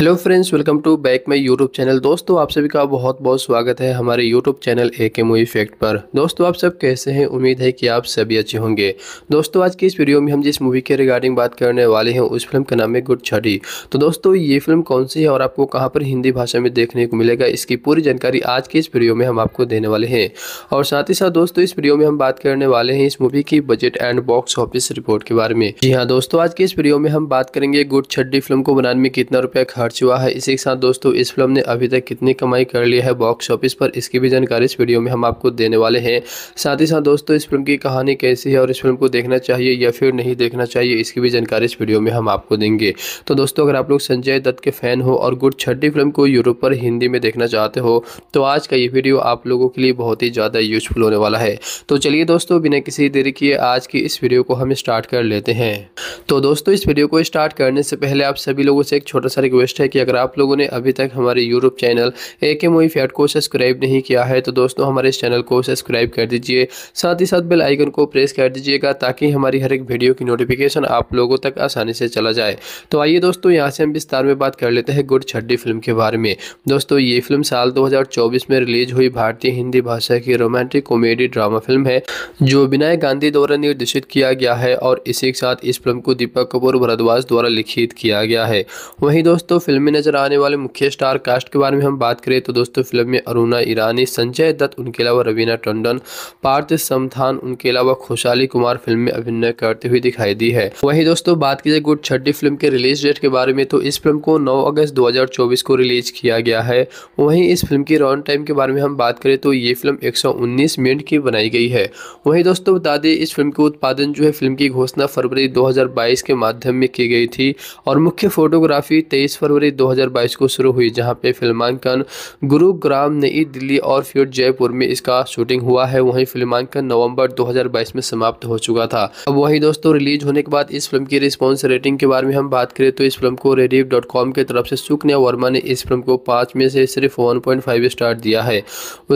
hello friends welcome to back my YouTube channel दोस्तों आप सभी का बहुत बहुत स्वागत है हमारे यूट्यूब चैनल ए के मूवी फैक्ट पर दोस्तों आप सब कैसे हैं उम्मीद है कि आप सभी अच्छे होंगे दोस्तों आज की इस वीडियो में हम जिस मूवी के रिगार्डिंग बात करने वाले हैं उस फिल्म का नाम है गुड छड़ी तो दोस्तों ये फिल्म कौन सी है और आपको कहाँ पर हिंदी भाषा में देखने को मिलेगा इसकी पूरी जानकारी आज की इस वीडियो में हम आपको देने वाले हैं और साथ ही साथ दोस्तों इस वीडियो में हम बात करने वाले हैं इस मूवी की budget and box office report के बारे में जी हाँ दोस्तों आज की इस वीडियो में हम बात करेंगे गुड छड्डी फिल्म को बनाने में कितना रुपया खर्च मार्च हुआ है इसी के साथ दोस्तों इस फिल्म ने अभी तक कितनी कमाई कर ली है बॉक्स ऑफिस पर इसकी भी जानकारी इस वीडियो में हम आपको देने वाले हैं साथ ही साथ दोस्तों इस फिल्म की कहानी कैसी है और इस फिल्म को देखना चाहिए या फिर नहीं देखना चाहिए इसकी भी जानकारी इस वीडियो में हम आपको देंगे तो दोस्तों अगर आप लोग संजय दत्त के फैन हो और गुड छठी फिल्म को यूरोप पर हिंदी में देखना चाहते हो तो आज का ये वीडियो आप लोगों के लिए बहुत ही ज़्यादा यूजफुल होने वाला है तो चलिए दोस्तों बिना किसी देरी किए आज की इस वीडियो को हम स्टार्ट कर लेते हैं तो दोस्तों इस वीडियो को स्टार्ट करने से पहले आप सभी लोगों से एक छोटा सा रिक्वेस्ट है कि अगर आप लोगों ने अभी तक हमारे यूट्यूब चैनल ए के मोई फैट को सब्सक्राइब नहीं किया है तो दोस्तों हमारे इस चैनल को सब्सक्राइब कर दीजिए साथ ही साथ बेल आइकन को प्रेस कर दीजिएगा ताकि हमारी हर एक वीडियो की नोटिफिकेशन आप लोगों तक आसानी से चला जाए तो आइए दोस्तों यहाँ से हम विस्तार में बात कर लेते हैं गुड छड्डी फिल्म के बारे में दोस्तों ये फिल्म साल 2024 में रिलीज हुई भारतीय हिंदी भाषा की रोमांटिक कॉमेडी ड्रामा फिल्म है जो विनय गांधी द्वारा निर्देशित किया गया है और इसी के साथ इस फिल्म को दीपक कपूर भरद्वाज द्वारा लिखित किया गया है वहीं दोस्तों दोस्तों फिल्म में नजर आने वाले मुख्य स्टार कास्ट के बारे में हम बात करें तो दोस्तों फिल्म में अरुणा ईरानी संजय दत्त उनके अलावा रवीना टंडन पार्थ समथान उनके अलावा खुशाली कुमार फिल्म में अभिनय करते हुए दिखाई दी है वही दोस्तों बात की जाए गुड छठी फिल्म के रिलीज डेट के बारे में तो इस फिल्म को नौ अगस्त दो को रिलीज किया गया है वही इस फिल्म की रॉन टाइम के बारे में हम बात करें तो ये फिल्म एक मिनट की बनाई गई है वही दोस्तों बता दें इस फिल्म के उत्पादन जो है फिल्म की घोषणा फरवरी दो के माध्यम में की गई थी और मुख्य फोटोग्राफी 23 फरवरी 2022 को शुरू हुई जहां पे फिल्मांकन गुरुग्राम नई दिल्ली और फिर जयपुर में इसका शूटिंग हुआ है वहीं फिल्मांकन नवंबर 2022 में समाप्त हो चुका था अब वहीं दोस्तों रिलीज होने के बाद इस फिल्म की रिस्पॉन्स रेटिंग के बारे में हम बात करें तो इस फिल्म को रेडिव की तरफ से सुकन्या वर्मा ने इस फिल्म को पाँच में से सिर्फ वन स्टार दिया है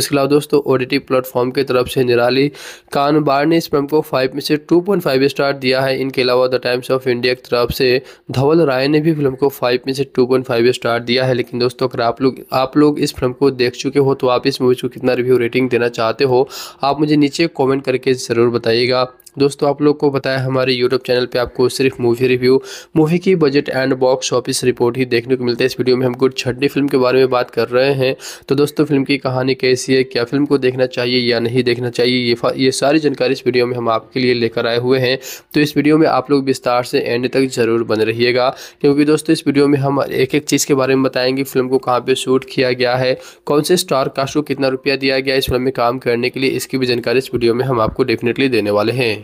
उसके अलावा दोस्तों ओडीटी प्लेटफॉर्म की तरफ से निराली कानबार ने इस फिल्म को फाइव में से टू स्टार दिया है इनके अलावा द टाइम्स ऑफ इंडिया की तरफ से धवल राय ने भी फिल्म को फाइव में से टू पॉइंट फाइव स्टार दिया है लेकिन दोस्तों अगर आप लोग आप लोग इस फिल्म को देख चुके हो तो आप इस मूवी को कितना रिव्यू रेटिंग देना चाहते हो आप मुझे नीचे कॉमेंट करके ज़रूर बताइएगा दोस्तों आप लोग को बताया हमारे यूट्यूब चैनल पे आपको सिर्फ मूवी रिव्यू मूवी की budget and box office report ही देखने को मिलता है इस वीडियो में हम गुड छठी फिल्म के बारे में बात कर रहे हैं तो दोस्तों फिल्म की कहानी कैसी है क्या फिल्म को देखना चाहिए या नहीं देखना चाहिए ये ये सारी जानकारी इस वीडियो में हम आपके लिए लेकर आए हुए हैं तो इस वीडियो में आप लोग विस्तार से एंड तक ज़रूर बन रहिएगा क्योंकि दोस्तों इस वीडियो में हम एक एक चीज़ के बारे में बताएंगे फिल्म को कहाँ पर शूट किया गया है कौन से स्टार कास्ट को कितना रुपया दिया गया इस फिल्म में काम करने के लिए इसकी भी जानकारी इस वीडियो में हम आपको डेफिनेटली देने वाले हैं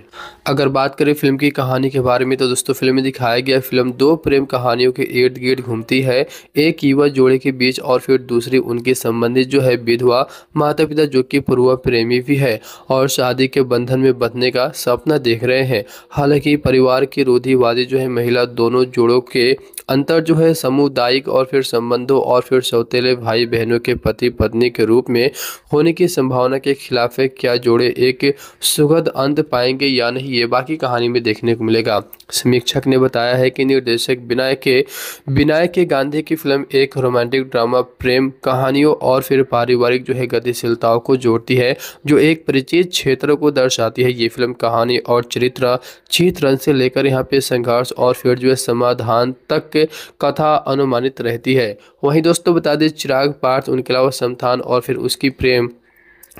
अगर बात करें फिल्म की कहानी के बारे में तो दोस्तों फिल्म में दिखाया गया फिल्म दो प्रेम कहानियों के इर्द गिर्द घूमती है एक युवा जोड़े के बीच और फिर दूसरी उनके संबंधित जो है विधवा माता पिता जो कि पूर्व प्रेमी भी है और शादी के बंधन में बंधने का सपना देख रहे हैं हालांकि परिवार की रोधीवादी जो है महिला दोनों जोड़ों के अंतर जो है सामुदायिक और फिर संबंधों और फिर सौतेले भाई बहनों के पति पत्नी के रूप में होने की संभावना के खिलाफ है क्या जोड़े एक सुखद अंत पाएंगे या नहीं ये बाकी कहानी में देखने को मिलेगा समीक्षक ने बताया है कि निर्देशक विनायक के विनायक के गांधी की फिल्म एक रोमांटिक ड्रामा प्रेम कहानियों और फिर पारिवारिक जो है गतिशीलताओं को जोड़ती है जो एक परिचित क्षेत्र को दर्शाती है ये फिल्म कहानी और चरित्र चित्रण से लेकर यहाँ पे संघर्ष और फिर जो है समाधान तक कथा अनुमानित रहती है वहीं दोस्तों बता दें चिराग पार्थ उनके अलावा समथान और फिर उसकी प्रेम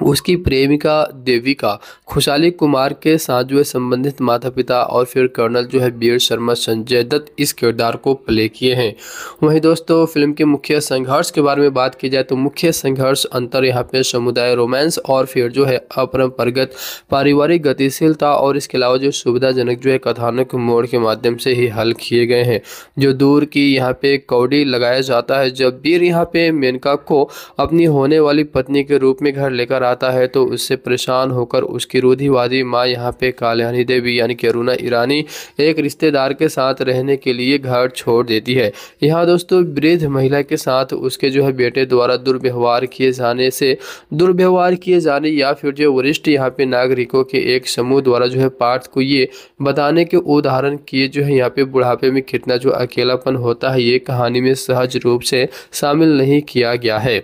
उसकी प्रेमिका देविका खुशाली कुमार के साथ जो है संबंधित माता पिता और फिर कर्नल जो है बीर शर्मा संजय दत्त इस किरदार को प्ले किए हैं वहीं दोस्तों फिल्म के मुख्य संघर्ष के बारे में बात की जाए तो मुख्य संघर्ष अंतर यहाँ पे समुदाय रोमांस और फिर जो है अपरंपरागत पारिवारिक गतिशीलता और इसके अलावा जो सुविधाजनक जो है कथानक मोड़ के माध्यम से ही हल किए गए हैं जो दूर की यहाँ पे कौडी लगाया जाता है जब बीर यहाँ पे मेनका को अपनी होने वाली पत्नी के रूप में घर लेकर आता है तो उससे परेशान होकर उसकी रूढ़ीवादी माँ यहाँ पे काल्यानी देवी यानी कि अरुणा ईरानी एक रिश्तेदार के साथ रहने के लिए घर छोड़ देती है यहाँ दोस्तों वृद्ध महिला के साथ उसके जो है बेटे द्वारा दुर्व्यवहार किए जाने से दुर्व्यवहार किए जाने या फिर जो वरिष्ठ यहाँ पे नागरिकों के एक समूह द्वारा जो है पार्थ को ये बताने के उदाहरण किए जो है यहाँ पे बुढ़ापे में कितना जो अकेलापन होता है ये कहानी में सहज रूप से शामिल नहीं किया गया है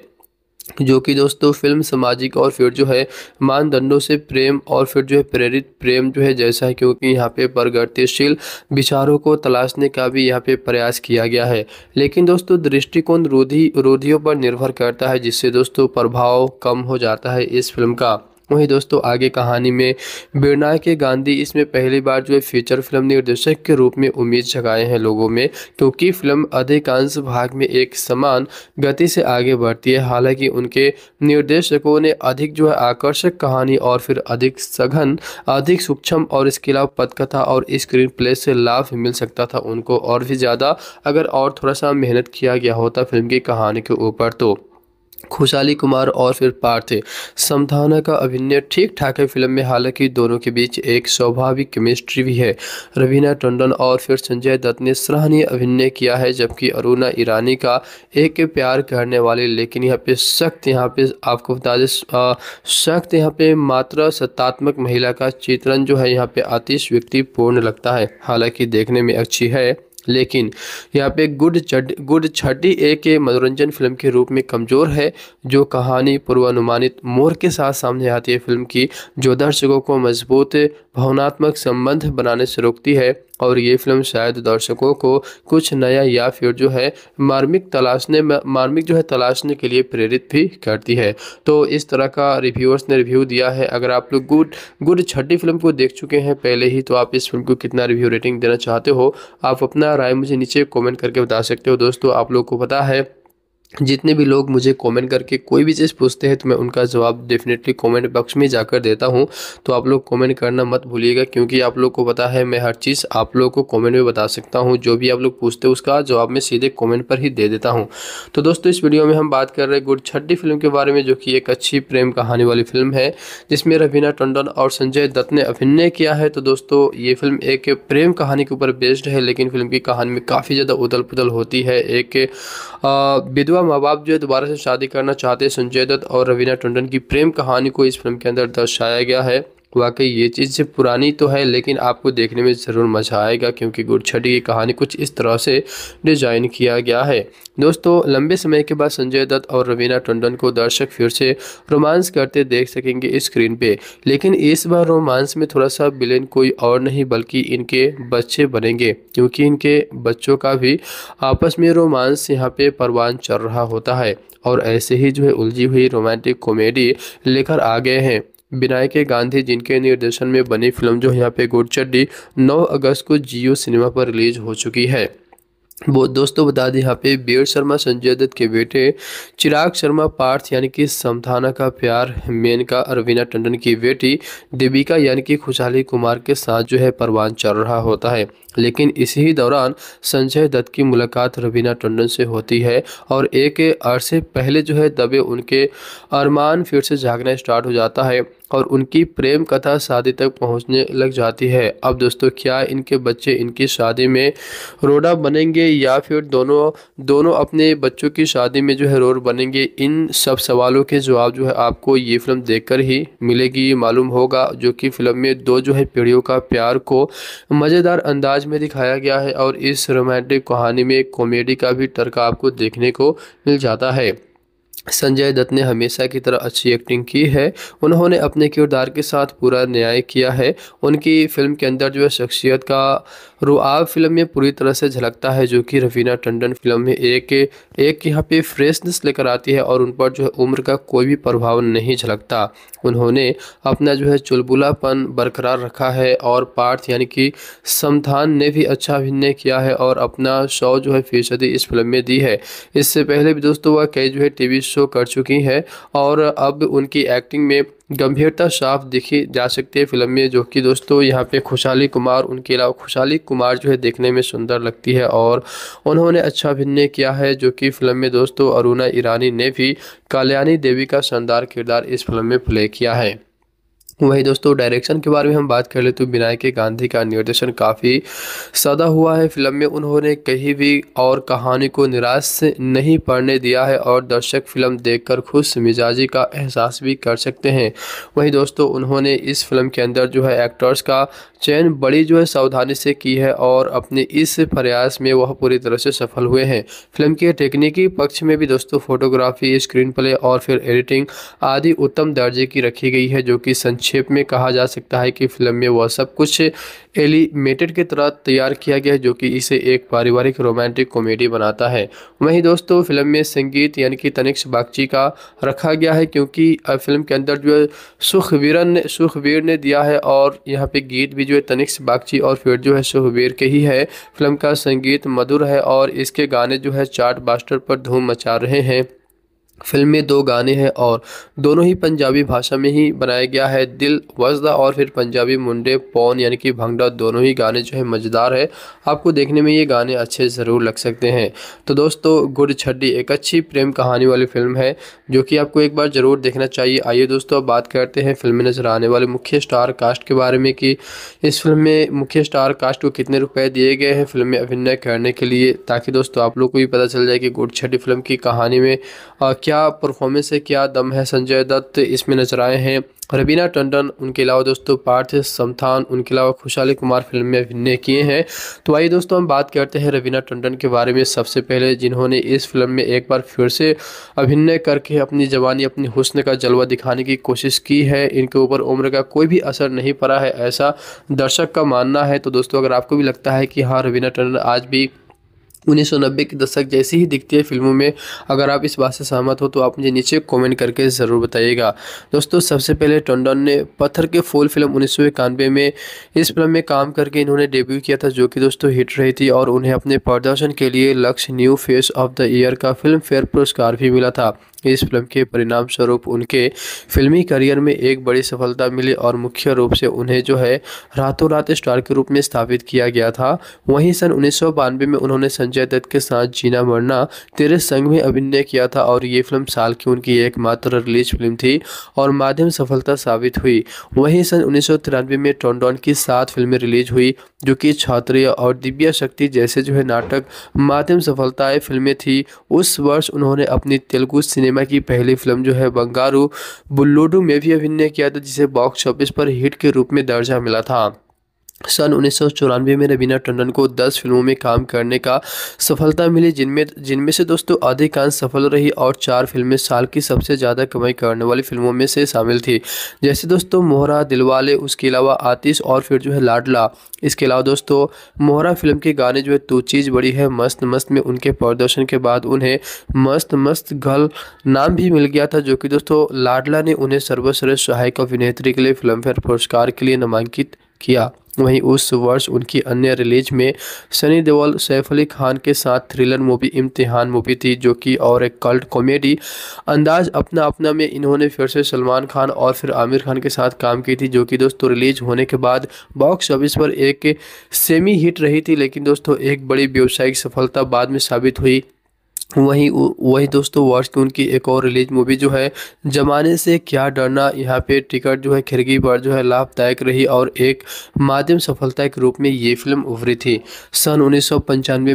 जो कि दोस्तों फिल्म सामाजिक और फिर जो है मानदंडों से प्रेम और फिर जो है प्रेरित प्रेम जो है जैसा है क्योंकि यहाँ पे प्रगतिशील विचारों को तलाशने का भी यहाँ पे प्रयास किया गया है लेकिन दोस्तों दृष्टिकोण रोधी रोधियों पर निर्भर करता है जिससे दोस्तों प्रभाव कम हो जाता है इस फिल्म का वहीं दोस्तों आगे कहानी में बिरना के गांधी इसमें पहली बार जो है फीचर फिल्म निर्देशक के रूप में उम्मीद जगाए हैं लोगों में क्योंकि फिल्म अधिकांश भाग में एक समान गति से आगे बढ़ती है हालांकि उनके निर्देशकों ने अधिक जो है आकर्षक कहानी और फिर अधिक सघन अधिक सूक्ष्म और इसके अलावा पथकथा और स्क्रीन प्ले से लाभ मिल सकता था उनको और भी ज़्यादा अगर और थोड़ा सा मेहनत किया गया होता फिल्म की कहानी के ऊपर तो खुशाली कुमार और फिर पार्थ समधाना का अभिनय ठीक ठाक है फिल्म में हालांकि दोनों के बीच एक स्वाभाविक केमिस्ट्री भी है रवीना टंडन और फिर संजय दत्त ने सराहनीय अभिनय किया है जबकि अरुणा ईरानी का एक प्यार करने वाले लेकिन यहाँ पे सख्त यहाँ पे आपको बता दें सख्त यहाँ पे मात्र सत्तात्मक महिला का चित्रण जो है यहाँ पे आतिश व्यक्ति पूर्ण लगता है हालांकि देखने में अच्छी है लेकिन यहाँ पे गुड चट गुड छठी ए के मनोरंजन फिल्म के रूप में कमज़ोर है जो कहानी पूर्वानुमानित मोर के साथ सामने आती है फिल्म की जो दर्शकों को मजबूत भावनात्मक संबंध बनाने से रोकती है और ये फिल्म शायद दर्शकों को कुछ नया या फिर जो है मार्मिक तलाशने मार्मिक जो है तलाशने के लिए प्रेरित भी करती है तो इस तरह का रिव्यूअर्स ने रिव्यू दिया है अगर आप लोग गुड गुड छठी फिल्म को देख चुके हैं पहले ही तो आप इस फिल्म को कितना रिव्यू रेटिंग देना चाहते हो आप अपना राय मुझे नीचे कॉमेंट करके बता सकते हो दोस्तों आप लोग को पता है जितने भी लोग मुझे कमेंट करके कोई भी चीज़ पूछते हैं तो मैं उनका जवाब डेफिनेटली कमेंट बॉक्स में जाकर देता हूं तो आप लोग कमेंट करना मत भूलिएगा क्योंकि आप लोग को पता है मैं हर चीज़ आप लोग को कमेंट में बता सकता हूं जो भी आप लोग पूछते हैं उसका जवाब मैं सीधे कॉमेंट पर ही दे देता हूँ तो दोस्तों इस वीडियो में हम बात कर रहे हैं गुड छठी फिल्म के बारे में जो कि एक अच्छी प्रेम कहानी वाली फिल्म है जिसमें रवीना टंडन और संजय दत्त ने अभिनय किया है तो दोस्तों ये फिल्म एक प्रेम कहानी के ऊपर बेस्ड है लेकिन फिल्म की कहानी में काफ़ी ज़्यादा उदल पुदल होती है एक विधवा माँ बाप जो है दोबारा से शादी करना चाहते संजय दत्त और रवीना टंडन की प्रेम कहानी को इस फिल्म के अंदर दर्शाया गया है वाकई ये चीज़ पुरानी तो है लेकिन आपको देखने में ज़रूर मज़ा आएगा क्योंकि गुड़छटी की कहानी कुछ इस तरह से डिज़ाइन किया गया है दोस्तों लंबे समय के बाद संजय दत्त और रवीना टंडन को दर्शक फिर से रोमांस करते देख सकेंगे स्क्रीन पे लेकिन इस बार रोमांस में थोड़ा सा विलेन कोई और नहीं बल्कि इनके बच्चे बनेंगे क्योंकि इनके बच्चों का भी आपस में रोमांस यहाँ पे परवान चल रहा होता है और ऐसे ही जो है उलझी हुई रोमांटिक कॉमेडी लेकर आ गए हैं विनायक गांधी जिनके निर्देशन में बनी फिल्म जो यहाँ पे गोडचड्डी 9 अगस्त को जियो सिनेमा पर रिलीज हो चुकी है वो दोस्तों बता दें यहाँ पे बीर शर्मा संजय दत्त के बेटे चिराग शर्मा पार्थ यानी कि समथाना का प्यार मेनका अरविना टंडन की बेटी देविका यानी कि खुशहाली कुमार के साथ जो है परवान चल रहा होता है लेकिन इसी ही दौरान संजय दत्त की मुलाकात रवीना टंडन से होती है और एक अरसे पहले जो है दबे उनके अरमान फिर से जागना स्टार्ट हो जाता है और उनकी प्रेम कथा शादी तक पहुंचने लग जाती है अब दोस्तों क्या इनके बच्चे इनकी शादी में रोड़ा बनेंगे या फिर दोनों दोनों अपने बच्चों की शादी में जो है रोड बनेंगे इन सब सवालों के जवाब जो है आपको ये फिल्म देखकर ही मिलेगी मालूम होगा जो कि फिल्म में दो जो है पीढ़ियों का प्यार को मज़ेदार अंदाज में दिखाया गया है और इस रोमांटिक कहानी में कॉमेडी का भी टर्क आपको देखने को मिल जाता है संजय दत्त ने हमेशा की तरह अच्छी एक्टिंग की है उन्होंने अपने किरदार के साथ पूरा न्याय किया है उनकी फिल्म के अंदर जो है शख्सियत का रुआब फिल्म में पूरी तरह से झलकता है जो कि रवीना टंडन फिल्म में एक एक यहाँ पे फ्रेशनेस लेकर आती है और उन पर जो है उम्र का कोई भी प्रभाव नहीं झलकता उन्होंने अपना जो है चुलबुलापन बरकरार रखा है और पार्थ यानी कि समथान ने भी अच्छा अभिनय किया है और अपना शौ जो है फीसदी इस फिल्म में दी है इससे पहले भी दोस्तों वह कई जो है टी शो कर चुकी हैं और अब उनकी एक्टिंग में गंभीरता साफ दिखी जा सकती है फिल्म में जो कि दोस्तों यहाँ पे खुशहाली कुमार उनके अलावा खुशहाली कुमार जो है देखने में सुंदर लगती है और उन्होंने अच्छा अभिनय किया है जो कि फिल्म में दोस्तों अरुणा ईरानी ने भी काल्याणी देवी का शानदार किरदार इस फिल्म में प्ले किया है वही दोस्तों डायरेक्शन के बारे में हम बात कर ले तो विनायक गांधी का निर्देशन काफ़ी सदा हुआ है फिल्म में उन्होंने कहीं भी और कहानी को निराश नहीं पढ़ने दिया है और दर्शक फिल्म देखकर खुश मिजाजी का एहसास भी कर सकते हैं वहीं दोस्तों उन्होंने इस फिल्म के अंदर जो है एक्टर्स का चयन बड़ी जो है सावधानी से की है और अपने इस प्रयास में वह पूरी तरह से सफल हुए हैं फिल्म के टेक्निकी पक्ष में भी दोस्तों फोटोग्राफी स्क्रीन प्ले और फिर एडिटिंग आदि उत्तम दर्जे की रखी गई है जो कि संक्षेप में कहा जा सकता है कि फिल्म में वह सब कुछ एलिमेटेड की तरह तैयार किया गया है जो कि इसे एक पारिवारिक रोमांटिक कॉमेडी बनाता है वहीं दोस्तों फिल्म में संगीत यानी कि तनिक्ष बागची का रखा गया है क्योंकि फिल्म के अंदर जो है सुखवीरन ने सुखवीर ने दिया है और यहाँ पे गीत भी जो है तनिक्ष बागची और फिर जो है सुखवीर के ही है फिल्म का संगीत मधुर है और इसके गाने जो है चार्ट बास्टर पर धूम मचा रहे हैं फिल्म में दो गाने हैं और दोनों ही पंजाबी भाषा में ही बनाया गया है दिल वजदा और फिर पंजाबी मुंडे पौन यानी कि भंगड़ा दोनों ही गाने जो है मज़ेदार है आपको देखने में ये गाने अच्छे ज़रूर लग सकते हैं तो दोस्तों गुड़ छड्डी एक अच्छी प्रेम कहानी वाली फिल्म है जो कि आपको एक बार ज़रूर देखना चाहिए आइए दोस्तों अब बात करते हैं फिल्म में नज़र आने वाले मुख्य स्टार कास्ट के बारे में कि इस फिल्म में मुख्य स्टार कास्ट को कितने रुपए दिए गए हैं फिल्म में अभिनय करने के लिए ताकि दोस्तों आप लोग को भी पता चल जाए कि गुड़ छड्डी फिल्म की कहानी में क्या परफॉर्मेंस है क्या दम है संजय दत्त इसमें नजर आए हैं रबीना टंडन उनके अलावा दोस्तों पार्थ समथान उनके अलावा खुशहाली कुमार फिल्म में अभिनय किए हैं तो आइए दोस्तों हम बात करते हैं रवीना टंडन के बारे में सबसे पहले जिन्होंने इस फिल्म में एक बार फिर से अभिनय करके अपनी जवानी अपनी हुस्न का जलवा दिखाने की कोशिश की है इनके ऊपर उम्र का कोई भी असर नहीं पड़ा है ऐसा दर्शक का मानना है तो दोस्तों अगर आपको भी लगता है कि हाँ रवीना टंडन आज भी उन्नीस सौ नब्बे के दशक जैसी ही दिखती है फिल्मों में अगर आप इस बात से सहमत हो तो आप मुझे नीचे कमेंट करके ज़रूर बताइएगा दोस्तों सबसे पहले टंडन ने पत्थर के फूल फिल्म उन्नीस सौ इक्यानवे में इस फिल्म में काम करके इन्होंने डेब्यू किया था जो कि दोस्तों हिट रही थी और उन्हें अपने प्रदर्शन के लिए Lakshya new face of the year का फिल्म फेयर पुरस्कार भी मिला था इस फिल्म के परिणाम स्वरूप उनके फिल्मी करियर में एक बड़ी सफलता मिली और मुख्य रूप से उन्हें जो है रातों रात स्टार के रूप में स्थापित किया गया था वहीं सन उन्नीस में उन्होंने संजय दत्त के साथ जीना मरना तेरे संघ में अभिनय किया था और ये फिल्म साल की उनकी एकमात्र रिलीज फिल्म थी और माध्यम सफलता साबित हुई वहीं सन उन्नीस में टॉन्डॉन की सात फिल्में रिलीज हुई जो कि छात्रीय और दिव्या शक्ति जैसे जो है नाटक माध्यम सफलताएं फिल्में थी उस वर्ष उन्होंने अपनी तेलुगु सिनेमा सिनेमा की पहली फिल्म जो है बंगारू बुल्लूडू में भी अभिनय किया था जिसे बॉक्स ऑफिस पर हिट के रूप में दर्जा मिला था सन उन्नीस में रवीना टंडन को 10 फिल्मों में काम करने का सफलता मिली जिनमें जिनमें से दोस्तों अधिकांश सफल रही और चार फिल्में साल की सबसे ज़्यादा कमाई करने वाली फिल्मों में से शामिल थी जैसे दोस्तों मोहरा दिलवाले उसके अलावा आतिश और फिर जो है लाडला इसके अलावा दोस्तों मोहरा फिल्म के गाने जो है तो चीज़ बड़ी है मस्त मस्त में उनके प्रदर्शन के बाद उन्हें मस्त मस्त गर्ल नाम भी मिल गया था जो कि दोस्तों लाडला ने उन्हें सर्वश्रेष्ठ सहायक अभिनेत्री के लिए फिल्मफेयर पुरस्कार के लिए नामांकित किया वहीं उस वर्ष उनकी अन्य रिलीज में सनी देओल सैफ अली खान के साथ थ्रिलर मूवी इम्तिहान मूवी थी जो कि और एक कल्ट कॉमेडी अंदाज अपना अपना में इन्होंने फिर से सलमान खान और फिर आमिर खान के साथ काम की थी जो कि दोस्तों रिलीज होने के बाद बॉक्स ऑफिस पर एक सेमी हिट रही थी लेकिन दोस्तों एक बड़ी व्यावसायिक सफलता बाद में साबित हुई वहीं वही दोस्तों वर्ष की उनकी एक और रिलीज मूवी जो है जमाने से क्या डरना यहाँ पे टिकट जो है खिड़की पर जो है लाभदायक रही और एक माध्यम सफलता के रूप में ये फिल्म उभरी थी सन उन्नीस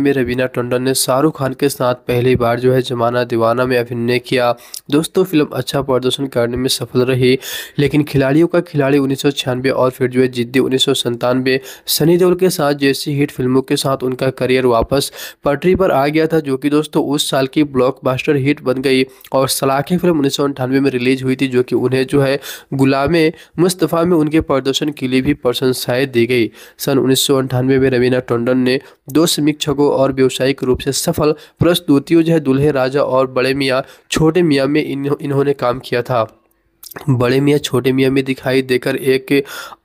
में रवीना टंडन ने शाहरुख खान के साथ पहली बार जो है जमाना दीवाना में अभिनय किया दोस्तों फिल्म अच्छा प्रदर्शन करने में सफल रही लेकिन खिलाड़ियों का खिलाड़ी उन्नीस और फिर जो है जिद्दी उन्नीस सनी देओल के साथ जैसी हिट फिल्मों के साथ उनका करियर वापस पटरी पर आ गया था जो कि दोस्तों उस उस साल की ब्लॉकबस्टर हिट बन गई और सलाखें फिल्म उन्नीस में रिलीज हुई थी जो कि उन्हें जो है गुलाम मुस्तफ़ा में उनके प्रदर्शन के लिए भी प्रशंसाएँ दी गई सन उन्नीस में रवीना टंडन ने दो समीक्षकों और व्यावसायिक रूप से सफल प्रस्तुतियों जो है दुल्हे राजा और बड़े मियाँ छोटे मियाँ में इन्होंने काम किया था बड़े मियाँ छोटे मियाँ में दिखाई देकर एक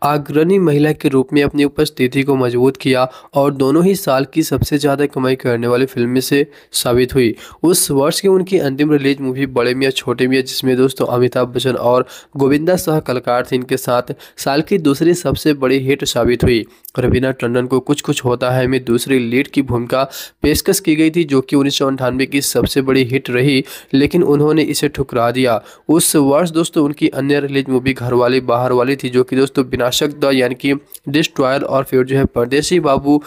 अग्रणी महिला के रूप में अपनी उपस्थिति को मजबूत किया और दोनों ही साल की सबसे ज़्यादा कमाई करने वाली फिल्म से साबित हुई उस वर्ष की उनकी अंतिम रिलीज मूवी बड़े मियाँ छोटे मियाँ जिसमें दोस्तों अमिताभ बच्चन और गोविंदा सह कलाकार थे इनके साथ साल की दूसरी सबसे बड़ी हिट साबित हुई रवीना टंडन को कुछ कुछ होता है में दूसरी लीड की भूमिका पेशकश की गई थी जो कि उन्नीस की सबसे बड़ी हिट रही लेकिन उन्होंने इसे ठुकरा दिया उस वर्ष दोस्तों उनकी अन्य रिलीज मूवी घर वाली बाहर वाली थी जो कि दोस्तों विनाशक द यानी कि डिस्ट्रॉयर और फिर जो है परदेशी बाबू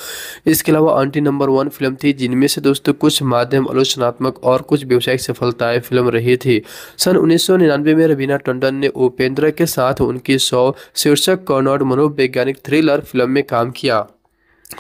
इसके अलावा आंटी नंबर वन फिल्म थी जिनमें से दोस्तों कुछ माध्यम आलोचनात्मक और कुछ व्यावसायिक सफलताएं फिल्म रही थी सन उन्नीस में रवीना टंडन ने उपेंद्र के साथ उनकी सौ शीर्षक कॉर्नॉड मनोवैज्ञानिक थ्रिलर फिल्म में काम किया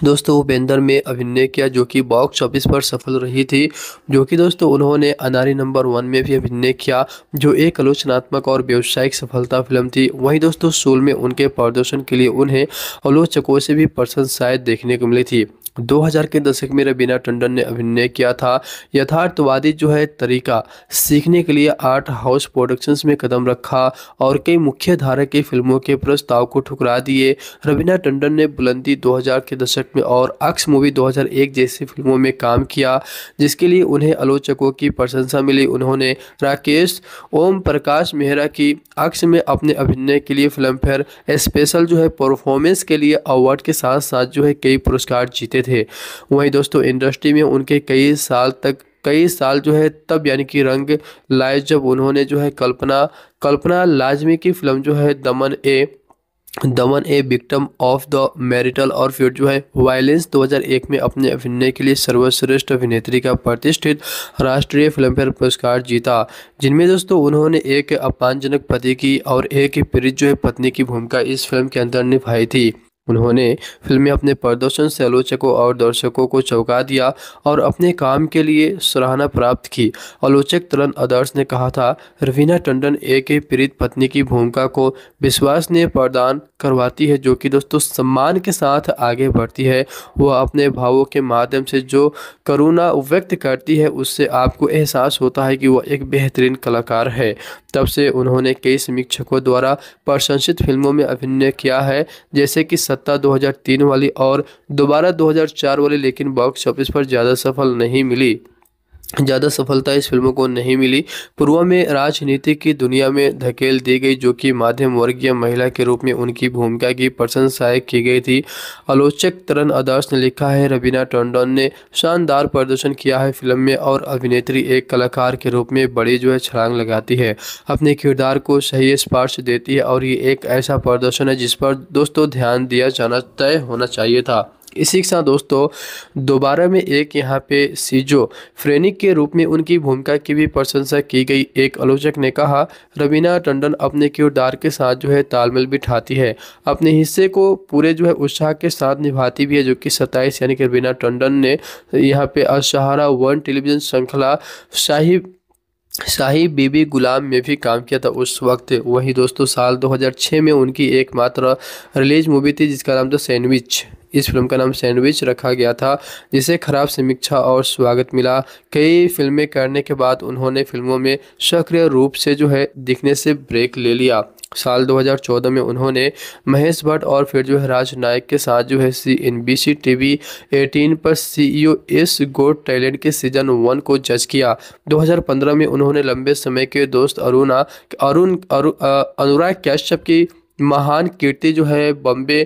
दोस्तों उपेंद्र में अभिनय किया जो कि बॉक्स ऑफिस पर सफल रही थी जो कि दोस्तों उन्होंने अनारी नंबर वन में भी अभिनय किया जो एक आलोचनात्मक और व्यावसायिक सफलता फिल्म थी वहीं दोस्तों सोल में उनके प्रदर्शन के लिए उन्हें आलोचकों से भी प्रशंसाएं देखने को मिली थी 2000 के दशक में रबीना टंडन ने अभिनय किया था यथार्थवादी जो है तरीका सीखने के लिए आर्ट हाउस प्रोडक्शंस में कदम रखा और कई मुख्य धारा की फिल्मों के प्रस्ताव को ठुकरा दिए रवीना टंडन ने बुलंदी 2000 के दशक में और अक्स मूवी 2001 जैसी फिल्मों में काम किया जिसके लिए उन्हें आलोचकों की प्रशंसा मिली उन्होंने राकेश ओम प्रकाश मेहरा की अक्स में अपने अभिनय के लिए फिल्म फेयर स्पेशल जो है परफॉर्मेंस के लिए अवार्ड के साथ साथ जो है कई पुरस्कार जीते थे थे वहीं दोस्तों इंडस्ट्री में उनके कई साल तक कई साल जो है तब यानी कि रंग लाए जब उन्होंने जो है कल्पना कल्पना लाजमी की फिल्म जो है दमन ए दमन a victim of the marital और फिर जो है वायलेंस 2001 में अपने अभिनय के लिए सर्वश्रेष्ठ अभिनेत्री का प्रतिष्ठित राष्ट्रीय फिल्मफेयर पुरस्कार जीता जिनमें दोस्तों उन्होंने एक अपमानजनक पति की और एक पीड़ित जो है पत्नी की भूमिका इस फिल्म के अंदर निभाई थी उन्होंने फिल्म में अपने प्रदर्शन से आलोचकों और दर्शकों को चौंका दिया और अपने काम के लिए सराहना प्राप्त की आलोचक तरन आदर्श ने कहा था रवीना टंडन एक पीड़ित पत्नी की भूमिका को विश्वास ने प्रदान करवाती है जो कि दोस्तों सम्मान के साथ आगे बढ़ती है वह अपने भावों के माध्यम से जो करुणा व्यक्त करती है उससे आपको एहसास होता है कि वह एक बेहतरीन कलाकार है तब से उन्होंने कई समीक्षकों द्वारा प्रशंसित फिल्मों में अभिनय किया है जैसे कि सत्ता 2003 वाली और दोबारा 2004 वाली लेकिन बॉक्स ऑफिस पर ज़्यादा सफल नहीं मिली ज़्यादा सफलता इस फिल्म को नहीं मिली पूर्व में राजनीति की दुनिया में धकेल दी गई जो कि माध्यम वर्गीय महिला के रूप में उनकी भूमिका की प्रशंसा की गई थी आलोचक तरन आदर्श ने लिखा है रवीना टंडन ने शानदार प्रदर्शन किया है फिल्म में और अभिनेत्री एक कलाकार के रूप में बड़ी जो है छलांग लगाती है अपने किरदार को सही स्पर्श देती है और ये एक ऐसा प्रदर्शन है जिस पर दोस्तों ध्यान दिया जाना तय होना चाहिए था इसी के साथ दोस्तों दोबारा में एक यहाँ पे सीजो फ्रेनिक के रूप में उनकी भूमिका की भी प्रशंसा की गई एक आलोचक ने कहा रवीना टंडन अपने किरदार के साथ जो है तालमेल बिठाती है अपने हिस्से को पूरे जो है उत्साह के साथ निभाती भी है जो कि सत्ताईस यानी कि रवीना टंडन ने यहाँ पे असहारा वन टेलीविजन श्रृंखला शाही शाही बीबी गुलाम में भी काम किया था उस वक्त वहीं दोस्तों साल 2006 में उनकी एकमात्र रिलीज मूवी थी जिसका नाम था सैंडविच इस फिल्म का नाम सैंडविच रखा गया था जिसे खराब समीक्षा और स्वागत मिला कई फिल्में करने के बाद उन्होंने फिल्मों में सक्रिय रूप से जो है दिखने से ब्रेक ले लिया साल 2014 में उन्होंने महेश भट्ट और फिर जो है राज नायक के साथ जो है C N B C T V eighteen पर C E S got talent के सीजन वन को जज किया 2015 में उन्होंने लंबे समय के दोस्त अरुणा अरुण अनुराग कैश्यप की महान कीर्ति जो है बम्बे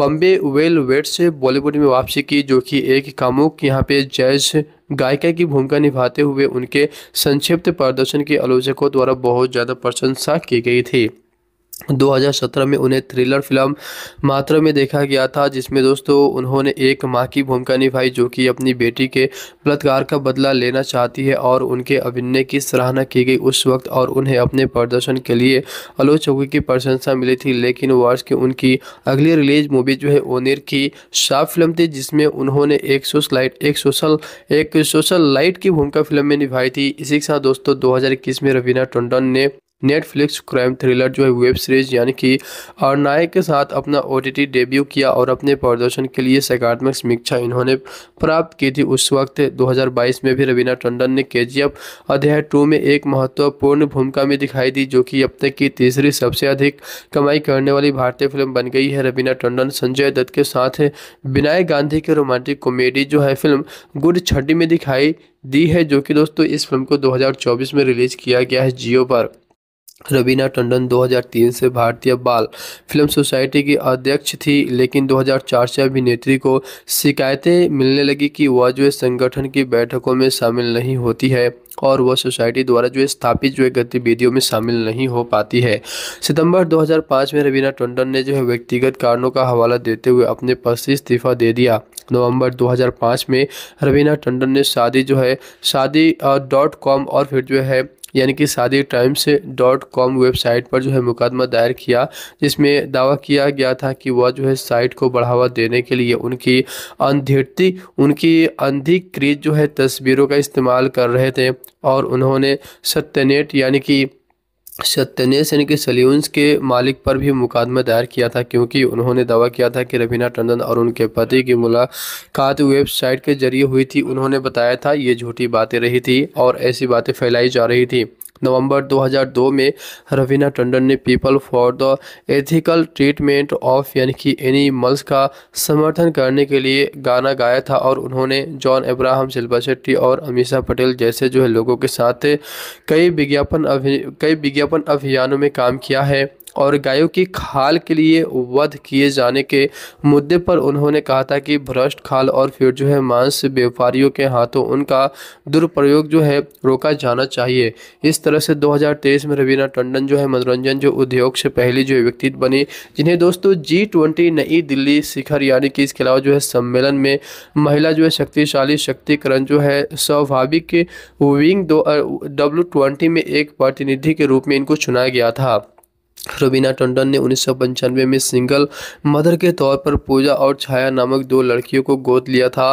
बम्बे वेल वेट से बॉलीवुड में वापसी की जो कि एक कामुक यहाँ पे जैज गायिका की भूमिका निभाते हुए उनके संक्षिप्त प्रदर्शन के आलोचकों द्वारा बहुत ज़्यादा प्रशंसा की गई थी 2017 में उन्हें थ्रिलर फिल्म मात्रा में देखा गया था जिसमें दोस्तों उन्होंने एक मां की भूमिका निभाई जो कि अपनी बेटी के बलात्कार का बदला लेना चाहती है और उनके अभिनय की सराहना की गई उस वक्त और उन्हें अपने प्रदर्शन के लिए आलोचकों की प्रशंसा मिली थी लेकिन वर्ष की उनकी अगली रिलीज मूवी जो है ओनिर की साफ फिल्म थी जिसमें उन्होंने एक लाइट एक सोशल एक सोशल लाइट की भूमिका फिल्म में निभाई थी इसी के साथ दोस्तों दो में रवीना टंडन ने नेटफ्लिक्स क्राइम थ्रिलर जो है वेब सीरीज यानी कि नायक के साथ अपना ओ डेब्यू किया और अपने प्रदर्शन के लिए सकारात्मक समीक्षा इन्होंने प्राप्त की थी उस वक्त 2022 में भी रवीना टंडन ने के अध्याय टू में एक महत्वपूर्ण भूमिका में दिखाई दी जो कि अब तक की तीसरी सबसे अधिक कमाई करने वाली भारतीय फिल्म बन गई है रवीना टंडन संजय दत्त के साथ विनायक गांधी की रोमांटिक कॉमेडी जो है फिल्म गुड छड्डी में दिखाई दी है जो कि दोस्तों इस फिल्म को दो में रिलीज किया गया है जियो पर रवीना टंडन 2003 से भारतीय बाल फिल्म सोसाइटी की अध्यक्ष थी लेकिन 2004 से अभिनेत्री को शिकायतें मिलने लगी कि वह जो संगठन की बैठकों में शामिल नहीं होती है और वह सोसाइटी द्वारा जो स्थापित जो गतिविधियों में शामिल नहीं हो पाती है सितंबर 2005 में रवीना टंडन ने जो है व्यक्तिगत कारणों का हवाला देते हुए अपने पद से इस्तीफा दे दिया नवंबर 2005 में रवीना टंडन ने शादी जो है शादी डॉट कॉम और फिर जो है यानी कि शादी टाइम्स डॉट कॉम वेबसाइट पर जो है मुकदमा दायर किया जिसमें दावा किया गया था कि वह जो है साइट को बढ़ावा देने के लिए उनकी अनधिकृति उनकी अंधिकृत जो है तस्वीरों का इस्तेमाल कर रहे थे और उन्होंने सत्यनेट यानी कि सत्यनेश यानी कि सल्यून्स के मालिक पर भी मुकदमा दायर किया था क्योंकि उन्होंने दावा किया था कि रवीना टंडन और उनके पति की मुलाकात वेबसाइट के जरिए हुई थी उन्होंने बताया था ये झूठी बातें रही थी और ऐसी बातें फैलाई जा रही थी नवंबर 2002 में रवीना टंडन ने people for the ethical treatment of यानी कि एनिमल्स का समर्थन करने के लिए गाना गाया था और उन्होंने जॉन अब्राहम शिल्पा शेट्टी और अमीषा पटेल जैसे जो है लोगों के साथ कई विज्ञापन अभि कई विज्ञापन अभियानों में काम किया है और गायों की खाल के लिए वध किए जाने के मुद्दे पर उन्होंने कहा था कि भ्रष्ट खाल और फिर जो है मांस व्यापारियों के हाथों उनका दुरुपयोग जो है रोका जाना चाहिए इस तरह से 2023 में रवीना टंडन जो है मनोरंजन जो उद्योग से पहली जो व्यक्ति बनी जिन्हें दोस्तों जी ट्वेंटी नई दिल्ली शिखर यानी कि इसके अलावा जो है सम्मेलन में महिला जो है शक्तिशाली शक्तिकरण जो है स्वाभाविक विंग दो डब्ल्यू में एक प्रतिनिधि के रूप में इनको चुनाया गया था रुबीना टंडन ने उन्नीस में सिंगल मदर के तौर पर पूजा और छाया नामक दो लड़कियों को गोद लिया था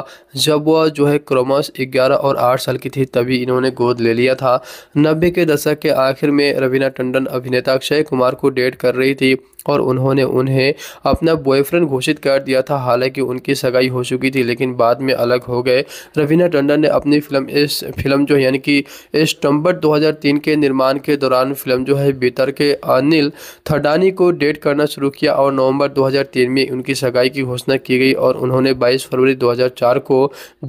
जब वह जो है क्रमश 11 और 8 साल की थी तभी इन्होंने गोद ले लिया था नब्बे के दशक के आखिर में रवीना टंडन अभिनेता अक्षय कुमार को डेट कर रही थी और उन्होंने उन्हें अपना बॉयफ्रेंड घोषित कर दिया था हालांकि उनकी सगाई हो चुकी थी लेकिन बाद में अलग हो गए रवीना टंडन ने अपनी फिल्म इस फिल्म जो यानी कि टम्बर दो के निर्माण के दौरान फिल्म जो है बीतर के अनिल थडानी को डेट करना शुरू किया और नवंबर 2003 में उनकी सगाई की घोषणा की गई और उन्होंने 22 फरवरी 2004 को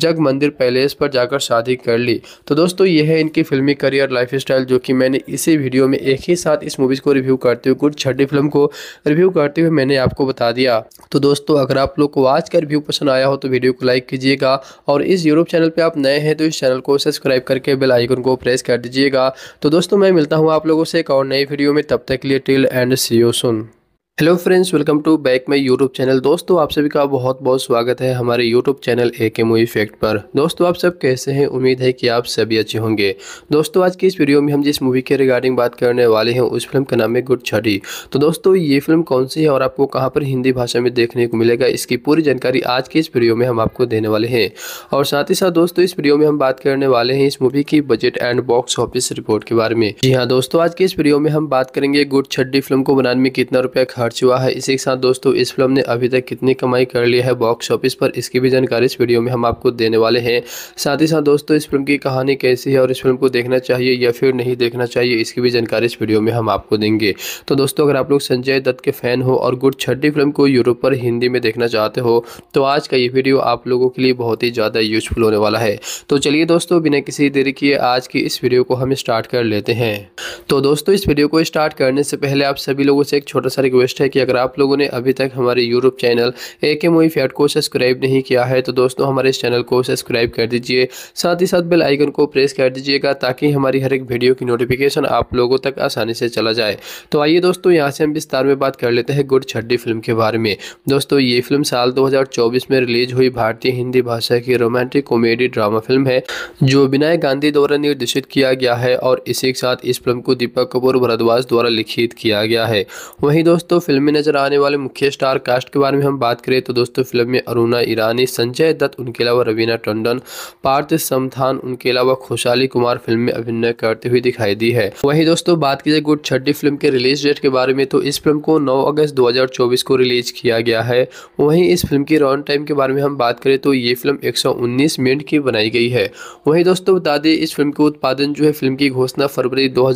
जग मंदिर पैलेस पर जाकर शादी कर ली तो दोस्तों यह है इनकी फिल्मी करियर लाइफ जो कि मैंने इसी वीडियो में एक ही साथ इस मूवीज़ को रिव्यू करते हुए कुछ छठी फिल्म को रिव्यू करते हुए मैंने आपको बता दिया तो दोस्तों अगर आप लोग को आज का रिव्यू पसंद आया हो तो वीडियो को लाइक कीजिएगा और इस यूट्यूब चैनल पर आप नए हैं तो इस चैनल को सब्सक्राइब करके बेल आइकन को प्रेस कर दीजिएगा तो दोस्तों मैं मिलता हूँ आप लोगों से एक और नई वीडियो में तब तक के लिए till and see you soon hello friends welcome to back my YouTube channel दोस्तों आप सभी का बहुत बहुत स्वागत है हमारे यूट्यूब चैनल ए के मूवी फैक्ट पर दोस्तों आप सब कैसे हैं उम्मीद है कि आप सभी अच्छे होंगे दोस्तों आज की इस वीडियो में हम जिस मूवी के रिगार्डिंग बात करने वाले हैं उस फिल्म का नाम है गुड छठी तो दोस्तों ये फिल्म कौन सी है और आपको कहाँ पर हिंदी भाषा में देखने को मिलेगा इसकी पूरी जानकारी आज की इस वीडियो में हम आपको देने वाले हैं और साथ ही साथ दोस्तों इस वीडियो में हम बात करने वाले हैं इस मूवी की budget and box office report के बारे में जी हाँ दोस्तों आज की इस वीडियो में हम बात करेंगे गुड छड्डी फिल्म को बनाने में कितना रुपया खर्च खर्च हुआ है इसी के साथ दोस्तों इस फिल्म ने अभी तक कितनी कमाई कर ली है बॉक्स ऑफिस पर इसकी भी जानकारी इस वीडियो में हम आपको देने वाले हैं साथ ही साथ दोस्तों इस फिल्म की कहानी कैसी है और इस फिल्म को देखना चाहिए या फिर नहीं देखना चाहिए इसकी भी जानकारी इस वीडियो में हम आपको देंगे तो दोस्तों अगर आप लोग संजय दत्त के फैन हो और गुड छठी फिल्म को यूरोप पर हिंदी में देखना चाहते हो तो आज का ये वीडियो आप लोगों के लिए बहुत ही ज़्यादा यूजफुल होने वाला है तो चलिए दोस्तों बिना किसी देरी किए आज की इस वीडियो को हम स्टार्ट कर लेते हैं तो दोस्तों इस वीडियो को स्टार्ट करने से पहले आप सभी लोगों से एक छोटा सा रिक्वेस्ट रिक्वेस्ट है कि अगर आप लोगों ने अभी तक हमारे यूट्यूब चैनल ए के मोई फैट को सब्सक्राइब नहीं किया है तो दोस्तों हमारे इस चैनल को सब्सक्राइब कर दीजिए साथ ही साथ बेल आइकन को प्रेस कर दीजिएगा ताकि हमारी हर एक वीडियो की नोटिफिकेशन आप लोगों तक आसानी से चला जाए तो आइए दोस्तों यहाँ से हम विस्तार में बात कर लेते हैं गुड छड्डी फिल्म के बारे में दोस्तों ये फिल्म साल दो में रिलीज हुई भारतीय हिंदी भाषा की रोमांटिक कॉमेडी ड्रामा फिल्म है जो विनय गांधी द्वारा निर्देशित किया गया है और इसी के साथ इस फिल्म को दीपक कपूर भरद्वाज द्वारा लिखित किया गया है वहीं दोस्तों दोस्तों फिल्म में नजर आने वाले मुख्य स्टार कास्ट के बारे में हम बात करें तो दोस्तों फिल्म में अरुणा ईरानी संजय दत्त उनके अलावा रवीना टंडन पार्थ समथान उनके अलावा खुशाली कुमार फिल्म में अभिनय करते हुए दिखाई दी है वही दोस्तों बात की जाए गुड छठी फिल्म के रिलीज डेट के बारे में तो इस फिल्म को नौ अगस्त दो को रिलीज किया गया है वही इस फिल्म की रन टाइम के बारे में हम बात करें तो ये फिल्म एक मिनट की बनाई गई है वही दोस्तों बता दें इस फिल्म के उत्पादन जो है फिल्म की घोषणा फरवरी दो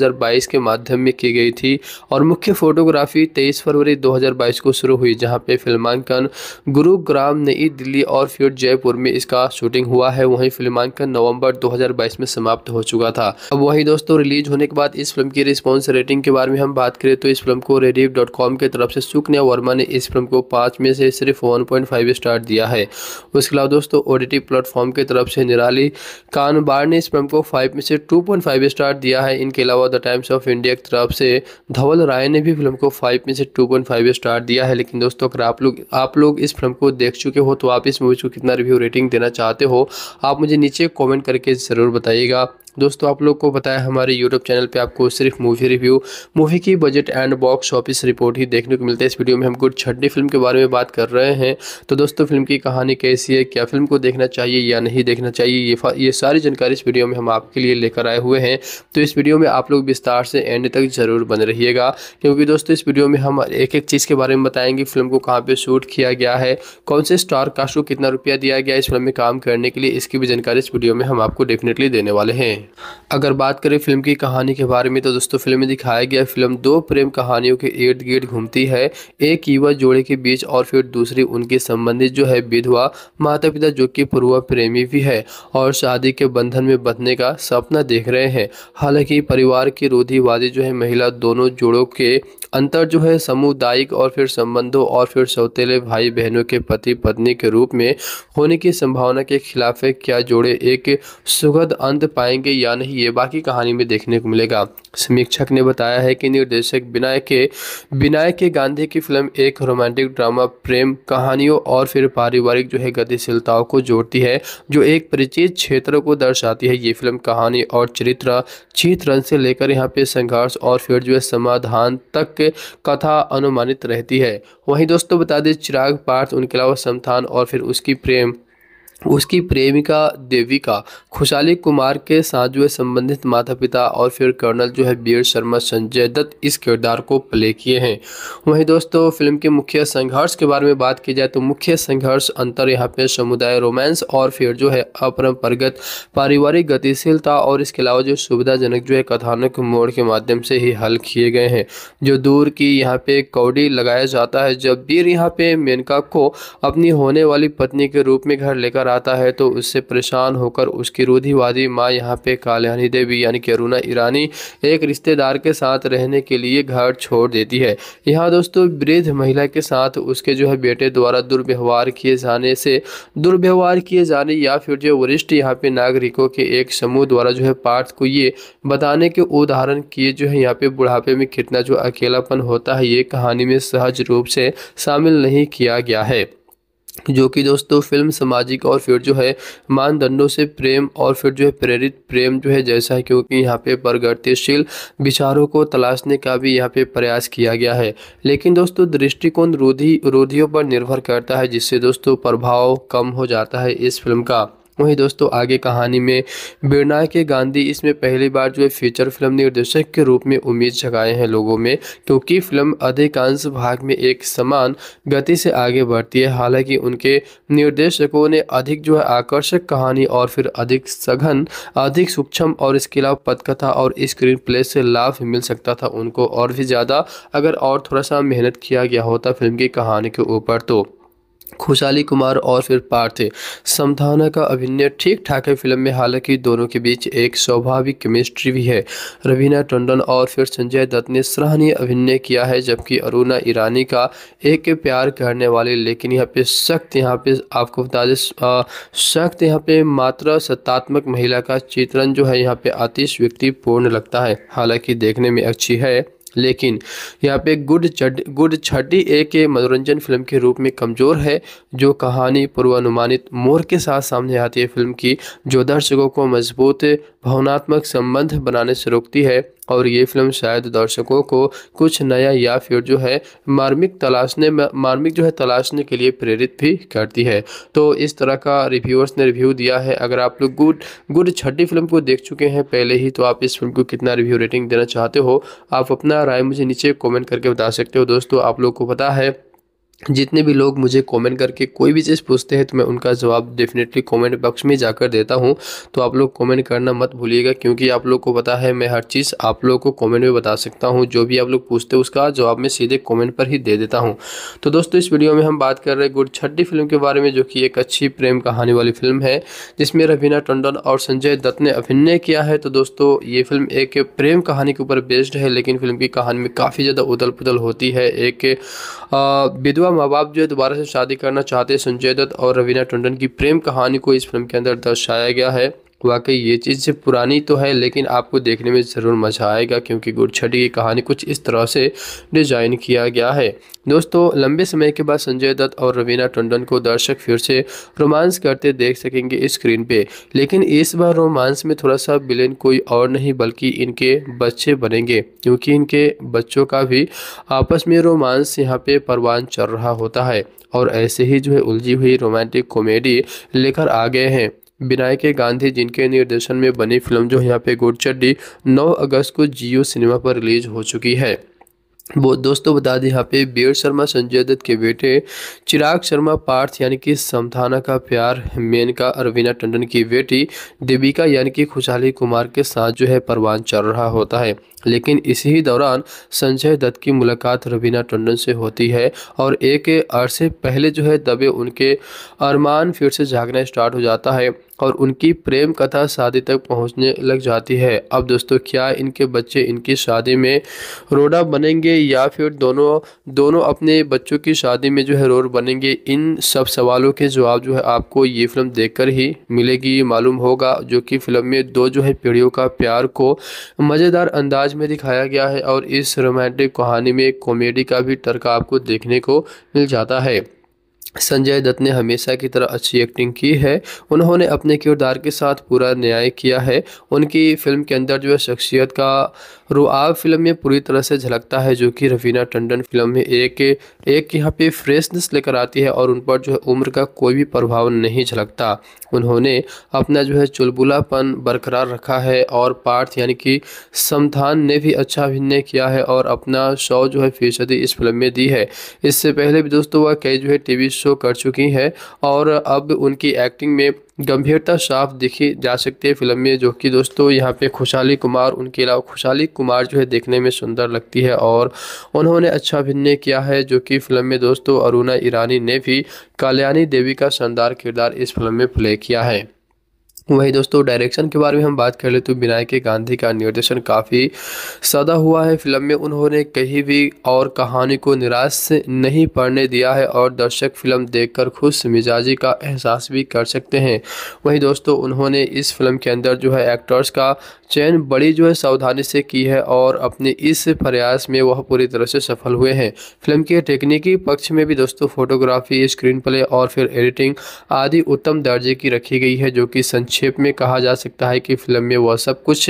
के माध्यम में की गई थी और मुख्य फोटोग्राफी तेईस फरवरी 2022 को शुरू हुई जहां पे फिल्मांकन गुरुग्राम नई दिल्ली और फिर जयपुर में इसका शूटिंग हुआ है वहीं फिल्मांकन नवंबर 2022 में समाप्त हो चुका था अब वहीं दोस्तों रिलीज होने के बाद इस फिल्म की रिस्पॉन्स रेटिंग के बारे में हम बात करें तो इस फिल्म को रेडिव की तरफ से सुकन्या वर्मा ने इस फिल्म को पाँच में से सिर्फ वन स्टार दिया है उसके अलावा दोस्तों ओ प्लेटफॉर्म की तरफ से निराली कानबार ने इस फिल्म को फाइव में से टू स्टार दिया है इनके अलावा द टाइम्स ऑफ इंडिया की तरफ से धवल राय ने भी फिल्म को फाइव में से टू 2.5 स्टार दिया है लेकिन दोस्तों अगर आप लोग आप लोग इस फिल्म को देख चुके हो तो आप इस मूवी को कितना रिव्यू रेटिंग देना चाहते हो आप मुझे नीचे कॉमेंट करके ज़रूर बताइएगा दोस्तों आप लोग को बताया हमारे यूट्यूब चैनल पे आपको सिर्फ मूवी रिव्यू मूवी की budget and box office report ही देखने को मिलता है इस वीडियो में हम गुड छठी फिल्म के बारे में बात कर रहे हैं तो दोस्तों फिल्म की कहानी कैसी है क्या फिल्म को देखना चाहिए या नहीं देखना चाहिए ये ये सारी जानकारी इस वीडियो में हम आपके लिए लेकर आए हुए हैं तो इस वीडियो में आप लोग विस्तार से एंड तक ज़रूर बने रहिएगा क्योंकि दोस्तों इस वीडियो में हम एक एक चीज़ के बारे में बताएंगे फिल्म को कहाँ पर शूट किया गया है कौन से स्टार कास्ट को कितना रुपया दिया गया इस फिल्म में काम करने के लिए इसकी भी जानकारी इस वीडियो में हम आपको डेफिनेटली देने वाले हैं है अगर बात करें फिल्म की कहानी के बारे में तो दोस्तों फिल्म में दिखाया गया फिल्म दो प्रेम कहानियों के इर्द गिर्द घूमती है एक युवा जोड़े के बीच और फिर दूसरी उनके संबंधित जो है विधवा माता पिता जो कि पूर्व प्रेमी भी है और शादी के बंधन में बंधने का सपना देख रहे हैं हालांकि परिवार की रूढ़िवादी जो है महिला दोनों जोड़ों के अंतर जो है सामुदायिक और फिर संबंधों और फिर सौतेले भाई बहनों के पति पत्नी के रूप में होने की संभावना के खिलाफ है क्या जोड़े एक सुखद अंत पाएंगे या नहीं ये बाकी कहानी में देखने को मिलेगा समीक्षक ने बताया है कि निर्देशक विनायक के विनायक के गांधी की फिल्म एक रोमांटिक ड्रामा प्रेम कहानियों और फिर पारिवारिक जो है गतिशीलताओं को जोड़ती है जो एक परिचित क्षेत्र को दर्शाती है ये फिल्म कहानी और चरित्र चित्रण से लेकर यहाँ पे संघर्ष और फिर जो है समाधान तक कथा अनुमानित रहती है वहीं दोस्तों बता दें चिराग पार्थ उनके अलावा समथान और फिर उसकी प्रेम उसकी प्रेमिका देविका खुशाली कुमार के साथ जो है संबंधित माता पिता और फिर कर्नल जो है बीर शर्मा संजय दत्त इस किरदार को प्ले किए हैं वहीं दोस्तों फिल्म के मुख्य संघर्ष के बारे में बात की जाए तो मुख्य संघर्ष अंतर यहाँ पे समुदाय रोमांस और फिर जो है अपरंपरागत पारिवारिक गतिशीलता और इसके अलावा जो सुविधाजनक जो है कथानक मोड़ के माध्यम से ही हल किए गए हैं जो दूर की यहाँ पे कौड़ी लगाया जाता है जब बीर यहाँ पे मेनका को अपनी होने वाली पत्नी के रूप में घर लेकर आता है तो उससे परेशान होकर उसकी रूढ़ीवादी माँ यहाँ पे काल्यानी देवी यानी कि अरुणा ईरानी एक रिश्तेदार के साथ रहने के लिए घर छोड़ देती है यहाँ दोस्तों वृद्ध महिला के साथ उसके जो है बेटे द्वारा दुर्व्यवहार किए जाने से दुर्व्यवहार किए जाने या फिर जो वरिष्ठ यहाँ पे नागरिकों के एक समूह द्वारा जो है पार्थ को ये बताने के उदाहरण किए जो है यहाँ पे बुढ़ापे में कितना जो अकेलापन होता है ये कहानी में सहज रूप से शामिल नहीं किया गया है जो कि दोस्तों फिल्म सामाजिक और फिर जो है मानदंडों से प्रेम और फिर जो है प्रेरित प्रेम जो है जैसा है क्योंकि यहाँ पे प्रगतिशील विचारों को तलाशने का भी यहाँ पे प्रयास किया गया है लेकिन दोस्तों दृष्टिकोण रोधी रोधियों पर निर्भर करता है जिससे दोस्तों प्रभाव कम हो जाता है इस फिल्म का वहीं दोस्तों आगे कहानी में बिरना के गांधी इसमें पहली बार जो है फीचर फिल्म निर्देशक के रूप में उम्मीद जगाए हैं लोगों में क्योंकि फिल्म अधिकांश भाग में एक समान गति से आगे बढ़ती है हालांकि उनके निर्देशकों ने अधिक जो है आकर्षक कहानी और फिर अधिक सघन अधिक सूक्ष्म और इसके अलावा पथकथा और स्क्रीन प्ले से लाभ मिल सकता था उनको और भी ज़्यादा अगर और थोड़ा सा मेहनत किया गया होता फिल्म की कहानी के ऊपर तो खुशाली कुमार और फिर पार्थ समधाना का अभिनय ठीक ठाक है फिल्म में हालांकि दोनों के बीच एक स्वाभाविक केमिस्ट्री भी है रवीना टंडन और फिर संजय दत्त ने सराहनीय अभिनय किया है जबकि अरुणा ईरानी का एक प्यार करने वाले लेकिन यहाँ पे सख्त यहाँ पे आपको बता दें सख्त यहाँ पे मात्र सत्तात्मक महिला का चित्रण जो है यहाँ पे अतिश व्यक्ति पूर्ण लगता है हालांकि देखने में अच्छी है लेकिन यहाँ पे गुड चट गुड छठी एक मनोरंजन फिल्म के रूप में कमज़ोर है जो कहानी पूर्वानुमानित मोर के साथ सामने आती है फिल्म की जो दर्शकों को मजबूत भावनात्मक संबंध बनाने से रोकती है और ये फिल्म शायद दर्शकों को कुछ नया या फिर जो है मार्मिक तलाशने मार्मिक जो है तलाशने के लिए प्रेरित भी करती है तो इस तरह का रिव्यूअर्स ने रिव्यू दिया है अगर आप लोग गुड गुड छठी फिल्म को देख चुके हैं पहले ही तो आप इस फिल्म को कितना रिव्यू रेटिंग देना चाहते हो आप अपना राय मुझे नीचे कॉमेंट करके बता सकते हो दोस्तों आप लोग को पता है जितने भी लोग मुझे कमेंट करके कोई भी चीज़ पूछते हैं तो मैं उनका जवाब डेफिनेटली कमेंट बॉक्स में जाकर देता हूं तो आप लोग कमेंट करना मत भूलिएगा क्योंकि आप लोग को पता है मैं हर चीज़ आप लोग को कमेंट में बता सकता हूं जो भी आप लोग पूछते हैं उसका जवाब मैं सीधे कॉमेंट पर ही दे देता हूँ तो दोस्तों इस वीडियो में हम बात कर रहे हैं गुड छठी फिल्म के बारे में जो कि एक अच्छी प्रेम कहानी वाली फिल्म है जिसमें रवीना टंडन और संजय दत्त ने अभिनय किया है तो दोस्तों ये फिल्म एक प्रेम कहानी के ऊपर बेस्ड है लेकिन फिल्म की कहानी में काफ़ी ज़्यादा उदल पुदल होती है एक विधवा माँ बाप जो है दोबारा से शादी करना चाहते संजय दत्त और रवीना टंडन की प्रेम कहानी को इस फिल्म के अंदर दर्शाया गया है वाकई ये चीज़ पुरानी तो है लेकिन आपको देखने में ज़रूर मज़ा आएगा क्योंकि गुड़छटी की कहानी कुछ इस तरह से डिज़ाइन किया गया है दोस्तों लंबे समय के बाद संजय दत्त और रवीना टंडन को दर्शक फिर से रोमांस करते देख सकेंगे स्क्रीन पे लेकिन इस बार रोमांस में थोड़ा सा विलेन कोई और नहीं बल्कि इनके बच्चे बनेंगे क्योंकि इनके बच्चों का भी आपस में रोमांस यहाँ पे परवान चल रहा होता है और ऐसे ही जो है उलझी हुई रोमांटिक कॉमेडी लेकर आ गए हैं विनायक गांधी जिनके निर्देशन में बनी फिल्म जो यहाँ पे गुड़चड्डी 9 अगस्त को जियो सिनेमा पर रिलीज हो चुकी है वो दोस्तों बता दें यहाँ पे बीर शर्मा संजय दत्त के बेटे चिराग शर्मा पार्थ यानी कि समथाना का प्यार मेन का अरविना टंडन की बेटी देविका यानी कि खुशहाली कुमार के साथ जो है परवान चल रहा होता है लेकिन इसी दौरान संजय दत्त की मुलाकात रवीना टंडन से होती है और एक अरसे पहले जो है दबे उनके अरमान फिर से जागना स्टार्ट हो जाता है और उनकी प्रेम कथा शादी तक पहुंचने लग जाती है अब दोस्तों क्या इनके बच्चे इनकी शादी में रोड़ा बनेंगे या फिर दोनों दोनों अपने बच्चों की शादी में जो है रोड बनेंगे इन सब सवालों के जवाब जो है आपको ये फिल्म देखकर ही मिलेगी मालूम होगा जो कि फिल्म में दो जो है पीढ़ियों का प्यार को मज़ेदार अंदाज अंदाज में दिखाया गया है और इस रोमांटिक कहानी में एक कॉमेडी का भी टर्क आपको देखने को मिल जाता है संजय दत्त ने हमेशा की तरह अच्छी एक्टिंग की है उन्होंने अपने किरदार के साथ पूरा न्याय किया है उनकी फिल्म के अंदर जो है शख्सियत का रुआब फिल्म में पूरी तरह से झलकता है जो कि रवीना टंडन फिल्म में एक एक यहाँ पे फ्रेशनेस लेकर आती है और उन पर जो है उम्र का कोई भी प्रभाव नहीं झलकता उन्होंने अपना जो है चुलबुलापन बरकरार रखा है और पार्थ यानी कि समथान ने भी अच्छा अभिनय किया है और अपना शौ जो है फीसदी इस फिल्म में दी है इससे पहले भी दोस्तों वह कई जो है टी शो कर चुकी हैं और अब उनकी एक्टिंग में गंभीरता साफ दिखी जा सकती है फिल्म में जो कि दोस्तों यहाँ पे खुशहाली कुमार उनके अलावा खुशहाली कुमार जो है देखने में सुंदर लगती है और उन्होंने अच्छा अभिनय किया है जो कि फिल्म में दोस्तों अरुणा ईरानी ने भी कल्याणी देवी का शानदार किरदार इस फिल्म में प्ले किया है वहीं दोस्तों डायरेक्शन के बारे में हम बात कर ले तो विनायक गांधी का निर्देशन काफ़ी सदा हुआ है फिल्म में उन्होंने कहीं भी और कहानी को निराश नहीं पढ़ने दिया है और दर्शक फिल्म देखकर खुश मिजाजी का एहसास भी कर सकते हैं वहीं दोस्तों उन्होंने इस फिल्म के अंदर जो है एक्टर्स का चयन बड़ी जो है सावधानी से की है और अपने इस प्रयास में वह पूरी तरह से सफल हुए हैं फिल्म के टेक्निकी पक्ष में भी दोस्तों फोटोग्राफी स्क्रीन प्ले और फिर एडिटिंग आदि उत्तम दर्जे की रखी गई है जो कि संक्षेप में कहा जा सकता है कि फिल्म में वह सब कुछ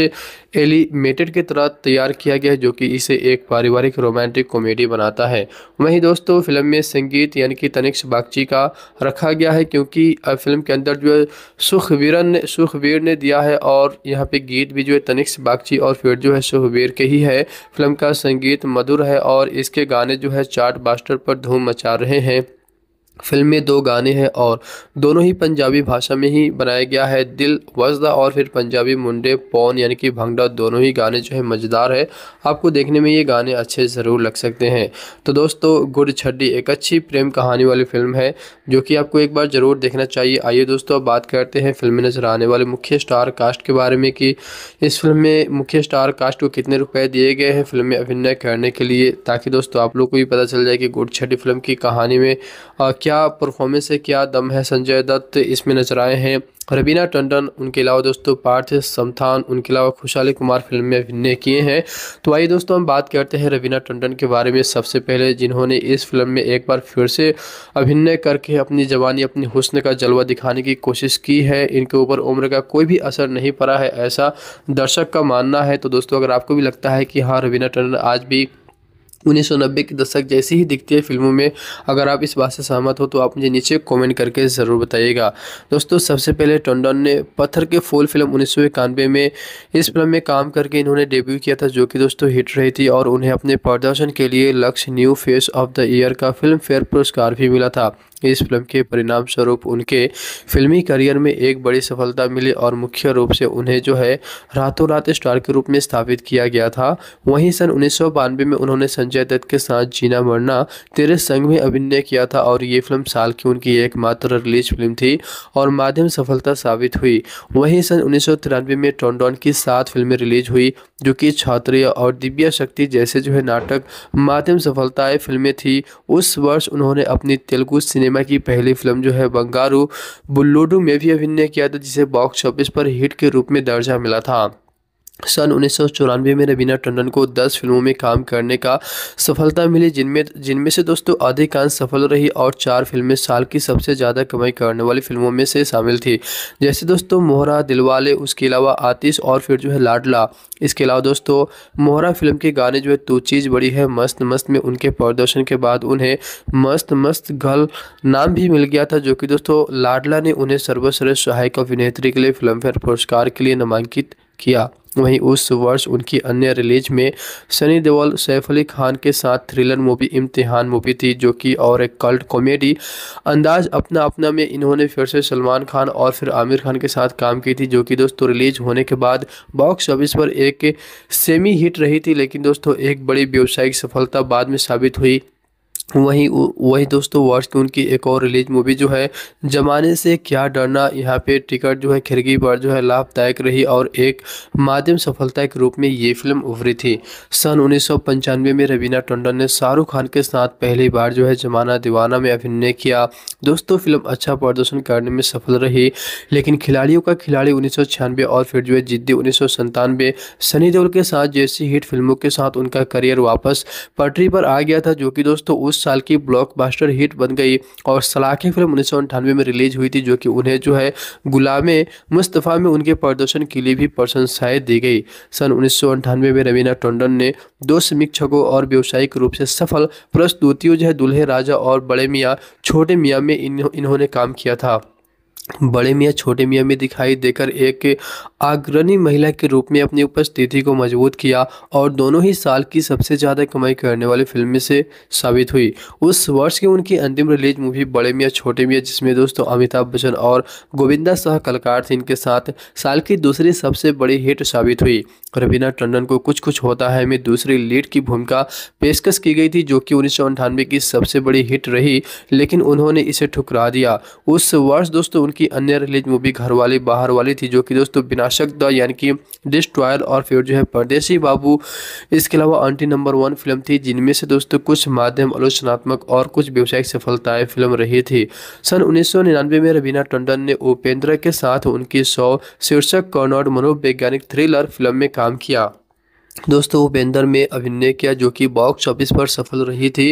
एलिमेटेड की तरह तैयार किया गया है जो कि इसे एक पारिवारिक रोमांटिक कॉमेडी बनाता है वहीं दोस्तों फिल्म में संगीत यानी कि तनिक्ष बागची का रखा गया है क्योंकि फिल्म के अंदर जो है सुखवीरन ने सुखवीर ने दिया है और यहाँ पे गीत भी जो है तनिक्ष बागची और फिर जो है सुखवीर के ही है फिल्म का संगीत मधुर है और इसके गाने जो है चार्ट बास्टर पर धूम मचा रहे हैं फिल्म में दो गाने हैं और दोनों ही पंजाबी भाषा में ही बनाया गया है दिल वजदा और फिर पंजाबी मुंडे पौन यानी कि भंगड़ा दोनों ही गाने जो है मज़ेदार है आपको देखने में ये गाने अच्छे ज़रूर लग सकते हैं तो दोस्तों गुड़ छड्डी एक अच्छी प्रेम कहानी वाली फिल्म है जो कि आपको एक बार ज़रूर देखना चाहिए आइए दोस्तों अब बात करते हैं फिल्म में नज़र आने वाले मुख्य स्टार कास्ट के बारे में कि इस फिल्म में मुख्य स्टार कास्ट को कितने रुपए दिए गए हैं फिल्म में अभिनय करने के लिए ताकि दोस्तों आप लोग को भी पता चल जाए कि गुड़ छड्डी फिल्म की कहानी में क्या परफॉर्मेंस है क्या दम है संजय दत्त इसमें नजर आए हैं रबीना टंडन उनके अलावा दोस्तों पार्थ समथान उनके अलावा खुशहाली कुमार फिल्म में अभिनय किए हैं तो आइए दोस्तों हम बात करते हैं रवीना टंडन के बारे में सबसे पहले जिन्होंने इस फिल्म में एक बार फिर से अभिनय करके अपनी जवानी अपनी हुस्न का जलवा दिखाने की कोशिश की है इनके ऊपर उम्र का कोई भी असर नहीं पड़ा है ऐसा दर्शक का मानना है तो दोस्तों अगर आपको भी लगता है कि हाँ रवीना टंडन आज भी उन्नीस सौ नब्बे के दशक जैसी ही दिखती है फिल्मों में अगर आप इस बात से सहमत हो तो आप मुझे नीचे कमेंट करके ज़रूर बताइएगा दोस्तों सबसे पहले टंडन ने पत्थर के फूल फिल्म उन्नीस सौ इक्यानवे में इस फिल्म में काम करके इन्होंने डेब्यू किया था जो कि दोस्तों हिट रही थी और उन्हें अपने प्रदर्शन के लिए Lakshya new face of the year का फिल्म फेयर पुरस्कार भी मिला था इस फिल्म के परिणाम स्वरूप उनके फिल्मी करियर में एक बड़ी सफलता मिली और मुख्य रूप से उन्हें जो है रातों रात स्टार के रूप में स्थापित किया गया था वहीं सन उन्नीस में उन्होंने संजय दत्त के साथ जीना मरना तेरे संग में अभिनय किया था और ये फिल्म साल की उनकी एकमात्र रिलीज फिल्म थी और माध्यम सफलता साबित हुई वहीं सन उन्नीस में टॉन्डॉन की सात फिल्में रिलीज हुई जो कि छात्रीय और दिव्या शक्ति जैसे जो है नाटक माध्यम सफलताएं फिल्में थी उस वर्ष उन्होंने अपनी तेलुगु सिनेमा सिनेमा की पहली फिल्म जो है बंगारू बुल्लूडू में भी अभिनय किया था जिसे बॉक्स ऑफिस पर हिट के रूप में दर्जा मिला था सन उन्नीस में रवीना टंडन को 10 फिल्मों में काम करने का सफलता मिली जिनमें जिनमें से दोस्तों अधिकांश सफल रही और चार फिल्में साल की सबसे ज़्यादा कमाई करने वाली फिल्मों में से शामिल थी जैसे दोस्तों मोहरा दिलवाले उसके अलावा आतिश और फिर जो है लाडला इसके अलावा दोस्तों मोहरा फिल्म के गाने जो है तो चीज़ बड़ी है मस्त मस्त में उनके प्रदर्शन के बाद उन्हें मस्त मस्त गल नाम भी मिल गया था जो कि दोस्तों लाडला ने उन्हें सर्वश्रेष्ठ सहायक अभिनेत्री के लिए फिल्मफेयर पुरस्कार के लिए नामांकित किया वहीं उस वर्ष उनकी अन्य रिलीज में सनी देओल सैफ अली खान के साथ थ्रिलर मूवी इम्तिहान मूवी थी जो कि और एक कल्ट कॉमेडी अंदाज अपना अपना में इन्होंने फिर से सलमान खान और फिर आमिर खान के साथ काम की थी जो कि दोस्तों रिलीज होने के बाद बॉक्स ऑफिस पर एक सेमी हिट रही थी लेकिन दोस्तों एक बड़ी व्यावसायिक सफलता बाद में साबित हुई वहीं वही दोस्तों वर्ष की उनकी एक और रिलीज मूवी जो है जमाने से क्या डरना यहाँ पे टिकट जो है खिड़की पर जो है लाभदायक रही और एक माध्यम सफलता के रूप में ये फिल्म उभरी थी सन उन्नीस में रवीना टंडन ने शाहरुख खान के साथ पहली बार जो है जमाना दीवाना में अभिनय किया दोस्तों फिल्म अच्छा प्रदर्शन करने में सफल रही लेकिन खिलाड़ियों का खिलाड़ी उन्नीस और फिर जो है जिद्दी उन्नीस सनी देओल के साथ जैसी हिट फिल्मों के साथ उनका करियर वापस पटरी पर आ गया था जो कि दोस्तों उस साल की ब्लॉकबस्टर हिट बन गई और सलाखें फिल्म उन्नीस में रिलीज हुई थी जो कि उन्हें जो है गुलाम मुस्तफ़ा में उनके प्रदर्शन के लिए भी प्रशंसाएँ दी गई सन उन्नीस में रवीना टंडन ने दो समीक्षकों और व्यावसायिक रूप से सफल प्रस्तुतियों जो है दुल्हे राजा और बड़े मियाँ छोटे मियाँ में इन, इन्होंने काम किया था बड़े मियाँ छोटे मियाँ में दिखाई देकर एक अग्रणी महिला के रूप में अपनी उपस्थिति को मजबूत किया और दोनों ही साल की सबसे ज़्यादा कमाई करने वाली फिल्म से साबित हुई उस वर्ष की उनकी अंतिम रिलीज मूवी बड़े मियाँ छोटे मियाँ जिसमें दोस्तों अमिताभ बच्चन और गोविंदा सह कलाकार थे इनके साथ साल की दूसरी सबसे बड़ी हिट साबित हुई रवीना टंडन को कुछ कुछ होता है में दूसरी लीड की भूमिका पेशकश की गई थी जो कि उन्नीस की सबसे बड़ी हिट रही लेकिन उन्होंने इसे ठुकरा दिया उस वर्ष दोस्तों उनकी अन्य रिलीज मूवी घरवाली बाहर वाली थी जो कि दोस्तों विनाशक द यानी कि डिस्ट्रॉयर और फिर जो है परदेसी बाबू इसके अलावा आंटी नंबर वन फिल्म थी जिनमें से दोस्तों कुछ माध्यम आलोचनात्मक और कुछ व्यवसायिक सफलताएं फिल्म रही थी सन उन्नीस में रवीना टंडन ने उपेंद्र के साथ उनकी सौ शीर्षक कॉर्नॉड मनोवैज्ञानिक थ्रिलर फिल्म में काम किया दोस्तों उपेंद्र में अभिनय किया जो कि बॉक्स ऑफिस पर सफल रही थी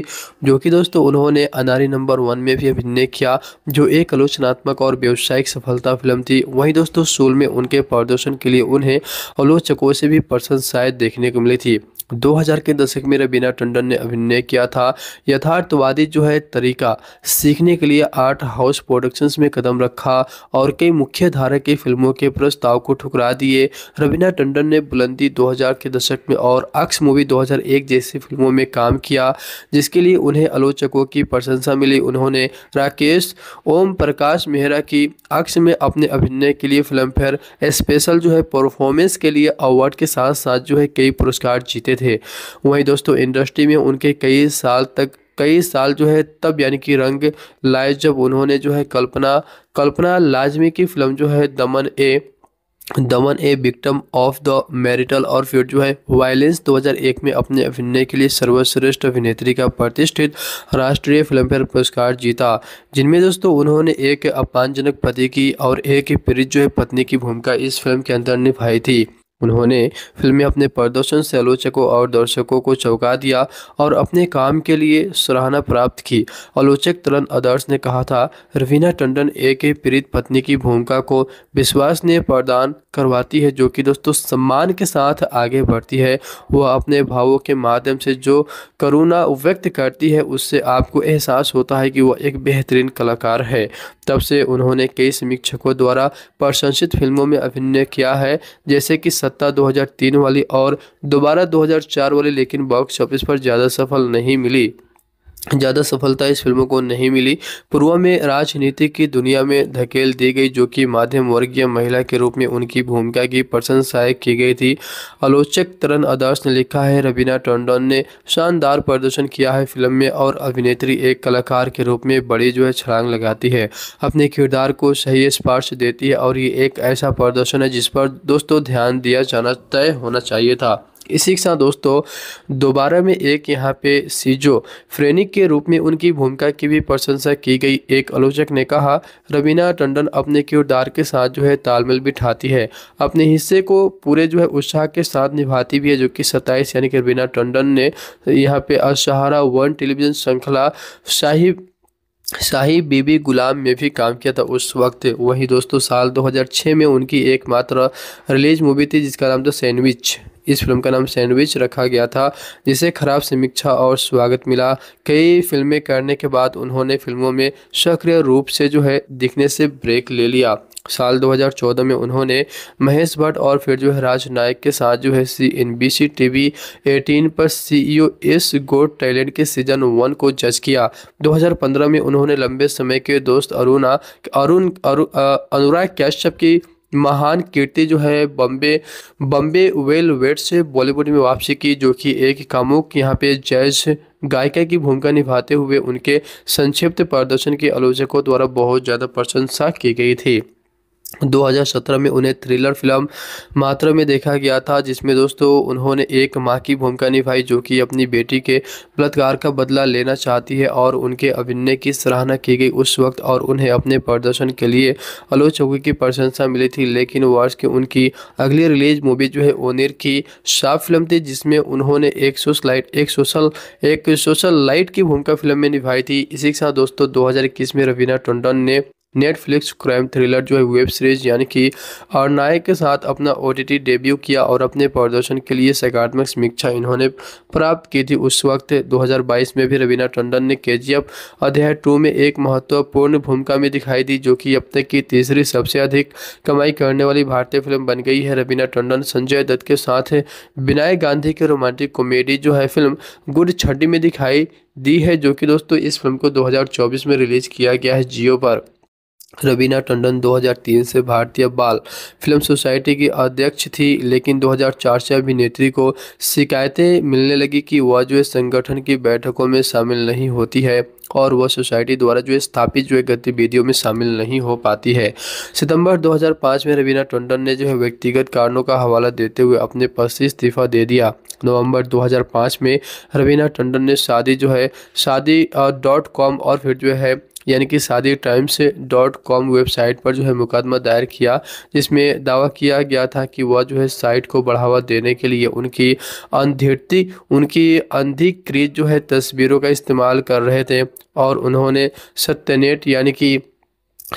जो कि दोस्तों उन्होंने अनारी नंबर वन में भी अभिनय किया जो एक आलोचनात्मक और व्यावसायिक सफलता फिल्म थी वहीं दोस्तों सोल में उनके प्रदर्शन के लिए उन्हें आलोचकों से भी प्रशंसाएं देखने को मिली थी 2000 के दशक में रबीना टंडन ने अभिनय किया था यथार्थवादी जो है तरीका सीखने के लिए आर्ट हाउस प्रोडक्शंस में कदम रखा और कई मुख्य धारा की फिल्मों के प्रस्ताव को ठुकरा दिए रवीना टंडन ने बुलंदी 2000 के दशक में और अक्स मूवी 2001 जैसी फिल्मों में काम किया जिसके लिए उन्हें आलोचकों की प्रशंसा मिली उन्होंने राकेश ओम प्रकाश मेहरा की अक्स में अपने अभिनय के लिए फिल्म फेयर स्पेशल जो है परफॉर्मेंस के लिए अवार्ड के साथ साथ जो है कई पुरस्कार जीते थे वहीं दोस्तों इंडस्ट्री में उनके कई साल तक कई साल जो है तब यानी कि रंग लाए जब उन्होंने जो है कल्पना कल्पना लाजमी की फिल्म जो है दमन ए दमन a victim of the marital और फिर जो है वायलेंस 2001 में अपने अभिनय के लिए सर्वश्रेष्ठ अभिनेत्री का प्रतिष्ठित राष्ट्रीय फिल्मफेयर पुरस्कार जीता जिनमें दोस्तों उन्होंने एक अपमानजनक पति की और एक पीड़ित जो है पत्नी की भूमिका इस फिल्म के अंदर निभाई थी उन्होंने फिल्म में अपने प्रदर्शन से आलोचकों और दर्शकों को चौंका दिया और अपने काम के लिए सराहना प्राप्त की आलोचक तरन आदर्श ने कहा था रवीना टंडन एक पीड़ित पत्नी की भूमिका को विश्वास ने प्रदान करवाती है जो कि दोस्तों सम्मान के साथ आगे बढ़ती है वह अपने भावों के माध्यम से जो करुणा व्यक्त करती है उससे आपको एहसास होता है कि वह एक बेहतरीन कलाकार है तब से उन्होंने कई समीक्षकों द्वारा प्रशंसित फिल्मों में अभिनय किया है जैसे कि सत्ता 2003 वाली और दोबारा 2004 वाली लेकिन बॉक्स ऑफिस पर ज़्यादा सफल नहीं मिली ज़्यादा सफलता इस फिल्म को नहीं मिली पूर्व में राजनीति की दुनिया में धकेल दी गई जो कि माध्यम वर्गीय महिला के रूप में उनकी भूमिका की प्रशंसाएँ की गई थी आलोचक तरन आदर्श ने लिखा है रवीना टंडन ने शानदार प्रदर्शन किया है फिल्म में और अभिनेत्री एक कलाकार के रूप में बड़ी जो है छलांग लगाती है अपने किरदार को सही स्पर्श देती है और ये एक ऐसा प्रदर्शन है जिस पर दोस्तों ध्यान दिया जाना तय होना चाहिए था इसी के साथ दोस्तों दोबारा में एक यहाँ पे सीजो फ्रेनिक के रूप में उनकी भूमिका की भी प्रशंसा की गई एक आलोचक ने कहा रवीना टंडन अपने किरदार के साथ जो है तालमेल बिठाती है अपने हिस्से को पूरे जो है उत्साह के साथ निभाती भी है जो कि सत्ताईस यानी कि रवीना टंडन ने यहाँ पे असहारा वन टेलीविजन श्रृंखला शाही शाही बीबी गुलाम में भी काम किया था उस वक्त वही दोस्तों साल 2006 में उनकी एकमात्र रिलीज मूवी थी जिसका नाम था सैंडविच इस फिल्म का नाम सैंडविच रखा गया था जिसे खराब समीक्षा और स्वागत मिला कई फिल्में करने के बाद उन्होंने फिल्मों में सक्रिय रूप से जो है दिखने से ब्रेक ले लिया साल 2014 में उन्होंने महेश भट्ट और फिर जो है राज नायक के साथ जो है C N B C T V eighteen पर C E S got talent के सीजन वन को जज किया 2015 में उन्होंने लंबे समय के दोस्त अरुणा अरुण अरुण अनुराग कैश्यप की महान कीर्ति जो है बम्बे बम्बे वेल वेट से बॉलीवुड में वापसी की जो कि एक कामुक यहाँ पे जैज गायिका की भूमिका निभाते हुए उनके संक्षिप्त प्रदर्शन के आलोचकों द्वारा बहुत ज़्यादा प्रशंसा की गई थी 2017 में उन्हें थ्रिलर फिल्म मात्रा में देखा गया था जिसमें दोस्तों उन्होंने एक मां की भूमिका निभाई जो कि अपनी बेटी के बलात्कार का बदला लेना चाहती है और उनके अभिनय की सराहना की गई उस वक्त और उन्हें अपने प्रदर्शन के लिए आलोचकों की प्रशंसा मिली थी लेकिन वर्ष की उनकी अगली रिलीज मूवी जो है ओनिर की साफ फिल्म थी जिसमें उन्होंने एक सोशल एक सोशल एक सोशल लाइट की भूमिका फिल्म में निभाई थी इसी के साथ दोस्तों दो में रवीना टंडन ने नेटफ्लिक्स क्राइम थ्रिलर जो है वेब सीरीज यानी कि नायक के साथ अपना ओ डेब्यू किया और अपने प्रदर्शन के लिए सकारात्मक समीक्षा इन्होंने प्राप्त की थी उस वक्त 2022 में भी रवीना टंडन ने के जी अध्याय टू में एक महत्वपूर्ण भूमिका में दिखाई दी जो कि अब तक की तीसरी सबसे अधिक कमाई करने वाली भारतीय फिल्म बन गई है रवीना टंडन संजय दत्त के साथ विनायक गांधी की रोमांटिक कॉमेडी जो है फिल्म गुड छड्डी में दिखाई दी है जो कि दोस्तों इस फिल्म को दो में रिलीज किया गया है जियो पर रवीना टंडन 2003 से भारतीय बाल फिल्म सोसाइटी की अध्यक्ष थी लेकिन 2004 से अभिनेत्री को शिकायतें मिलने लगी कि वह जो संगठन की बैठकों में शामिल नहीं होती है और वह सोसाइटी द्वारा जो स्थापित जो गतिविधियों में शामिल नहीं हो पाती है सितंबर 2005 में रवीना टंडन ने जो है व्यक्तिगत कारणों का हवाला देते हुए अपने पद से इस्तीफा दे दिया नवंबर 2005 में रवीना टंडन ने शादी जो है शादी डॉट कॉम और फिर जो है यानी कि शादी टाइम्स डॉट कॉम वेबसाइट पर जो है मुकदमा दायर किया जिसमें दावा किया गया था कि वह जो है साइट को बढ़ावा देने के लिए उनकी अनधिकृति उनकी अनधिकृत जो है तस्वीरों का इस्तेमाल कर रहे थे और उन्होंने सत्यनेट यानी कि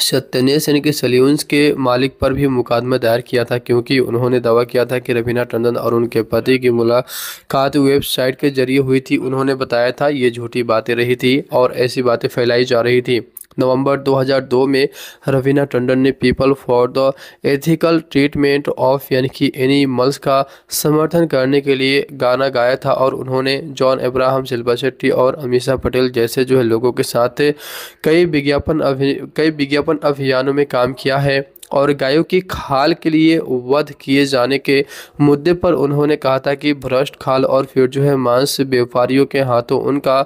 सत्यनेश यानी कि सल्यून्स के मालिक पर भी मुकदमा दायर किया था क्योंकि उन्होंने दावा किया था कि रवीना टंडन और उनके पति की मुलाकात वेबसाइट के जरिए हुई थी उन्होंने बताया था ये झूठी बातें रही थी और ऐसी बातें फैलाई जा रही थी नवंबर 2002 में रवीना टंडन ने people for the ethical treatment of यानी कि एनिमल्स का समर्थन करने के लिए गाना गाया था और उन्होंने जॉन अब्राहम शिल्पा शेट्टी और अमीषा पटेल जैसे जो है लोगों के साथ कई विज्ञापन अभि कई विज्ञापन अभियानों में काम किया है और गायों की खाल के लिए वध किए जाने के मुद्दे पर उन्होंने कहा था कि भ्रष्ट खाल और फिर जो है मांस व्यापारियों के हाथों उनका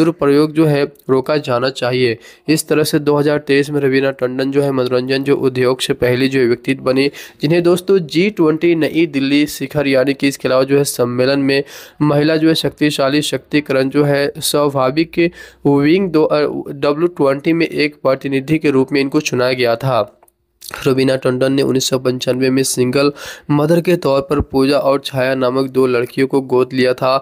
दुरुपयोग जो है रोका जाना चाहिए इस तरह से 2023 में रवीना टंडन जो है मनोरंजन जो उद्योग से पहली जो व्यक्ति बनी जिन्हें दोस्तों जी ट्वेंटी नई दिल्ली शिखर यानी कि इसके अलावा जो है सम्मेलन में महिला जो है शक्तिशाली शक्तिकरण जो है स्वाभाविक विंग दो डब्ल्यू ट्वेंटी में एक प्रतिनिधि के रूप में इनको चुना गया था रोबीना टंडन ने उन्नीस में सिंगल मदर के तौर पर पूजा और छाया नामक दो लड़कियों को गोद लिया था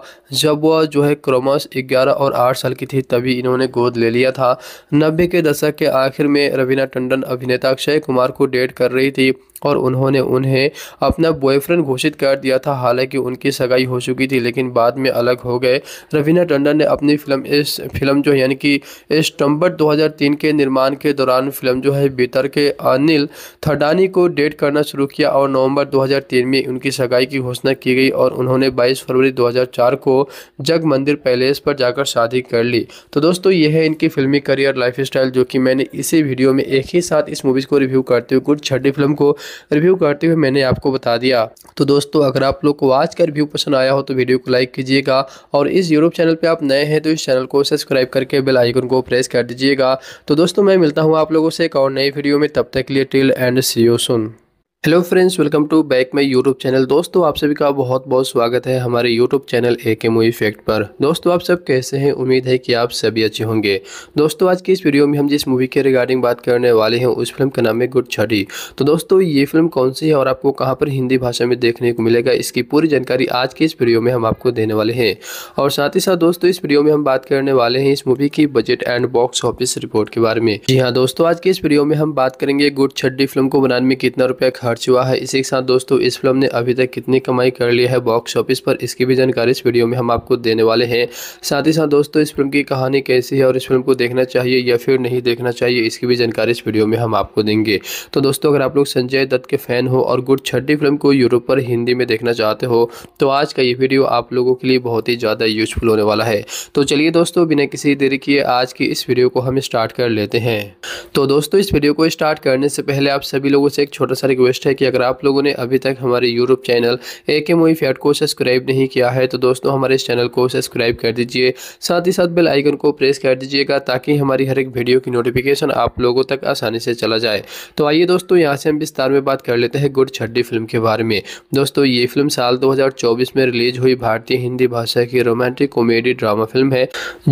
जब वह जो है क्रोमस 11 और 8 साल की थी तभी इन्होंने गोद ले लिया था नब्बे के दशक के आखिर में रवीना टंडन अभिनेता अक्षय कुमार को डेट कर रही थी और उन्होंने उन्हें अपना बॉयफ्रेंड घोषित कर दिया था हालांकि उनकी सगाई हो चुकी थी लेकिन बाद में अलग हो गए रवीना टंडन ने अपनी फिल्म इस फिल्म जो यानी कि टम्बर 2003 के निर्माण के दौरान फिल्म जो है बेतर के अनिल थडानी को डेट करना शुरू किया और नवंबर 2003 में उनकी सगाई की घोषणा की गई और उन्होंने बाईस फरवरी दो को जग मंदिर पैलेस पर जाकर शादी कर ली तो दोस्तों यह है इनकी फिल्मी करियर लाइफ जो कि मैंने इसी वीडियो में एक ही साथ इस मूवीज़ को रिव्यू करते हुए कुछ छठी फिल्म को रिव्यू करते हुए मैंने आपको बता दिया तो दोस्तों अगर आप लोग को आज का रिव्यू पसंद आया हो तो वीडियो को लाइक कीजिएगा और इस यूट्यूब चैनल पर आप नए हैं तो इस चैनल को सब्सक्राइब करके बेल आइकन को प्रेस कर दीजिएगा तो दोस्तों मैं मिलता हूँ आप लोगों से एक और नई वीडियो में तब तक के लिए till and see you soon hello friends welcome to back my YouTube channel दोस्तों आप सभी का बहुत बहुत स्वागत है हमारे यूट्यूब चैनल ए के मूवी फैक्ट पर दोस्तों आप सब कैसे हैं उम्मीद है कि आप सभी अच्छे होंगे दोस्तों आज की इस वीडियो में हम जिस मूवी के रिगार्डिंग बात करने वाले हैं उस फिल्म का नाम है गुड छठी तो दोस्तों ये फिल्म कौन सी है और आपको कहाँ पर हिंदी भाषा में देखने को मिलेगा इसकी पूरी जानकारी आज के इस वीडियो में हम आपको देने वाले हैं और साथ ही साथ दोस्तों इस वीडियो में हम बात करने वाले हैं इस मूवी की budget and box office report के बारे में जी हाँ दोस्तों आज की इस वीडियो में हम बात करेंगे गुड छड्डी फिल्म को बनाने में कितना रुपया खर्च हुआ है इसी के साथ दोस्तों इस फिल्म ने अभी तक कितनी कमाई कर ली है बॉक्स ऑफिस पर इसकी भी जानकारी इस वीडियो में हम आपको देने वाले हैं साथ ही साथ दोस्तों इस फिल्म की कहानी कैसी है और इस फिल्म को देखना चाहिए या फिर नहीं देखना चाहिए इसकी भी जानकारी इस वीडियो में हम आपको देंगे तो दोस्तों अगर आप लोग संजय दत्त के फैन हो और गुड छठी फिल्म को यूरोप पर हिंदी में देखना चाहते हो तो आज का ये वीडियो आप लोगों के लिए बहुत ही ज़्यादा यूजफुल होने वाला है तो चलिए दोस्तों बिना किसी देरी किए आज की इस वीडियो को हम स्टार्ट कर लेते हैं तो दोस्तों इस वीडियो को स्टार्ट करने से पहले आप सभी लोगों से एक छोटा सा रिक्वेस्ट रिक्वेस्ट है कि अगर आप लोगों ने अभी तक हमारे यूट्यूब चैनल ए के मोई फैट को सब्सक्राइब नहीं किया है तो दोस्तों हमारे इस चैनल को सब्सक्राइब कर दीजिए साथ ही साथ बेल आइकन को प्रेस कर दीजिएगा ताकि हमारी हर एक वीडियो की नोटिफिकेशन आप लोगों तक आसानी से चला जाए तो आइए दोस्तों यहाँ से हम विस्तार में बात कर लेते हैं गुड छड्डी फिल्म के बारे में दोस्तों ये फिल्म साल दो में रिलीज हुई भारतीय हिंदी भाषा की रोमांटिक कॉमेडी ड्रामा फिल्म है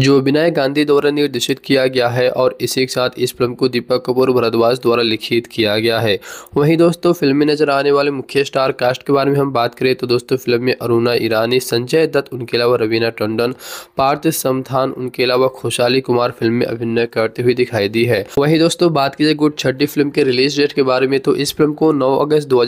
जो विनायक गांधी द्वारा निर्देशित किया गया है और इसी के साथ इस फिल्म को दीपक कपूर भरद्वाज द्वारा लिखित किया गया है वहीं दोस्तों फिल्म में नजर आने वाले मुख्य स्टार कास्ट के बारे में हम बात करें तो दोस्तों फिल्म में अरुणा ईरानी संजय दत्त उनके अलावा रवीना टंडन पार्थ समथान उनके अलावा खुशाली कुमार फिल्म में अभिनय करते हुए दिखाई दी है वही दोस्तों बात की जाए गुड छठी फिल्म के रिलीज डेट के बारे में तो इस फिल्म को नौ अगस्त दो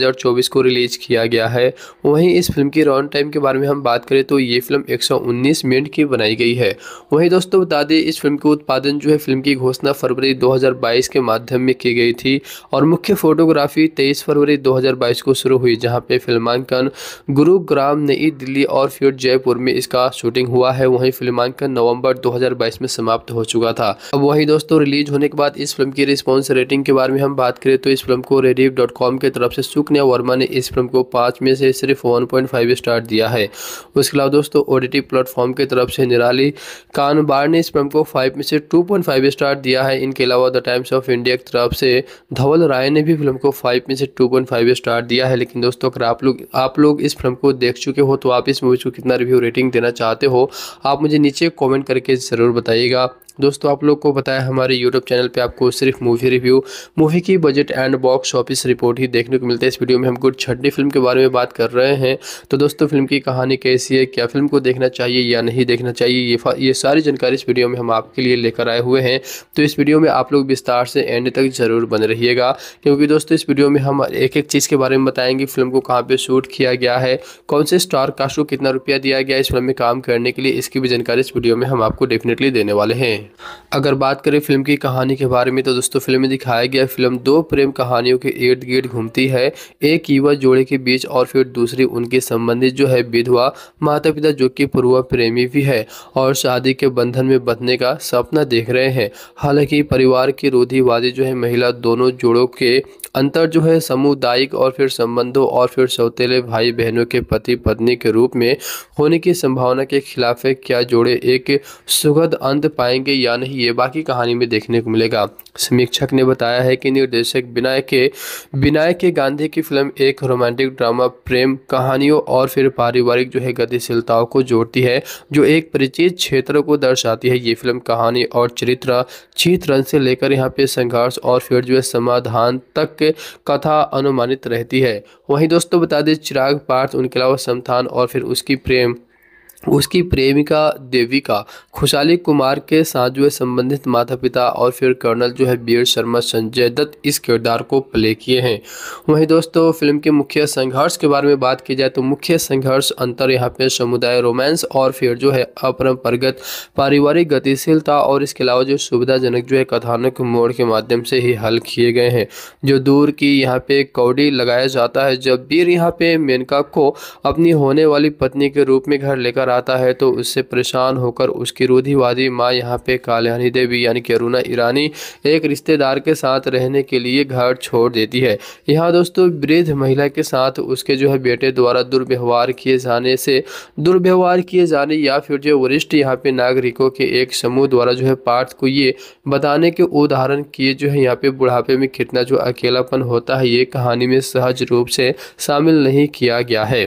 को रिलीज किया गया है वहीं इस फिल्म की रन टाइम के बारे में हम बात करें तो ये फिल्म 119 मिनट की बनाई गई है वहीं दोस्तों बता दें इस फिल्म का उत्पादन जो है फिल्म की घोषणा फरवरी 2022 के माध्यम में की गई थी और मुख्य फोटोग्राफी 23 फरवरी फरवरी 2022 को शुरू हुई जहां पे फिल्मांकन गुरुग्राम नई दिल्ली और फिर जयपुर में इसका शूटिंग हुआ है वहीं फिल्मांकन नवंबर 2022 में समाप्त हो चुका था अब वहीं दोस्तों रिलीज होने के बाद इस फिल्म की रिस्पॉन्स रेटिंग के बारे में हम बात करें तो इस फिल्म को रेडिव की तरफ से सुकन्या वर्मा ने इस फिल्म को पाँच में से सिर्फ वन स्टार दिया है उसके अलावा दोस्तों ओ प्लेटफॉर्म की तरफ से निराली कानबार ने इस फिल्म को फाइव में से टू स्टार दिया है इनके अलावा द टाइम्स ऑफ इंडिया की तरफ से धवल राय ने भी फिल्म को फाइव में से टू पॉइंट फाइव स्टार दिया है लेकिन दोस्तों अगर आप लोग आप लोग इस फिल्म को देख चुके हो तो आप इस मूवी को कितना रिव्यू रेटिंग देना चाहते हो आप मुझे नीचे कॉमेंट करके ज़रूर बताइएगा दोस्तों आप लोग को बताया हमारे यूट्यूब चैनल पे आपको सिर्फ मूवी रिव्यू मूवी की budget and box office report ही देखने को मिलता है इस वीडियो में हम गुड छठी फिल्म के बारे में बात कर रहे हैं तो दोस्तों फिल्म की कहानी कैसी है क्या फिल्म को देखना चाहिए या नहीं देखना चाहिए ये ये सारी जानकारी इस वीडियो में हम आपके लिए लेकर आए हुए हैं तो इस वीडियो में आप लोग विस्तार से एंड तक ज़रूर बने रहिएगा क्योंकि दोस्तों इस वीडियो में हम एक एक चीज़ के बारे में बताएंगे फिल्म को कहाँ पर शूट किया गया है कौन से स्टार कास्ट को कितना रुपया दिया गया इस फिल्म में काम करने के लिए इसकी भी जानकारी इस वीडियो में हम आपको डेफिनेटली देने वाले हैं अगर बात करें फिल्म की कहानी के बारे में तो दोस्तों फिल्म में दिखाया गया फिल्म दो प्रेम कहानियों के इर्द गिर्द घूमती है एक युवा जोड़े के बीच और फिर दूसरी उनके संबंधित जो है विधवा माता पिता जो कि पूर्व प्रेमी भी है और शादी के बंधन में बंधने का सपना देख रहे हैं हालांकि परिवार की रोधीवादी जो है महिला दोनों जोड़ों के अंतर जो है सामुदायिक और फिर संबंधों और फिर सौतेले भाई बहनों के पति पत्नी के रूप में होने की संभावना के खिलाफ है क्या जोड़े एक सुखद अंत पाएंगे या नहीं ये बाकी कहानी में देखने को मिलेगा समीक्षक ने बताया है कि निर्देशक बिनाय के बिनाय के गांधी की फिल्म एक रोमांटिक ड्रामा प्रेम कहानियों और फिर पारिवारिक जो है गतिशीलताओं को जोड़ती है जो एक परिचित क्षेत्र को दर्शाती है ये फिल्म कहानी और चरित्र चित्रण से लेकर यहाँ पे संघर्ष और फिर जो है समाधान तक कथा अनुमानित रहती है वहीं दोस्तों बता दें चिराग पार्थ उनके अलावा समथान और फिर उसकी प्रेम उसकी प्रेमिका देविका खुशाली कुमार के साथ जो है संबंधित माता पिता और फिर कर्नल जो है बीर शर्मा संजय दत्त इस किरदार को प्ले किए हैं वहीं दोस्तों फिल्म के मुख्य संघर्ष के बारे में बात की जाए तो मुख्य संघर्ष अंतर यहाँ पे समुदाय रोमांस और फिर जो है अपरंपरागत पारिवारिक गतिशीलता और इसके अलावा जो सुविधाजनक जो है कथानक मोड़ के माध्यम से ही हल किए गए हैं जो दूर की यहाँ पे कौडी लगाया जाता है जब बीर यहाँ पे मेनका को अपनी होने वाली पत्नी के रूप में घर लेकर आता है तो उससे परेशान होकर उसकी रूढ़ीवादी माँ यहाँ पे काल्यानी देवी यानी कि अरुणा ईरानी एक रिश्तेदार के साथ रहने के लिए घर छोड़ देती है यहाँ दोस्तों वृद्ध महिला के साथ उसके जो है बेटे द्वारा दुर्व्यवहार किए जाने से दुर्व्यवहार किए जाने या फिर जो वरिष्ठ यहाँ पे नागरिकों के एक समूह द्वारा जो है पार्थ को ये बताने के उदाहरण किए जो है यहाँ पे बुढ़ापे में कितना जो अकेलापन होता है ये कहानी में सहज रूप से शामिल नहीं किया गया है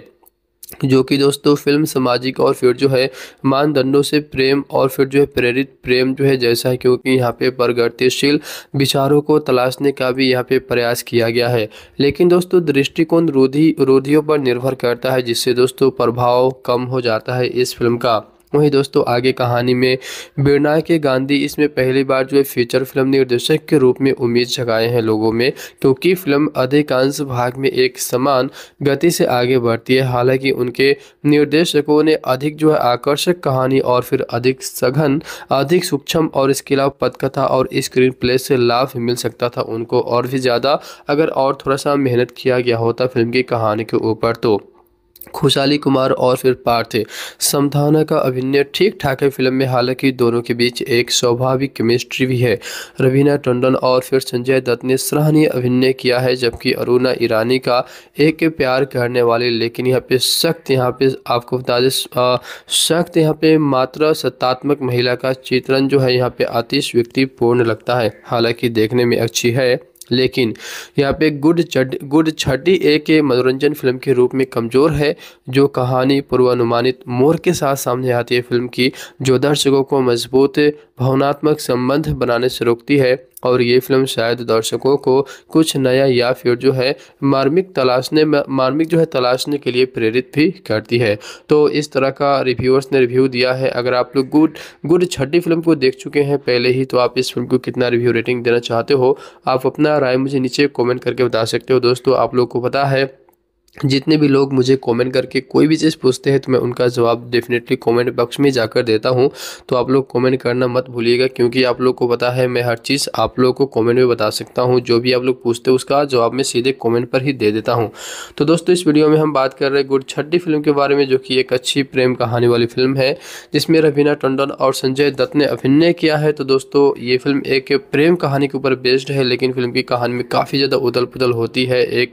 जो कि दोस्तों फिल्म सामाजिक और फिर जो है मानदंडों से प्रेम और फिर जो है प्रेरित प्रेम जो है जैसा है क्योंकि यहाँ पे प्रगतिशील विचारों को तलाशने का भी यहाँ पे प्रयास किया गया है लेकिन दोस्तों दृष्टिकोण रोधी रोधियों पर निर्भर करता है जिससे दोस्तों प्रभाव कम हो जाता है इस फिल्म का वहीं दोस्तों आगे कहानी में बिरना के गांधी इसमें पहली बार जो है फीचर फिल्म निर्देशक के रूप में उम्मीद जगाए हैं लोगों में क्योंकि फिल्म अधिकांश भाग में एक समान गति से आगे बढ़ती है हालांकि उनके निर्देशकों ने अधिक जो है आकर्षक कहानी और फिर अधिक सघन अधिक सूक्ष्म और इसके अलावा पदकथा और स्क्रीन प्ले से लाभ मिल सकता था उनको और भी ज़्यादा अगर और थोड़ा सा मेहनत किया गया होता फिल्म की कहानी के ऊपर तो खुशाली कुमार और फिर पार्थ समधाना का अभिनय ठीक ठाक है फिल्म में हालांकि दोनों के बीच एक स्वाभाविक केमिस्ट्री भी है रवीना टंडन और फिर संजय दत्त ने सराहनीय अभिनय किया है जबकि अरुणा ईरानी का एक प्यार करने वाले लेकिन यहाँ पे सख्त यहाँ पे आपको बता दें सख्त यहाँ पे मात्र सत्तात्मक महिला का चित्रण जो है यहाँ पे अतिश व्यक्तिपूर्ण लगता है हालांकि देखने में अच्छी है लेकिन यहाँ पे गुड गुड छठी एक मनोरंजन फिल्म के रूप में कमज़ोर है जो कहानी पूर्वानुमानित मोर के साथ सामने आती है फिल्म की जो दर्शकों को मजबूत भावनात्मक संबंध बनाने से रोकती है और ये फिल्म शायद दर्शकों को कुछ नया या फिर जो है मार्मिक तलाशने मार्मिक जो है तलाशने के लिए प्रेरित भी करती है तो इस तरह का रिव्यूअर्स ने रिव्यू दिया है अगर आप लोग गुड गुड छठी फिल्म को देख चुके हैं पहले ही तो आप इस फिल्म को कितना रिव्यू रेटिंग देना चाहते हो आप अपना राय मुझे नीचे कॉमेंट करके बता सकते हो दोस्तों आप लोग को पता है जितने भी लोग मुझे कमेंट करके कोई भी चीज़ पूछते हैं तो मैं उनका जवाब डेफिनेटली कमेंट बॉक्स में जाकर देता हूं तो आप लोग कमेंट करना मत भूलिएगा क्योंकि आप लोग को पता है मैं हर चीज़ आप लोग को कमेंट में बता सकता हूं जो भी आप लोग पूछते हैं उसका जवाब मैं सीधे कॉमेंट पर ही दे देता हूँ तो दोस्तों इस वीडियो में हम बात कर रहे हैं गुड छठी फिल्म के बारे में जो कि एक अच्छी प्रेम कहानी वाली फिल्म है जिसमें रवीना टंडन और संजय दत्त ने अभिनय किया है तो दोस्तों ये फिल्म एक प्रेम कहानी के ऊपर बेस्ड है लेकिन फिल्म की कहानी में काफ़ी ज़्यादा उदल पुदल होती है एक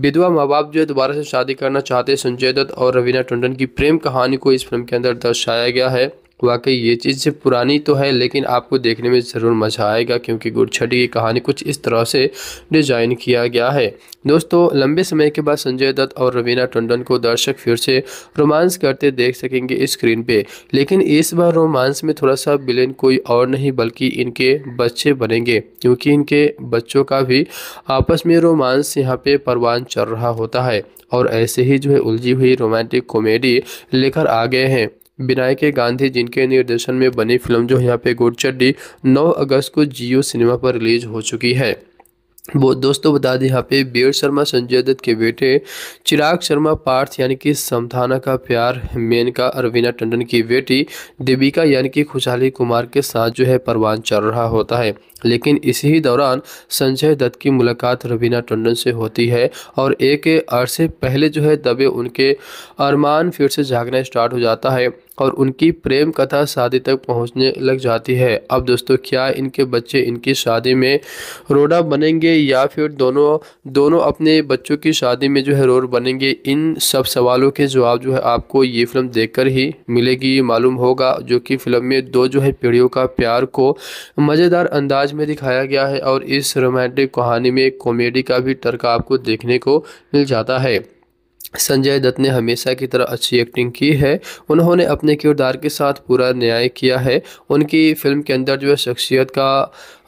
विधवा का माँ बाप जो है दोबारा से शादी करना चाहते संजय दत्त और रवीना टंडन की प्रेम कहानी को इस फिल्म के अंदर दर्शाया गया है वाकई ये चीज़ पुरानी तो है लेकिन आपको देखने में ज़रूर मज़ा आएगा क्योंकि गुड़छटी की कहानी कुछ इस तरह से डिजाइन किया गया है दोस्तों लंबे समय के बाद संजय दत्त और रवीना टंडन को दर्शक फिर से रोमांस करते देख सकेंगे स्क्रीन पे लेकिन इस बार रोमांस में थोड़ा सा विलेन कोई और नहीं बल्कि इनके बच्चे बनेंगे क्योंकि इनके बच्चों का भी आपस में रोमांस यहाँ पे परवान चल रहा होता है और ऐसे ही जो है उलझी हुई रोमांटिक कॉमेडी लेकर आ गए हैं विनायक गांधी जिनके निर्देशन में बनी फिल्म जो यहाँ पे गोडचड्डी 9 अगस्त को जियो सिनेमा पर रिलीज हो चुकी है वो दोस्तों बता दें यहाँ पे बीर शर्मा संजय दत्त के बेटे चिराग शर्मा पार्थ यानी कि समथाना का प्यार मेनका अरविना टंडन की बेटी देविका यानी कि खुशहाली कुमार के साथ जो है परवान चल रहा होता है लेकिन इसी ही दौरान संजय दत्त की मुलाकात रवीना टंडन से होती है और एक अरसे पहले जो है दबे उनके अरमान फिर से जागना स्टार्ट हो जाता है और उनकी प्रेम कथा शादी तक पहुंचने लग जाती है अब दोस्तों क्या इनके बच्चे इनकी शादी में रोड़ा बनेंगे या फिर दोनों दोनों अपने बच्चों की शादी में जो है रोड बनेंगे इन सब सवालों के जवाब जो है आपको ये फिल्म देखकर ही मिलेगी मालूम होगा जो कि फिल्म में दो जो है पीढ़ियों का प्यार को मज़ेदार अंदाज अंदाज में दिखाया गया है और इस रोमांटिक कहानी में एक कॉमेडी का भी तर्क आपको देखने को मिल जाता है संजय दत्त ने हमेशा की तरह अच्छी एक्टिंग की है उन्होंने अपने किरदार के साथ पूरा न्याय किया है उनकी फिल्म के अंदर जो है शख्सियत का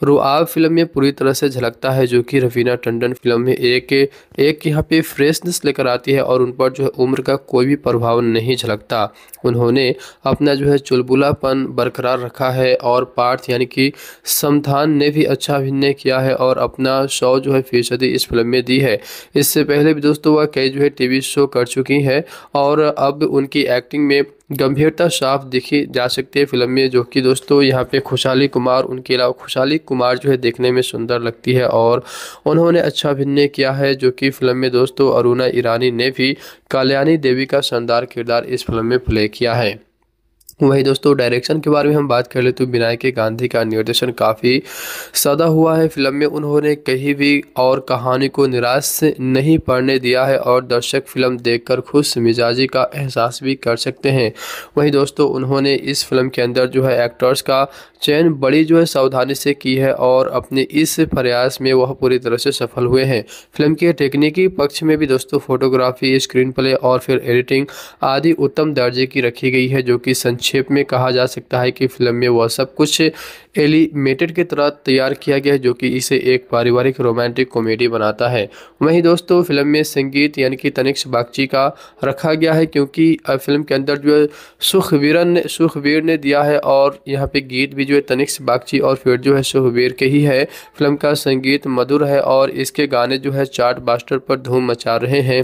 रुआब फिल्म में पूरी तरह से झलकता है जो कि रवीना टंडन फिल्म में एक एक यहाँ पे फ्रेशनेस लेकर आती है और उन पर जो है उम्र का कोई भी प्रभाव नहीं झलकता उन्होंने अपना जो है चुलबुलापन बरकरार रखा है और पार्थ यानी कि समथान ने भी अच्छा अभिनय किया है और अपना शौ जो है फीसदी इस फिल्म में दी है इससे पहले भी दोस्तों वह कई जो है टी शो कर चुकी हैं और अब उनकी एक्टिंग में गंभीरता साफ देखी जा सकती है फिल्म में जो कि दोस्तों यहाँ पे खुशहाली कुमार उनके अलावा खुशहाली कुमार जो है देखने में सुंदर लगती है और उन्होंने अच्छा अभिनय किया है जो कि फिल्म में दोस्तों अरुणा ईरानी ने भी काल्याणी देवी का शानदार किरदार इस फिल्म में प्ले किया है वहीं दोस्तों डायरेक्शन के बारे में हम बात कर ले तो विनायक गांधी का निर्देशन काफ़ी सदा हुआ है फिल्म में उन्होंने कहीं भी और कहानी को निराश नहीं पड़ने दिया है और दर्शक फिल्म देखकर खुश मिजाजी का एहसास भी कर सकते हैं वहीं दोस्तों उन्होंने इस फिल्म के अंदर जो है एक्टर्स का चयन बड़ी जो है सावधानी से की है और अपने इस प्रयास में वह पूरी तरह से सफल हुए हैं फिल्म के टेक्निकी पक्ष में भी दोस्तों फोटोग्राफी स्क्रीन प्ले और फिर एडिटिंग आदि उत्तम दर्जे की रखी गई है जो कि संचित संक्षेप में कहा जा सकता है कि फिल्म में वह सब कुछ एलिमेटेड की तरह तैयार किया गया है जो कि इसे एक पारिवारिक रोमांटिक कॉमेडी बनाता है वहीं दोस्तों फिल्म में संगीत यानी कि तनिक्ष बागची का रखा गया है क्योंकि फिल्म के अंदर जो है सुखवीरन ने सुखवीर ने दिया है और यहाँ पे गीत भी जो है तनिक्स बागची और फिर जो है सुखवीर के ही है फिल्म का संगीत मधुर है और इसके गाने जो है चार्ट बास्टर पर धूम मचा रहे हैं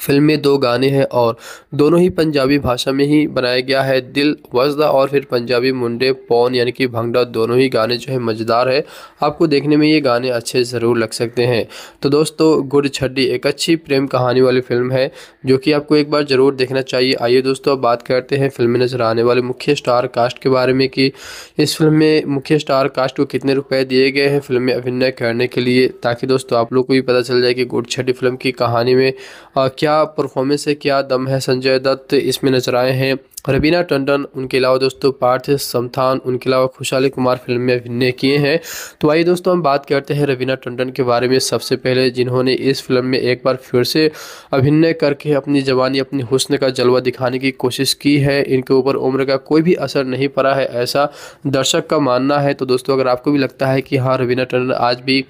फिल्म में दो गाने हैं और दोनों ही पंजाबी भाषा में ही बनाया गया है दिल वजदा और फिर पंजाबी मुंडे पौन यानी कि भंगड़ा दोनों ही गाने जो है मज़ेदार है आपको देखने में ये गाने अच्छे ज़रूर लग सकते हैं तो दोस्तों गुड़ छड्डी एक अच्छी प्रेम कहानी वाली फिल्म है जो कि आपको एक बार ज़रूर देखना चाहिए आइए दोस्तों अब बात करते हैं फिल्म में नज़र आने वाले मुख्य स्टार कास्ट के बारे में कि इस फिल्म में मुख्य स्टार कास्ट को कितने रुपये दिए गए हैं फिल्म में अभिनय करने के लिए ताकि दोस्तों आप लोग को भी पता चल जाए कि गुड़ छड्डी फिल्म की कहानी में क्या क्या परफॉर्मेंस है क्या दम है संजय दत्त इसमें नजर आए हैं रबीना टंडन उनके अलावा दोस्तों पार्थ समथान उनके अलावा खुशहाली कुमार फिल्म में अभिनय किए हैं तो आइए दोस्तों हम बात करते हैं रवीना टंडन के बारे में सबसे पहले जिन्होंने इस फिल्म में एक बार फिर से अभिनय करके अपनी जवानी अपने हुस्न का जलवा दिखाने की कोशिश की है इनके ऊपर उम्र का कोई भी असर नहीं पड़ा है ऐसा दर्शक का मानना है तो दोस्तों अगर आपको भी लगता है कि हाँ रवीना टंडन आज भी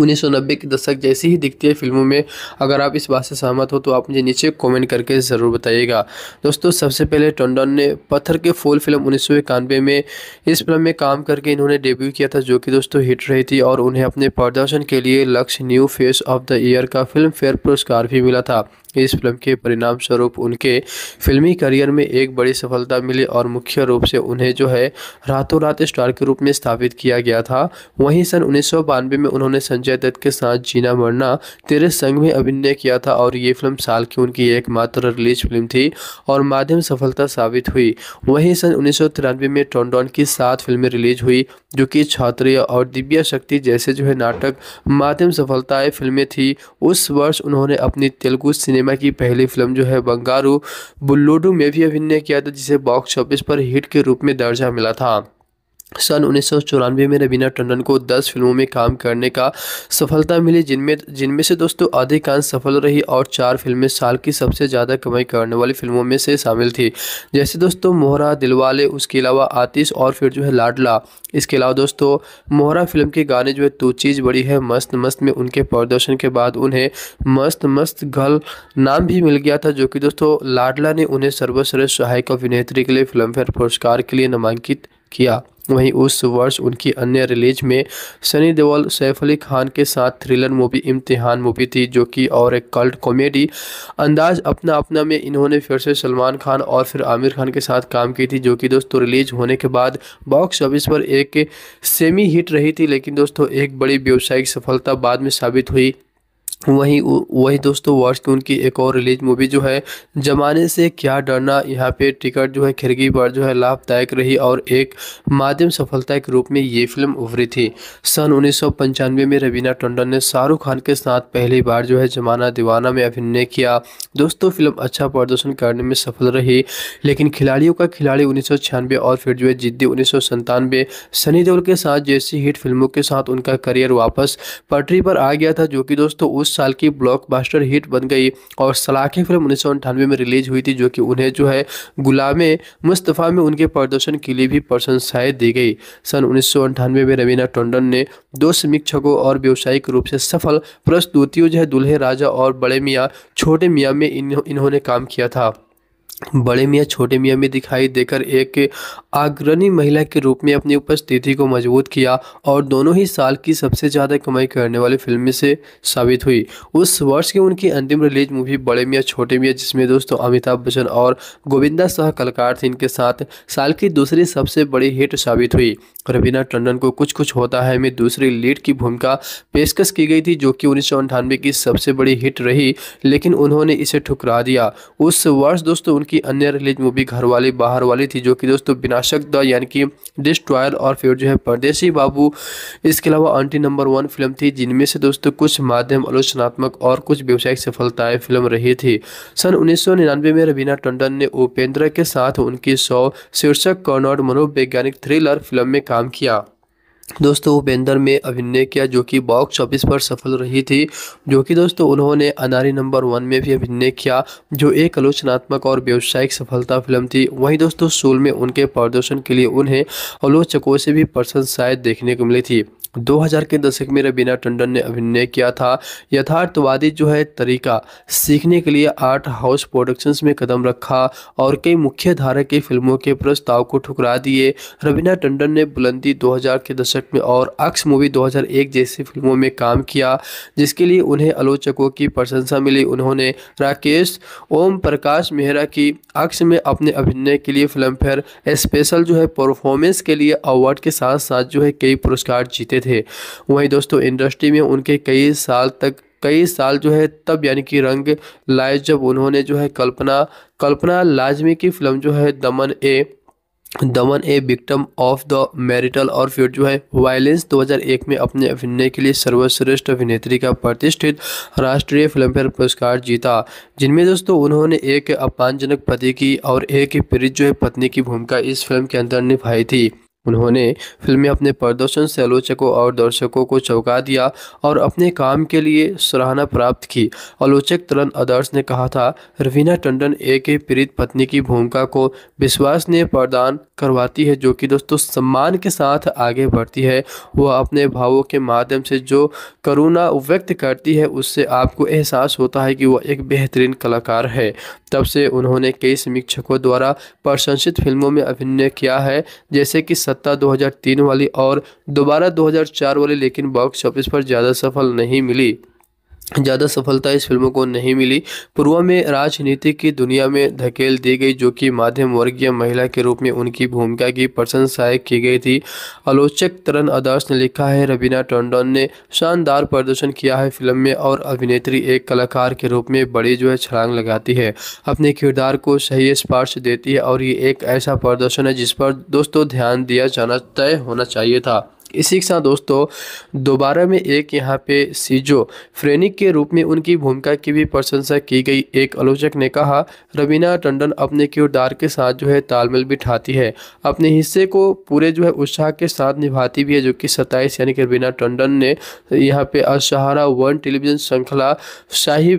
उन्नीस सौ नब्बे के दशक जैसी ही दिखती है फिल्मों में अगर आप इस बात से सहमत हो तो आप मुझे नीचे कमेंट करके ज़रूर बताइएगा दोस्तों सबसे पहले टंडन ने पत्थर के फूल फिल्म उन्नीस सौ इक्यानवे में इस फिल्म में काम करके इन्होंने डेब्यू किया था जो कि दोस्तों हिट रही थी और उन्हें अपने प्रदर्शन के लिए Lakshya new face of the year का फिल्म फेयर पुरस्कार भी मिला था इस फिल्म के परिणाम स्वरूप उनके फिल्मी करियर में एक बड़ी सफलता मिली और मुख्य रूप से उन्हें जो है रातों रात स्टार के रूप में स्थापित किया गया था वहीं सन उन्नीस में उन्होंने संजय दत्त के साथ जीना मरना तेरे संग में अभिनय किया था और ये फिल्म साल की उनकी एकमात्र रिलीज फिल्म थी और माध्यम सफलता साबित हुई वहीं सन उन्नीस में टॉन्डॉन की सात फिल्में रिलीज हुई जो कि छात्रीय और दिव्या शक्ति जैसे जो है नाटक माध्यम सफलताएँ फिल्में थी उस वर्ष उन्होंने अपनी तेलुगु सिनेमा सिनेमा की पहली फिल्म जो है बंगारू बुल्लोडू में भी अभिनय किया था जिसे बॉक्स ऑफिस पर हिट के रूप में दर्जा मिला था सन उन्नीस में रवीना टंडन को 10 फिल्मों में काम करने का सफलता मिली जिनमें जिनमें से दोस्तों अधिकांश सफल रही और चार फिल्में साल की सबसे ज़्यादा कमाई करने वाली फिल्मों में से शामिल थी जैसे दोस्तों मोहरा दिलवाले उसके अलावा आतिश और फिर जो है लाडला इसके अलावा दोस्तों मोहरा फिल्म के गाने जो है तो चीज़ बड़ी है मस्त मस्त में उनके प्रदर्शन के बाद उन्हें मस्त मस्त गल नाम भी मिल गया था जो कि दोस्तों लाडला ने उन्हें सर्वश्रेष्ठ सहायक अभिनेत्री के लिए फिल्मफेयर पुरस्कार के लिए नामांकित किया वहीं उस वर्ष उनकी अन्य रिलीज में सनी देओल सैफ अली खान के साथ थ्रिलर मूवी इम्तिहान मूवी थी जो कि और एक कल्ट कॉमेडी अंदाज अपना अपना में इन्होंने फिर से सलमान खान और फिर आमिर खान के साथ काम की थी जो कि दोस्तों रिलीज होने के बाद बॉक्स ऑफिस पर एक सेमी हिट रही थी लेकिन दोस्तों एक बड़ी व्यावसायिक सफलता बाद में साबित हुई वहीं वही दोस्तों वर्ष की उनकी एक और रिलीज मूवी जो है जमाने से क्या डरना यहाँ पे टिकट जो है खिड़की पर जो है लाभदायक रही और एक माध्यम सफलता के रूप में ये फिल्म उभरी थी सन उन्नीस में रवीना टंडन ने शाहरुख खान के साथ पहली बार जो है जमाना दीवाना में अभिनय किया दोस्तों फिल्म अच्छा प्रदर्शन करने में सफल रही लेकिन खिलाड़ियों का खिलाड़ी उन्नीस और फिर जो है जिद्दी उन्नीस सनी देओल के साथ जैसी हिट फिल्मों के साथ उनका करियर वापस पटरी पर आ गया था जो कि दोस्तों उस साल की ब्लॉकबस्टर हिट बन गई और सलाखी फिल्म उन्नीस में रिलीज हुई थी जो कि उन्हें जो है गुलाम मुस्तफ़ा में उनके प्रदर्शन के लिए भी प्रशंसाएँ दी गई सन उन्नीस में रवीना टंडन ने दो समीक्षकों और व्यावसायिक रूप से सफल प्रस्तुतियों जो है दुल्हे राजा और बड़े मियाँ छोटे मियाँ में इन्होंने काम किया था बड़े मियाँ छोटे मियाँ में दिखाई देकर एक अग्रणी महिला के रूप में अपनी उपस्थिति को मजबूत किया और दोनों ही साल की सबसे ज़्यादा कमाई करने वाली फिल्म से साबित हुई उस वर्ष की उनकी अंतिम रिलीज मूवी बड़े मियाँ छोटे मियाँ जिसमें दोस्तों अमिताभ बच्चन और गोविंदा सह कलाकार थे इनके साथ साल की दूसरी सबसे बड़ी हिट साबित हुई रवीना टंडन को कुछ कुछ होता है में दूसरी लीड की भूमिका पेशकश की गई थी जो कि उन्नीस की सबसे बड़ी हिट रही लेकिन उन्होंने इसे ठुकरा दिया उस वर्ष दोस्तों उनकी जबकि अन्य रिलीज मूवी घर वाली बाहर वाली थी जो कि दोस्तों विनाशक द यानी कि डिस्ट्रॉयर और फिर जो है परदेसी बाबू इसके अलावा आंटी नंबर वन फिल्म थी जिनमें से दोस्तों कुछ माध्यम आलोचनात्मक और कुछ व्यावसायिक सफलताएं फिल्म रही थी सन उन्नीस में रवीना टंडन ने उपेंद्र के साथ उनकी सौ शीर्षक कॉर्नॉड मनोवैज्ञानिक थ्रिलर फिल्म में काम किया दोस्तों उपेंद्र में अभिनय किया जो कि बॉक्स ऑफिस पर सफल रही थी जो कि दोस्तों उन्होंने अनारी नंबर वन में भी अभिनय किया जो एक आलोचनात्मक और व्यावसायिक सफलता फिल्म थी वहीं दोस्तों सोल में उनके प्रदर्शन के लिए उन्हें आलोचकों से भी प्रशंसाएं देखने को मिली थी 2000 के दशक में रबीना टंडन ने अभिनय किया था यथार्थवादी जो है तरीका सीखने के लिए आर्ट हाउस प्रोडक्शंस में कदम रखा और कई मुख्य धारा की फिल्मों के प्रस्ताव को ठुकरा दिए रवीना टंडन ने बुलंदी 2000 के दशक में और अक्स मूवी 2001 जैसी फिल्मों में काम किया जिसके लिए उन्हें आलोचकों की प्रशंसा मिली उन्होंने राकेश ओम प्रकाश मेहरा की अक्स में अपने अभिनय के लिए फेयर स्पेशल जो है परफॉर्मेंस के लिए अवार्ड के साथ साथ जो है कई पुरस्कार जीते थे वहीं दोस्तों इंडस्ट्री में उनके कई साल तक कई साल जो है तब यानी कि रंग लाए जब उन्होंने जो है कल्पना कल्पना लाजमी की फिल्म जो है दमन ए दमन a victim of the marital और फिर जो है वायलेंस 2001 में अपने अभिनय के लिए सर्वश्रेष्ठ अभिनेत्री का प्रतिष्ठित राष्ट्रीय फिल्मफेयर पुरस्कार जीता जिनमें दोस्तों उन्होंने एक अपमानजनक पति की और एक पीड़ित जो है पत्नी की भूमिका इस फिल्म के अंदर निभाई थी उन्होंने फिल्म में अपने प्रदर्शन से आलोचकों और दर्शकों को चौंका दिया और अपने काम के लिए सराहना प्राप्त की आलोचक तरन आदर्श ने कहा था रवीना टंडन एक पीड़ित पत्नी की भूमिका को विश्वास ने प्रदान करवाती है जो कि दोस्तों सम्मान के साथ आगे बढ़ती है वह अपने भावों के माध्यम से जो करुणा व्यक्त करती है उससे आपको एहसास होता है कि वह एक बेहतरीन कलाकार है तब से उन्होंने कई समीक्षकों द्वारा प्रशंसित फिल्मों में अभिनय किया है जैसे कि सत्ता 2003 वाली और दोबारा 2004 वाली लेकिन बॉक्स ऑफिस पर ज़्यादा सफल नहीं मिली ज़्यादा सफलता इस फिल्म को नहीं मिली पूर्वा में राजनीति की दुनिया में धकेल दी गई जो कि माध्यम वर्गीय महिला के रूप में उनकी भूमिका की प्रशंसाए की गई थी आलोचक तरन आदर्श ने लिखा है रवीना टंडन ने शानदार प्रदर्शन किया है फिल्म में और अभिनेत्री एक कलाकार के रूप में बड़ी जो है छलांग लगाती है अपने किरदार को सही स्पर्श देती है और ये एक ऐसा प्रदर्शन है जिस पर दोस्तों ध्यान दिया जाना तय होना चाहिए था इसी के साथ दोस्तों दोबारा में एक यहाँ पे सीजो फ्रेनिक के रूप में उनकी भूमिका की भी प्रशंसा की गई एक आलोचक ने कहा रवीना टंडन अपने किरदार के साथ जो है तालमेल बिठाती है अपने हिस्से को पूरे जो है उत्साह के साथ निभाती भी है जो कि सत्ताईस यानी कि रवीना टंडन ने यहाँ पे असहारा वन टेलीविजन श्रृंखला शाही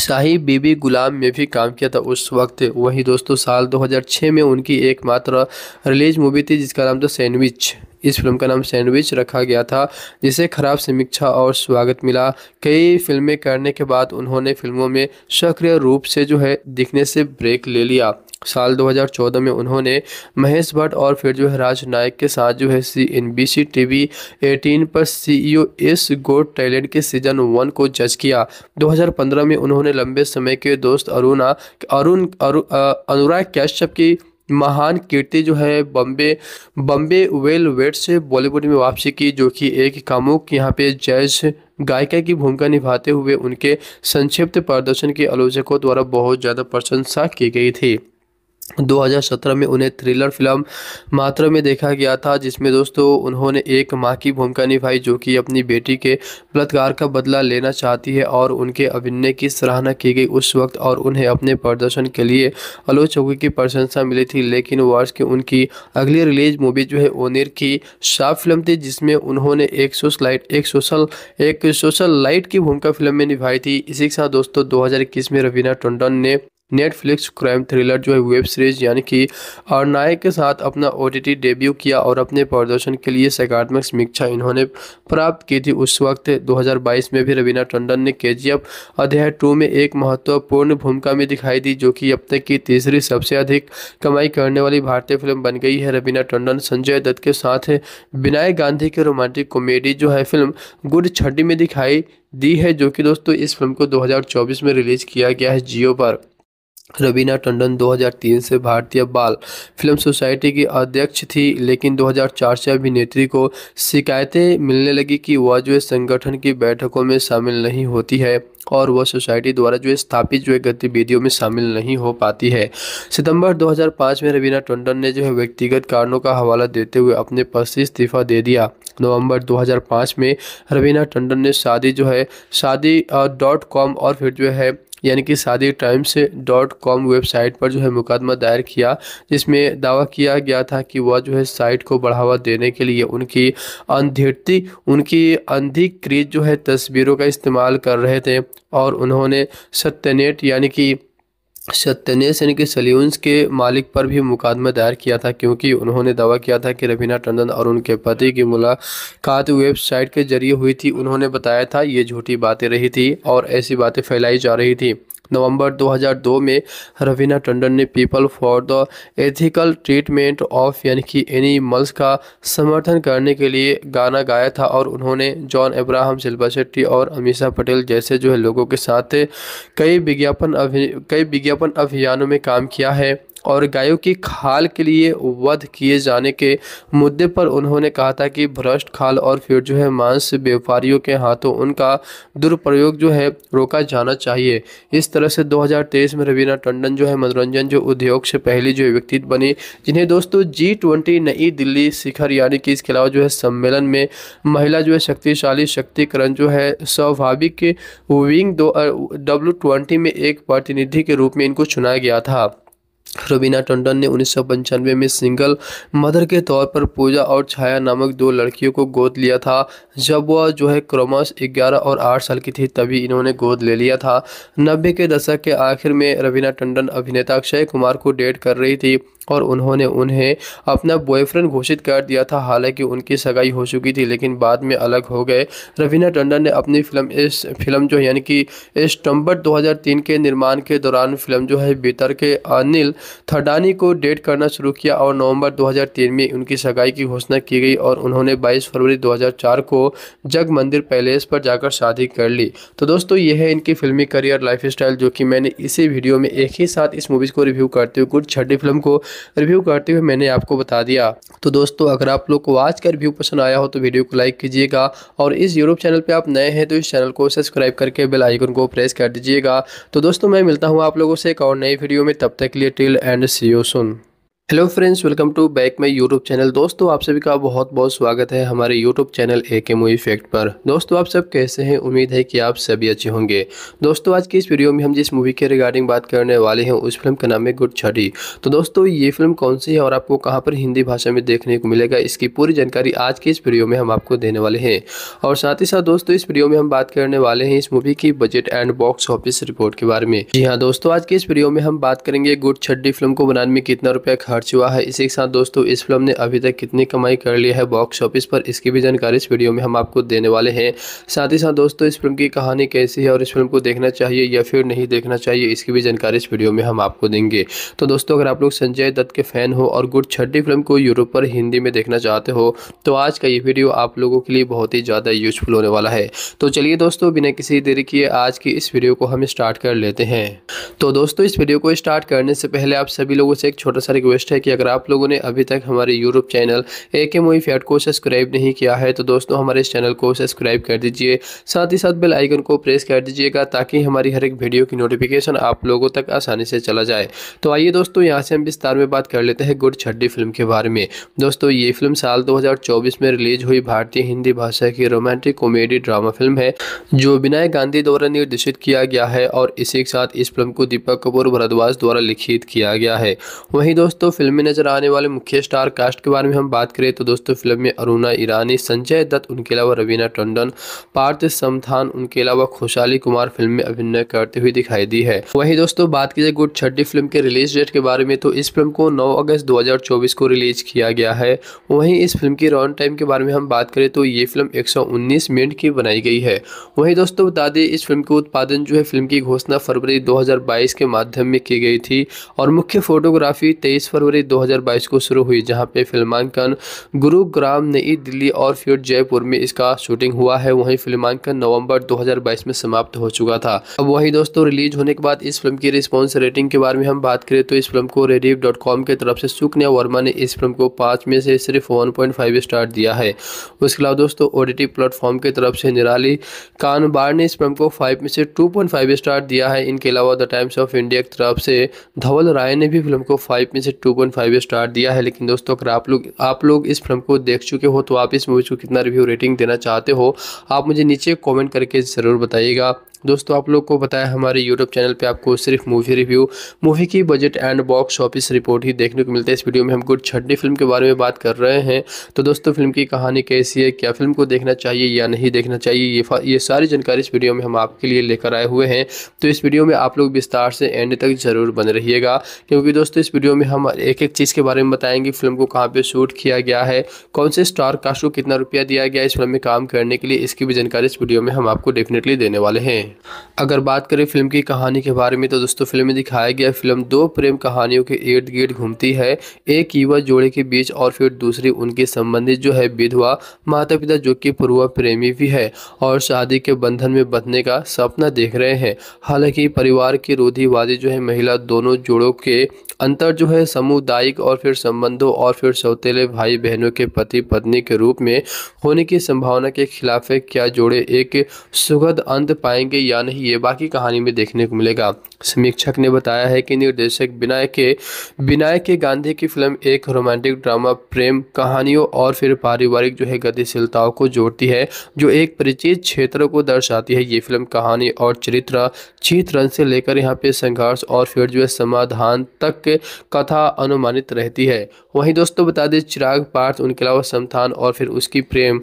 शाही बीबी गुलाम में भी काम किया था उस वक्त वही दोस्तों साल 2006 में उनकी एकमात्र रिलीज मूवी थी जिसका नाम था सैंडविच इस फिल्म का नाम सैंडविच रखा गया था जिसे खराब समीक्षा और स्वागत मिला कई फिल्में करने के बाद उन्होंने फिल्मों में सक्रिय रूप से जो है दिखने से ब्रेक ले लिया साल 2014 में उन्होंने महेश भट्ट और फिर जो है राज नायक के साथ जो है C N B C T V eighteen पर C CEO S got talent के सीजन वन को जज किया 2015 में उन्होंने लंबे समय के दोस्त अरुणा अरुण अरुण अनुराग कैश्यप की महान कीर्ति जो है बम्बे बम्बे वेल वेट से बॉलीवुड में वापसी की जो कि एक कामुक यहाँ पे जैज गायिका की भूमिका निभाते हुए उनके संक्षिप्त प्रदर्शन के आलोचकों द्वारा बहुत ज़्यादा प्रशंसा की गई थी 2017 में उन्हें थ्रिलर फिल्म मात्रा में देखा गया था जिसमें दोस्तों उन्होंने एक मां की भूमिका निभाई जो कि अपनी बेटी के बलात्कार का बदला लेना चाहती है और उनके अभिनय की सराहना की गई उस वक्त और उन्हें अपने प्रदर्शन के लिए आलोचकों की प्रशंसा मिली थी लेकिन वर्ष की उनकी अगली रिलीज मूवी जो है ओनिर की साफ फिल्म थी जिसमें उन्होंने एक सोशल एक सोशल एक सोशल लाइट की भूमिका फिल्म में निभाई थी इसी के साथ दोस्तों दो में रवीना टंडन ने नेटफ्लिक्स क्राइम थ्रिलर जो है वेब सीरीज यानी कि नायक के साथ अपना ओ डेब्यू किया और अपने प्रदर्शन के लिए सकारात्मक समीक्षा इन्होंने प्राप्त की थी उस वक्त 2022 में भी रवीना टंडन ने के अध्याय टू में एक महत्वपूर्ण भूमिका में दिखाई दी जो कि अब तक की तीसरी सबसे अधिक कमाई करने वाली भारतीय फिल्म बन गई है रवीना टंडन संजय दत्त के साथ विनायक गांधी की रोमांटिक कॉमेडी जो है फिल्म गुड छठी में दिखाई दी है जो कि दोस्तों इस फिल्म को दो में रिलीज किया गया है जियो पर रवीना टंडन 2003 से भारतीय बाल फिल्म सोसाइटी की अध्यक्ष थी लेकिन 2004 से अभिनेत्री को शिकायतें मिलने लगी कि वह जो संगठन की बैठकों में शामिल नहीं होती है और वह सोसाइटी द्वारा जो स्थापित जो गतिविधियों में शामिल नहीं हो पाती है सितंबर 2005 में रवीना टंडन ने जो है व्यक्तिगत कारणों का हवाला देते हुए अपने पद से इस्तीफा दे दिया नवंबर 2005 में रवीना टंडन ने शादी जो है शादी डॉट कॉम और फिर जो है यानी कि शादी टाइम्स डॉट कॉम वेबसाइट पर जो है मुकदमा दायर किया जिसमें दावा किया गया था कि वह जो है साइट को बढ़ावा देने के लिए उनकी अनधिकृति उनकी अनधिकृत जो है तस्वीरों का इस्तेमाल कर रहे थे और उन्होंने सत्यनेट यानी कि सत्यनेश यानी कि सल्यून्स के मालिक पर भी मुकदमा दायर किया था क्योंकि उन्होंने दावा किया था कि रवीना टंडन और उनके पति की मुलाकात वेबसाइट के जरिए हुई थी उन्होंने बताया था ये झूठी बातें रही थी और ऐसी बातें फैलाई जा रही थी नवंबर 2002 में रवीना टंडन ने people for the ethical treatment of यानी कि एनिमल्स का समर्थन करने के लिए गाना गाया था और उन्होंने जॉन अब्राहम शिल्पा शेट्टी और अमीषा पटेल जैसे जो है लोगों के साथ कई विज्ञापन अभि कई विज्ञापन अभियानों में काम किया है और गायों की खाल के लिए वध किए जाने के मुद्दे पर उन्होंने कहा था कि भ्रष्ट खाल और फिर जो है मांस व्यापारियों के हाथों उनका दुरुपयोग जो है रोका जाना चाहिए इस तरह से 2023 में रवीना टंडन जो है मनोरंजन जो उद्योग से पहली जो व्यक्ति बनी जिन्हें दोस्तों जी ट्वेंटी नई दिल्ली शिखर यानी कि इसके अलावा जो है सम्मेलन में महिला जो है शक्तिशाली शक्तिकरण जो है स्वाभाविक विंग दो डब्ल्यू ट्वेंटी में एक प्रतिनिधि के रूप में इनको चुना गया था रुबीना टंडन ने उन्नीस में सिंगल मदर के तौर पर पूजा और छाया नामक दो लड़कियों को गोद लिया था जब वह जो है क्रोमस 11 और 8 साल की थी तभी इन्होंने गोद ले लिया था नब्बे के दशक के आखिर में रवीना टंडन अभिनेता अक्षय कुमार को डेट कर रही थी और उन्होंने उन्हें अपना बॉयफ्रेंड घोषित कर दिया था हालांकि उनकी सगाई हो चुकी थी लेकिन बाद में अलग हो गए रवीना टंडन ने अपनी फिल्म इस फिल्म जो यानी कि टम्बर 2003 के निर्माण के दौरान फिल्म जो है बेतर के अनिल थडानी को डेट करना शुरू किया और नवंबर 2003 में उनकी सगाई की घोषणा की गई और उन्होंने बाईस फरवरी दो को जग मंदिर पैलेस पर जाकर शादी कर ली तो दोस्तों यह है इनकी फिल्मी करियर लाइफ जो कि मैंने इसी वीडियो में एक ही साथ इस मूवीज़ को रिव्यू करते हुए कुछ छठी फिल्म को रिव्यू करते हुए मैंने आपको बता दिया तो दोस्तों अगर आप लोग को आज का रिव्यू पसंद आया हो तो वीडियो को लाइक कीजिएगा और इस यूट्यूब चैनल पर आप नए हैं तो इस चैनल को सब्सक्राइब करके बेल आइकन को प्रेस कर दीजिएगा तो दोस्तों मैं मिलता हूँ आप लोगों से एक और नई वीडियो में तब तक के लिए till and see you soon hello friends welcome to back my YouTube channel दोस्तों आप सभी का बहुत बहुत स्वागत है हमारे यूट्यूब चैनल ए के मूवी फैक्ट पर दोस्तों आप सब कैसे हैं उम्मीद है कि आप सभी अच्छे होंगे दोस्तों आज की इस वीडियो में हम जिस मूवी के रिगार्डिंग बात करने वाले हैं उस फिल्म का नाम है गुड छठी तो दोस्तों ये फिल्म कौन सी है और आपको कहाँ पर हिंदी भाषा में देखने को मिलेगा इसकी पूरी जानकारी आज की इस वीडियो में हम आपको देने वाले हैं और साथ ही साथ दोस्तों इस वीडियो में हम बात करने वाले हैं इस मूवी की budget and box office report के बारे में जी हाँ दोस्तों आज की इस वीडियो में हम बात करेंगे गुड छठी फिल्म को बनाने में कितना रुपया खर्च हुआ है इसी के साथ दोस्तों इस फिल्म ने अभी तक कितनी कमाई कर ली है बॉक्स ऑफिस पर इसकी भी जानकारी इस वीडियो में हम आपको देने वाले हैं साथ ही साथ दोस्तों इस फिल्म की कहानी कैसी है और इस फिल्म को देखना चाहिए या फिर नहीं देखना चाहिए इसकी भी जानकारी इस वीडियो में हम आपको देंगे तो दोस्तों अगर आप लोग संजय दत्त के फैन हो और गुड छठी फिल्म को यूरोप पर हिंदी में देखना चाहते हो तो आज का ये वीडियो आप लोगों के लिए बहुत ही ज़्यादा यूजफुल होने वाला है तो चलिए दोस्तों बिना किसी देरी किए आज की इस वीडियो को हम स्टार्ट कर लेते हैं तो दोस्तों इस वीडियो को स्टार्ट करने से पहले आप सभी लोगों से एक छोटा सा रिक्वेस्ट रिक्वेस्ट है कि अगर आप लोगों ने अभी तक हमारे यूट्यूब चैनल ए के मोई फैट को सब्सक्राइब नहीं किया है तो दोस्तों हमारे इस चैनल को सब्सक्राइब कर दीजिए साथ ही साथ बेल आइकन को प्रेस कर दीजिएगा ताकि हमारी हर एक वीडियो की नोटिफिकेशन आप लोगों तक आसानी से चला जाए तो आइए दोस्तों यहाँ से हम विस्तार में बात कर लेते हैं गुड छड्डी फिल्म के बारे में दोस्तों ये फिल्म साल दो में रिलीज हुई भारतीय हिंदी भाषा की रोमांटिक कॉमेडी ड्रामा फिल्म है जो विनायक गांधी द्वारा निर्देशित किया गया है और इसी के साथ इस फिल्म को दीपक कपूर भरद्वाज द्वारा लिखित किया गया है वहीं दोस्तों फिल्म में नजर आने वाले मुख्य स्टार कास्ट के बारे में हम बात करें तो दोस्तों फिल्म में अरुणा ईरानी संजय दत्त उनके अलावा रवीना टंडन पार्थ समथान उनके अलावा खुशाली कुमार फिल्म में अभिनय करते हुए दिखाई दी है वही दोस्तों बात की जाए गुड छठी फिल्म के रिलीज डेट के बारे में तो इस फिल्म को नौ अगस्त दो को रिलीज किया गया है वही इस फिल्म की रन टाइम के बारे में हम बात करें तो ये फिल्म एक मिनट की बनाई गई है वही दोस्तों बता दें इस फिल्म का उत्पादन जो है फिल्म की घोषणा फरवरी 2022 के माध्यम में की गई थी और मुख्य फोटोग्राफी 23 फरवरी फरवरी 2022 को शुरू हुई जहां पे फिल्मांकन गुरुग्राम नई दिल्ली और फिर जयपुर में इसका शूटिंग हुआ है वहीं फिल्मांकन नवंबर 2022 में समाप्त हो चुका था अब वहीं दोस्तों रिलीज होने के बाद इस फिल्म की रिस्पॉन्स रेटिंग के बारे में हम बात करें तो इस फिल्म को रेडीव डॉट कॉम की तरफ से सुकन्या वर्मा ने इस फिल्म को पांच में से सिर्फ वन स्टार दिया है उसके अलावा दोस्तों ओडीटी प्लेटफॉर्म की तरफ से निराली कानबार ने इस फिल्म को फाइव में से टू स्टार दिया है इनके अलावा द टाइम्स ऑफ इंडिया की तरफ से धवल राय ने भी फिल्म को फाइव में से टू लोगों फाइव स्टार दिया है लेकिन दोस्तों अगर आप लोग आप लोग इस फिल्म को देख चुके हो तो आप इस मूवी को कितना रिव्यू रेटिंग देना चाहते हो आप मुझे नीचे कॉमेंट करके ज़रूर बताइएगा दोस्तों आप लोग को बताया हमारे यूट्यूब चैनल पे आपको सिर्फ मूवी रिव्यू मूवी की budget and box office report ही देखने को मिलता है इस वीडियो में हम गुड छठी फिल्म के बारे में बात कर रहे हैं तो दोस्तों फिल्म की कहानी कैसी है क्या फिल्म को देखना चाहिए या नहीं देखना चाहिए ये ये सारी जानकारी इस वीडियो में हम आपके लिए लेकर आए हुए हैं तो इस वीडियो में आप लोग विस्तार से एंड तक ज़रूर बन रहिएगा क्योंकि दोस्तों इस वीडियो में हम एक एक चीज़ के बारे में बताएंगे फिल्म को कहाँ पर शूट किया गया है कौन से स्टार कास्ट को कितना रुपया दिया गया इस फिल्म में काम करने के लिए इसकी भी जानकारी इस वीडियो में हम आपको डेफिनेटली देने वाले हैं अगर बात करें फिल्म की कहानी के बारे में तो दोस्तों फिल्म में दिखाया गया फिल्म दो प्रेम कहानियों के इर्द गिर्द घूमती है एक युवा जोड़े के बीच और फिर दूसरी उनके संबंधित जो है विधवा माता पिता जो कि पूर्वा प्रेमी भी है और शादी के बंधन में बंधने का सपना देख रहे हैं हालांकि परिवार की रोधीवादी जो है महिला दोनों जोड़ों के अंतर जो है सामुदायिक और फिर संबंधों और फिर सौतेले भाई बहनों के पति पत्नी के रूप में होने की संभावना के खिलाफ है क्या जोड़े एक सुखद अंत पाएंगे या नहीं ये बाकी कहानी में देखने को मिलेगा समीक्षक ने बताया है कि निर्देशक विनायक के विनायक के गांधी की फिल्म एक रोमांटिक ड्रामा प्रेम कहानियों और फिर पारिवारिक जो है गतिशीलताओं को जोड़ती है जो एक परिचित क्षेत्र को दर्शाती है ये फिल्म कहानी और चरित्र चित्रण से लेकर यहाँ पे संघर्ष और फिर जो है समाधान तक कथा अनुमानित रहती है वहीं दोस्तों बता दें चिराग पार्थ उनके अलावा समथान और फिर उसकी प्रेम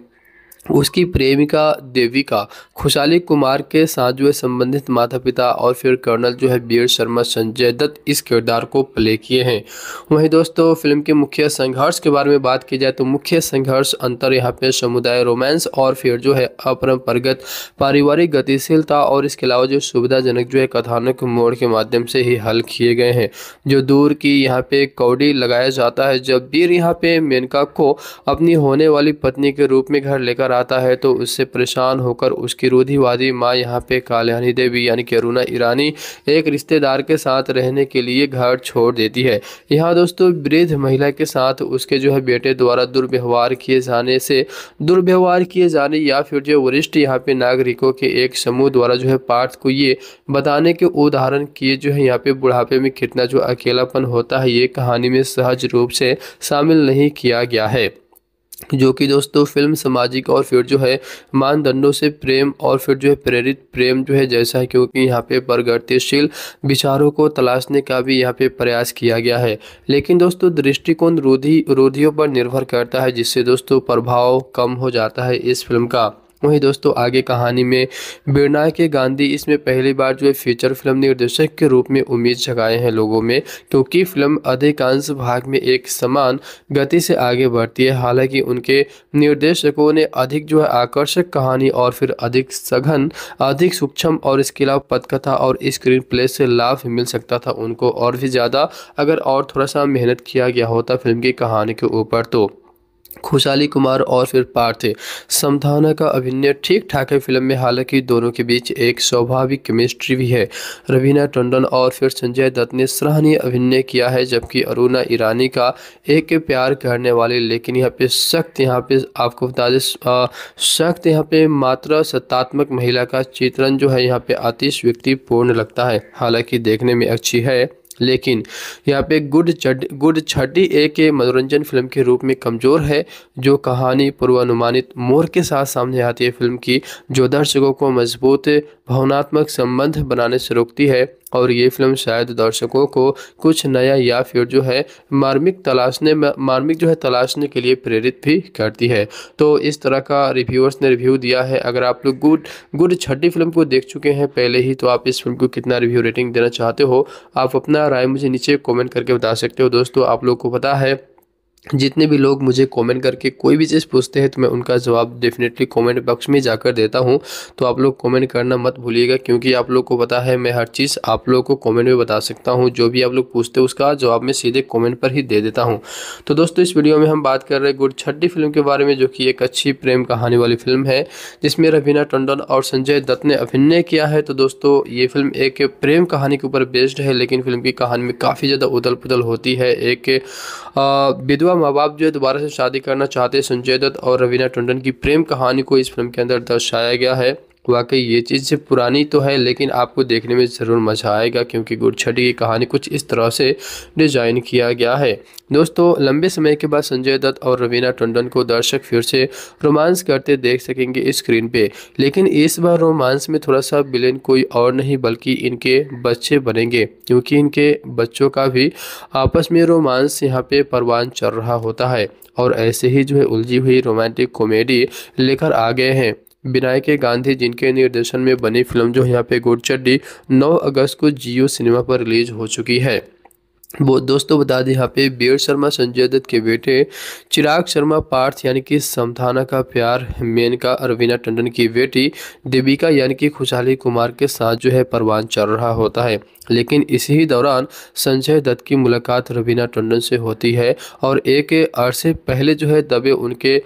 उसकी प्रेमिका देविका खुशाली कुमार के साथ जो है संबंधित माता पिता और फिर कर्नल जो है बीर शर्मा संजय दत्त इस किरदार को प्ले किए हैं वहीं दोस्तों फिल्म के मुख्य संघर्ष के बारे में बात की जाए तो मुख्य संघर्ष अंतर यहाँ पे समुदाय रोमांस और फिर जो है अपरंपरागत पारिवारिक गतिशीलता और इसके अलावा जो सुविधाजनक जो है कथानक मोड़ के माध्यम से ही हल किए गए हैं जो दूर की यहाँ पे कौडी लगाया जाता है जब बीर यहाँ पे मेनका को अपनी होने वाली पत्नी के रूप में घर लेकर बुखार आता है तो उससे परेशान होकर उसकी रूढ़िवादी माँ यहाँ पे कल्याणी देवी यानी कि अरुणा ईरानी एक रिश्तेदार के साथ रहने के लिए घर छोड़ देती है यहाँ दोस्तों वृद्ध महिला के साथ उसके जो है बेटे द्वारा दुर्व्यवहार किए जाने से दुर्व्यवहार किए जाने या फिर जो वरिष्ठ यहाँ पे नागरिकों के एक समूह द्वारा जो है पार्थ को ये बताने के उदाहरण किए जो है यहाँ पे बुढ़ापे में कितना जो अकेलापन होता है ये कहानी में सहज रूप से शामिल नहीं किया गया है जो कि दोस्तों फिल्म सामाजिक और फिर जो है मानदंडों से प्रेम और फिर जो है प्रेरित प्रेम जो है जैसा है क्योंकि यहाँ पे प्रगतिशील विचारों को तलाशने का भी यहाँ पे प्रयास किया गया है लेकिन दोस्तों दृष्टिकोण रोधी रोधियों पर निर्भर करता है जिससे दोस्तों प्रभाव कम हो जाता है इस फिल्म का वहीं दोस्तों आगे कहानी में बिरना के गांधी इसमें पहली बार जो है फीचर फिल्म निर्देशक के रूप में उम्मीद जगाए हैं लोगों में क्योंकि फिल्म अधिकांश भाग में एक समान गति से आगे बढ़ती है हालांकि उनके निर्देशकों ने अधिक जो है आकर्षक कहानी और फिर अधिक सघन अधिक सूक्ष्म और इसके अलावा पथकथा और स्क्रीन प्ले से लाभ मिल सकता था उनको और भी ज़्यादा अगर और थोड़ा सा मेहनत किया गया होता फिल्म की कहानी के ऊपर तो खुशाली कुमार और फिर पार्थ समधाना का अभिनय ठीक ठाक है फिल्म में हालांकि दोनों के बीच एक स्वाभाविक केमिस्ट्री भी है रवीना टंडन और फिर संजय दत्त ने सराहनीय अभिनय किया है जबकि अरुणा ईरानी का एक प्यार करने वाले लेकिन यहाँ पे सख्त यहाँ पे आपको बता दें सख्त यहाँ पे मात्र सत्तात्मक महिला का चित्रण जो है यहाँ पे आतिश व्यक्ति पूर्ण लगता है हालांकि देखने में अच्छी है लेकिन यहाँ पे गुड चट गुड छठी एक मनोरंजन फिल्म के रूप में कमज़ोर है जो कहानी पूर्वानुमानित मोर के साथ सामने आती है फिल्म की जो दर्शकों को मजबूत भावनात्मक संबंध बनाने से रोकती है और ये फिल्म शायद दर्शकों को कुछ नया या फिर जो है मार्मिक तलाशने मार्मिक जो है तलाशने के लिए प्रेरित भी करती है तो इस तरह का रिव्यूअर्स ने रिव्यू दिया है अगर आप लोग गुड गुड छठी फिल्म को देख चुके हैं पहले ही तो आप इस फिल्म को कितना रिव्यू रेटिंग देना चाहते हो आप अपना राय मुझे नीचे कॉमेंट करके बता सकते हो दोस्तों आप लोग को पता है जितने भी लोग मुझे कमेंट करके कोई भी चीज़ पूछते हैं तो मैं उनका जवाब डेफिनेटली कमेंट बॉक्स में जाकर देता हूं तो आप लोग कमेंट करना मत भूलिएगा क्योंकि आप लोग को पता है मैं हर चीज़ आप लोग को कमेंट में बता सकता हूं जो भी आप लोग पूछते हैं उसका जवाब मैं सीधे कमेंट पर ही दे देता हूँ तो दोस्तों इस वीडियो में हम बात कर रहे हैं गुड छठी फिल्म के बारे में जो कि एक अच्छी प्रेम कहानी वाली फिल्म है जिसमें रवीना टंडन और संजय दत्त ने अभिनय किया है तो दोस्तों ये फिल्म एक प्रेम कहानी के ऊपर बेस्ड है लेकिन फिल्म की कहानी में काफ़ी ज़्यादा उदल पुदल होती है एक विधवा विधवा माँ बाप जो है दोबारा से शादी करना चाहते संजय दत्त और रवीना टंडन की प्रेम कहानी को इस फिल्म के अंदर दर्शाया गया है वाकई ये चीज़ पुरानी तो है लेकिन आपको देखने में ज़रूर मज़ा आएगा क्योंकि गुड़छटी की कहानी कुछ इस तरह से डिज़ाइन किया गया है दोस्तों लंबे समय के बाद संजय दत्त और रवीना टंडन को दर्शक फिर से रोमांस करते देख सकेंगे स्क्रीन पे लेकिन इस बार रोमांस में थोड़ा सा बिलेन कोई और नहीं बल्कि इनके बच्चे बनेंगे क्योंकि इनके बच्चों का भी आपस में रोमांस यहाँ पे परवान चल रहा होता है और ऐसे ही जो है उलझी हुई रोमांटिक कॉमेडी लेकर आ गए हैं विनायक गांधी जिनके निर्देशन में बनी फिल्म जो यहाँ पे गुड़चड्डी 9 अगस्त को जियो सिनेमा पर रिलीज हो चुकी है वो दोस्तों बता दें यहाँ पे बीर शर्मा संजय दत्त के बेटे चिराग शर्मा पार्थ यानी कि समथाना का प्यार मेनका अरविना टंडन की बेटी देविका यानी कि खुशहाली कुमार के साथ जो है परवान चल रहा होता है लेकिन इसी ही दौरान संजय दत्त की मुलाकात रवीना टंडन से होती है और एक अरसे पहले जो है दबे उनके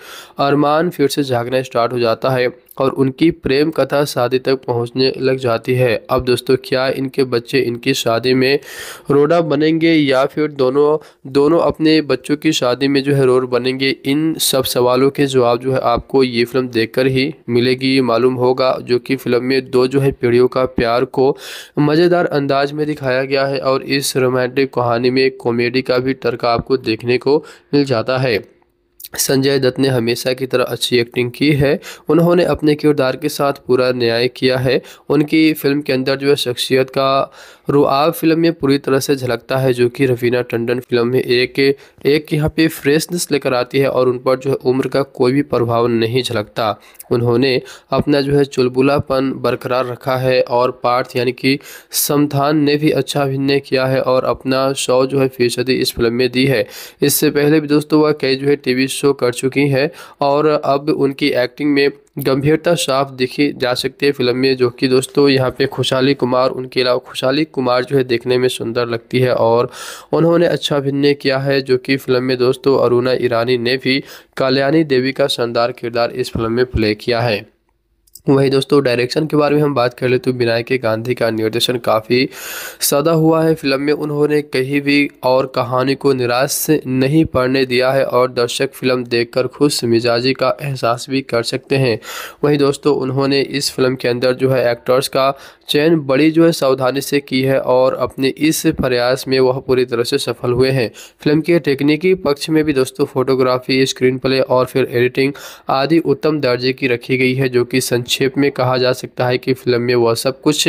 अरमान फिर से जागना स्टार्ट हो जाता है और उनकी प्रेम कथा शादी तक पहुंचने लग जाती है अब दोस्तों क्या इनके बच्चे इनकी शादी में रोड़ा बनेंगे या फिर दोनों दोनों अपने बच्चों की शादी में जो है रोड बनेंगे इन सब सवालों के जवाब जो है आपको ये फिल्म देखकर ही मिलेगी मालूम होगा जो कि फिल्म में दो जो है पीढ़ियों का प्यार को मज़ेदार अंदाज में दिखाया गया है और इस रोमांटिक कहानी में कॉमेडी का भी टर्का आपको देखने को मिल जाता है संजय दत्त ने हमेशा की तरह अच्छी एक्टिंग की है उन्होंने अपने किरदार के साथ पूरा न्याय किया है उनकी फिल्म के अंदर जो है शख्सियत का रुआब फिल्म में पूरी तरह से झलकता है जो कि रवीना टंडन फिल्म में एक एक यहाँ पे फ्रेशनेस लेकर आती है और उन पर जो है उम्र का कोई भी प्रभाव नहीं झलकता उन्होंने अपना जो है चुलबुलापन बरकरार रखा है और पार्थ यानी कि समथान ने भी अच्छा अभिनय किया है और अपना शो जो है फीसदी इस फिल्म में दी है इससे पहले भी दोस्तों वह कई जो है टी शो शो कर चुकी हैं और अब उनकी एक्टिंग में गंभीरता साफ दिखी जा सकती है फिल्म में जो कि दोस्तों यहाँ पे खुशहाली कुमार उनके अलावा खुशहाली कुमार जो है देखने में सुंदर लगती है और उन्होंने अच्छा अभिनय किया है जो कि फिल्म में दोस्तों अरुणा ईरानी ने भी कल्याणी देवी का शानदार किरदार इस फिल्म में प्ले किया है वहीं दोस्तों डायरेक्शन के बारे में हम बात कर ले तो विनायक गांधी का निर्देशन काफ़ी सदा हुआ है फिल्म में उन्होंने कहीं भी और कहानी को निराश नहीं पढ़ने दिया है और दर्शक फिल्म देखकर खुश मिजाजी का एहसास भी कर सकते हैं वहीं दोस्तों उन्होंने इस फिल्म के अंदर जो है एक्टर्स का चयन बड़ी जो है सावधानी से की है और अपने इस प्रयास में वह पूरी तरह से सफल हुए हैं फिल्म के टेक्निकी पक्ष में भी दोस्तों फोटोग्राफी स्क्रीन प्ले और फिर एडिटिंग आदि उत्तम दर्जे की रखी गई है जो कि संक्षेप में कहा जा सकता है कि फिल्म में वह सब कुछ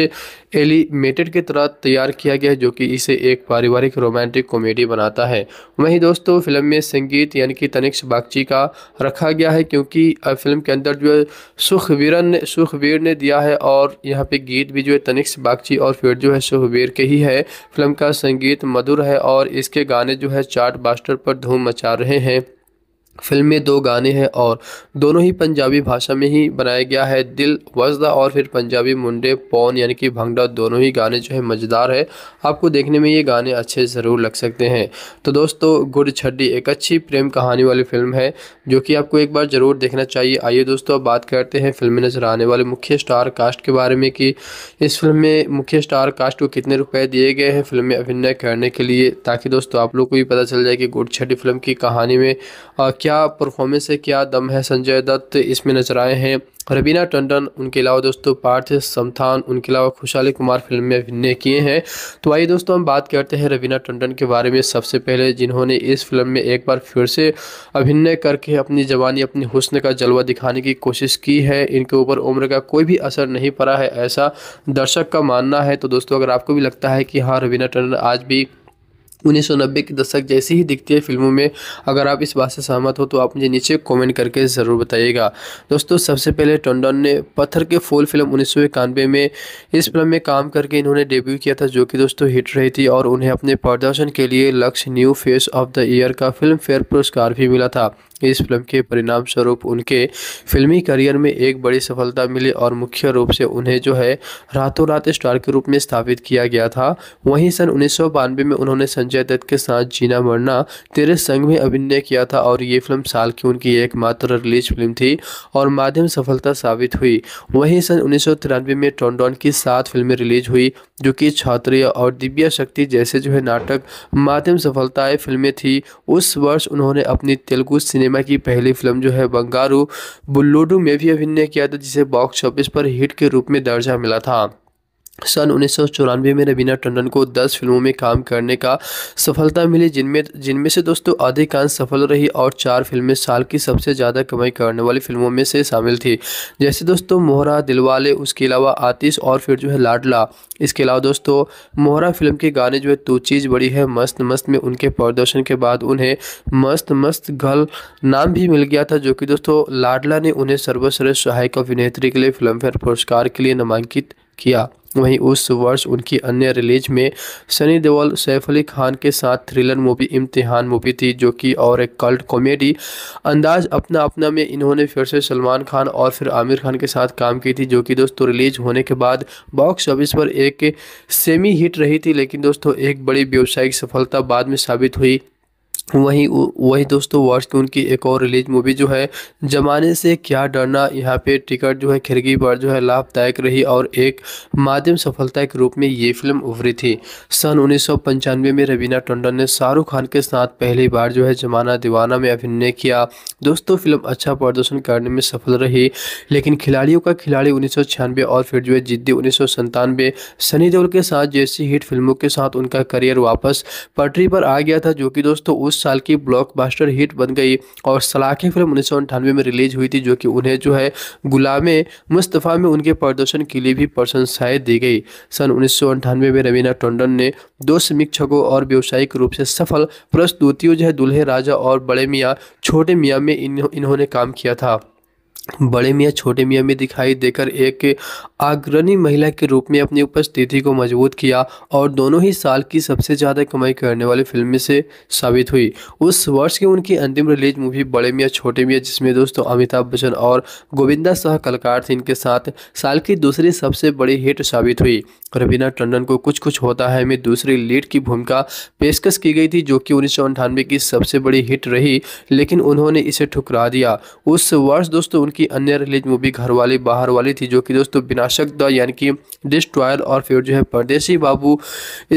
एलिमेटेड की तरह तैयार किया गया है जो कि इसे एक पारिवारिक रोमांटिक कॉमेडी बनाता है वहीं दोस्तों फिल्म में संगीत यानी कि तनिक्ष बागची का रखा गया है क्योंकि फिल्म के अंदर जो है सुखवीरन ने सुखवीर ने दिया है और यहाँ पे गीत भी जो है तनिक्स बागची और फिर जो है सुखवीर के ही है फिल्म का संगीत मधुर है और इसके गाने जो है चार्ट बास्टर पर धूम मचा रहे हैं फिल्म में दो गाने हैं और दोनों ही पंजाबी भाषा में ही बनाया गया है दिल वजदा और फिर पंजाबी मुंडे पौन यानी कि भंगड़ा दोनों ही गाने जो है मज़ेदार है आपको देखने में ये गाने अच्छे ज़रूर लग सकते हैं तो दोस्तों गुड़ छड्डी एक अच्छी प्रेम कहानी वाली फिल्म है जो कि आपको एक बार ज़रूर देखना चाहिए आइए दोस्तों अब बात करते हैं फिल्म में नज़र आने वाले मुख्य स्टार कास्ट के बारे में कि इस फिल्म में मुख्य स्टार कास्ट को कितने रुपये दिए गए हैं फिल्म में अभिनय करने के लिए ताकि दोस्तों आप लोग को भी पता चल जाए कि गुड़ छड्डी फिल्म की कहानी में क्या क्या परफॉर्मेंस है क्या दम है संजय दत्त इसमें नजर आए हैं रबीना टंडन उनके अलावा दोस्तों पार्थ समथान उनके अलावा खुशहाली कुमार फिल्म में अभिनय किए हैं तो आइए दोस्तों हम बात करते हैं रवीना टंडन के बारे में सबसे पहले जिन्होंने इस फिल्म में एक बार फिर से अभिनय करके अपनी जवानी अपनी हुस्न का जलवा दिखाने की कोशिश की है इनके ऊपर उम्र का कोई भी असर नहीं पड़ा है ऐसा दर्शक का मानना है तो दोस्तों अगर आपको भी लगता है कि हाँ रवीना टंडन आज भी उन्नीस सौ नब्बे के दशक जैसी ही दिखती है फिल्मों में अगर आप इस बात से सहमत हो तो आप मुझे नीचे कमेंट करके ज़रूर बताइएगा दोस्तों सबसे पहले टंडन ने पत्थर के फूल फिल्म उन्नीस सौ इक्यानवे में इस फिल्म में काम करके इन्होंने डेब्यू किया था जो कि दोस्तों हिट रही थी और उन्हें अपने प्रदर्शन के लिए Lakshya new face of the year का फिल्म फेयर पुरस्कार भी मिला था इस फिल्म के परिणाम स्वरूप उनके फिल्मी करियर में एक बड़ी सफलता मिली और मुख्य रूप से उन्हें जो है रातों रात स्टार के रूप में स्थापित किया गया था वहीं सन उन्नीस में उन्होंने संजय दत्त के साथ जीना मरना तेरे संग में अभिनय किया था और ये फिल्म साल की उनकी एकमात्र रिलीज फिल्म थी और माध्यम सफलता साबित हुई वहीं सन उन्नीस में टॉन्डॉन की सात फिल्में रिलीज हुई जो कि छात्रीय और दिव्या शक्ति जैसे जो है नाटक माध्यम सफलताएं फिल्में थी उस वर्ष उन्होंने अपनी तेलुगु सिने सिनेमा की पहली फिल्म जो है बंगारू बुल्लूडू में भी अभिनय किया था जिसे बॉक्स ऑफिस पर हिट के रूप में दर्जा मिला था सन उन्नीस में रवीना टंडन को 10 फिल्मों में काम करने का सफलता मिली जिनमें जिनमें से दोस्तों आधे सफल रही और चार फिल्में साल की सबसे ज़्यादा कमाई करने वाली फिल्मों में से शामिल थी जैसे दोस्तों मोहरा दिलवाले उसके अलावा आतिश और फिर जो है लाडला इसके अलावा दोस्तों मोहरा फिल्म के गाने जो है तो चीज़ बड़ी है मस्त मस्त में उनके प्रदर्शन के बाद उन्हें मस्त मस्त गर्ल नाम भी मिल गया था जो कि दोस्तों लाडला ने उन्हें सर्वश्रेष्ठ सहायक अभिनेत्री के लिए फिल्मफेयर पुरस्कार के लिए नामांकित किया वहीं उस वर्ष उनकी अन्य रिलीज में सनी देओल सैफ अली खान के साथ थ्रिलर मूवी इम्तिहान मूवी थी जो कि और एक कल्ट कॉमेडी अंदाज अपना अपना में इन्होंने फिर से सलमान खान और फिर आमिर खान के साथ काम की थी जो कि दोस्तों रिलीज होने के बाद बॉक्स ऑफिस पर एक सेमी हिट रही थी लेकिन दोस्तों एक बड़ी व्यावसायिक सफलता बाद में साबित हुई वहीं वही दोस्तों वर्ष की उनकी एक और रिलीज मूवी जो है जमाने से क्या डरना यहाँ पे टिकट जो है खिड़की पर जो है लाभदायक रही और एक माध्यम सफलता के रूप में ये फिल्म उभरी थी सन उन्नीस में रवीना टंडन ने शाहरुख खान के साथ पहली बार जो है जमाना दीवाना में अभिनय किया दोस्तों फिल्म अच्छा प्रदर्शन करने में सफल रही लेकिन खिलाड़ियों का खिलाड़ी उन्नीस और फिर जो है जिद्दी उन्नीस सनी देओल के साथ जैसी हिट फिल्मों के साथ उनका करियर वापस पटरी पर आ गया था जो कि दोस्तों उस उस साल की ब्लॉकबस्टर हिट बन गई और सलाखें फिल्म उन्नीस में रिलीज हुई थी जो कि उन्हें जो है गुलाम मुस्तफ़ा में उनके प्रदर्शन के लिए भी प्रशंसाएं दी गई सन उन्नीस में रवीना टंडन ने दो समीक्षकों और व्यावसायिक रूप से सफल प्रस्तुतियों जो है दुल्हे राजा और बड़े मियाँ छोटे मियाँ में इन्होंने काम किया था बड़े मियाँ छोटे मियाँ में दिखाई देकर एक अग्रणी महिला के रूप में अपनी उपस्थिति को मजबूत किया और दोनों ही साल की सबसे ज़्यादा कमाई करने वाली फिल्म से साबित हुई उस वर्ष की उनकी अंतिम रिलीज मूवी बड़े मियाँ छोटे मियाँ जिसमें दोस्तों अमिताभ बच्चन और गोविंदा सह कलाकार थे इनके साथ साल की दूसरी सबसे बड़ी हिट साबित हुई रवीना टंडन को कुछ कुछ होता है में दूसरी लीड की भूमिका पेशकश की गई थी जो कि उन्नीस की सबसे बड़ी हिट रही लेकिन उन्होंने इसे ठुकरा दिया उस वर्ष दोस्तों उनकी अन्य रिलीज मूवी घर वाली बाहर वाली थी जो कि दोस्तों विनाशक द यानी कि डिस्ट्रॉयर और फिर जो है परदेसी बाबू